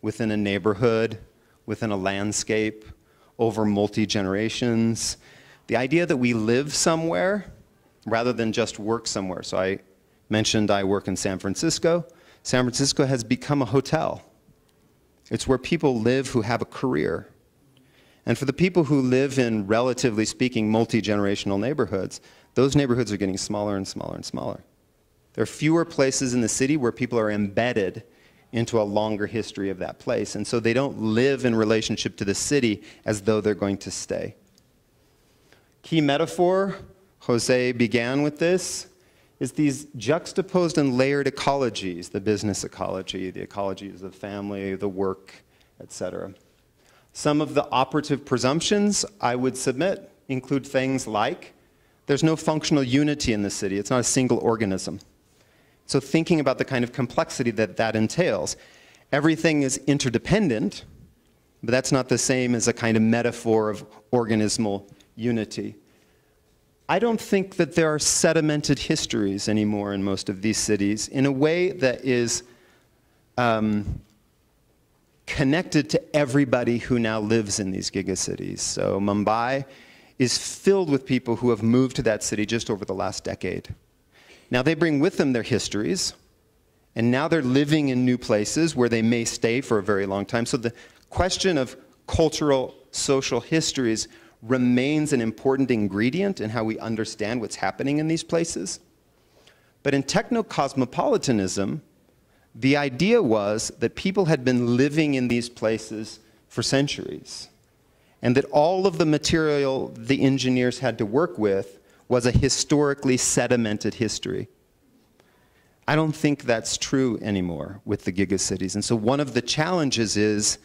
within a neighborhood, within a landscape, over multi generations. The idea that we live somewhere rather than just work somewhere. So I mentioned I work in San Francisco. San Francisco has become a hotel. It's where people live who have a career. And for the people who live in, relatively speaking, multi-generational neighborhoods, those neighborhoods are getting smaller and smaller and smaller. There are fewer places in the city where people are embedded into a longer history of that place. And so they don't live in relationship to the city as though they're going to stay. Key metaphor, Jose began with this, is these juxtaposed and layered ecologies, the business ecology, the ecologies of the family, the work, etc. Some of the operative presumptions I would submit include things like there's no functional unity in the city. It's not a single organism. So thinking about the kind of complexity that that entails. Everything is interdependent, but that's not the same as a kind of metaphor of organismal unity. I don't think that there are sedimented histories anymore in most of these cities in a way that is um, connected to everybody who now lives in these gigacities. So Mumbai is filled with people who have moved to that city just over the last decade. Now they bring with them their histories, and now they're living in new places where they may stay for a very long time. So the question of cultural, social histories remains an important ingredient in how we understand what's happening in these places. But in techno-cosmopolitanism, the idea was that people had been living in these places for centuries, and that all of the material the engineers had to work with was a historically sedimented history. I don't think that's true anymore with the gigacities. And so one of the challenges is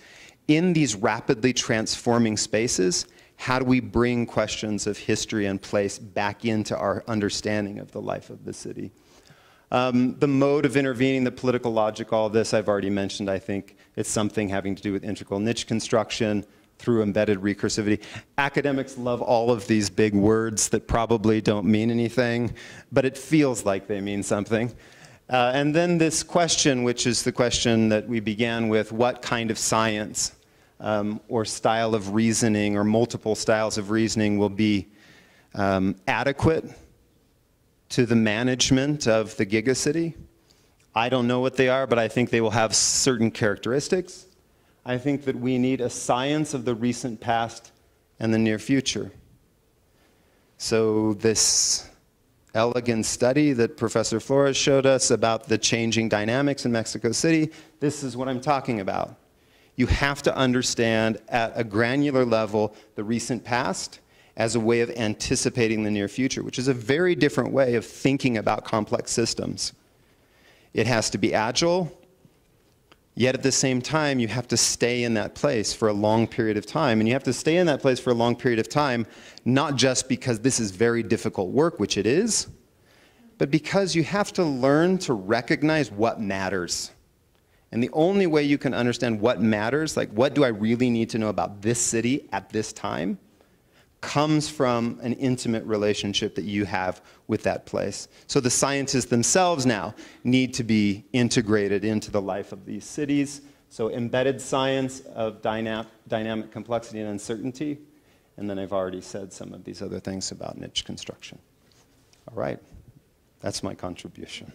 in these rapidly transforming spaces, how do we bring questions of history and place back into our understanding of the life of the city? Um, the mode of intervening, the political logic, all this I've already mentioned, I think it's something having to do with integral niche construction, through embedded recursivity. Academics love all of these big words that probably don't mean anything, but it feels like they mean something. Uh, and then this question, which is the question that we began with, what kind of science um, or style of reasoning or multiple styles of reasoning will be um, adequate to the management of the gigacity? I don't know what they are, but I think they will have certain characteristics. I think that we need a science of the recent past and the near future. So this elegant study that Professor Flores showed us about the changing dynamics in Mexico City, this is what I'm talking about. You have to understand at a granular level the recent past as a way of anticipating the near future, which is a very different way of thinking about complex systems. It has to be agile, Yet at the same time, you have to stay in that place for a long period of time. And you have to stay in that place for a long period of time, not just because this is very difficult work, which it is, but because you have to learn to recognize what matters. And the only way you can understand what matters, like what do I really need to know about this city at this time, comes from an intimate relationship that you have with that place. So the scientists themselves now need to be integrated into the life of these cities. So embedded science of dynam dynamic complexity and uncertainty. And then I've already said some of these other things about niche construction. All right, that's my contribution.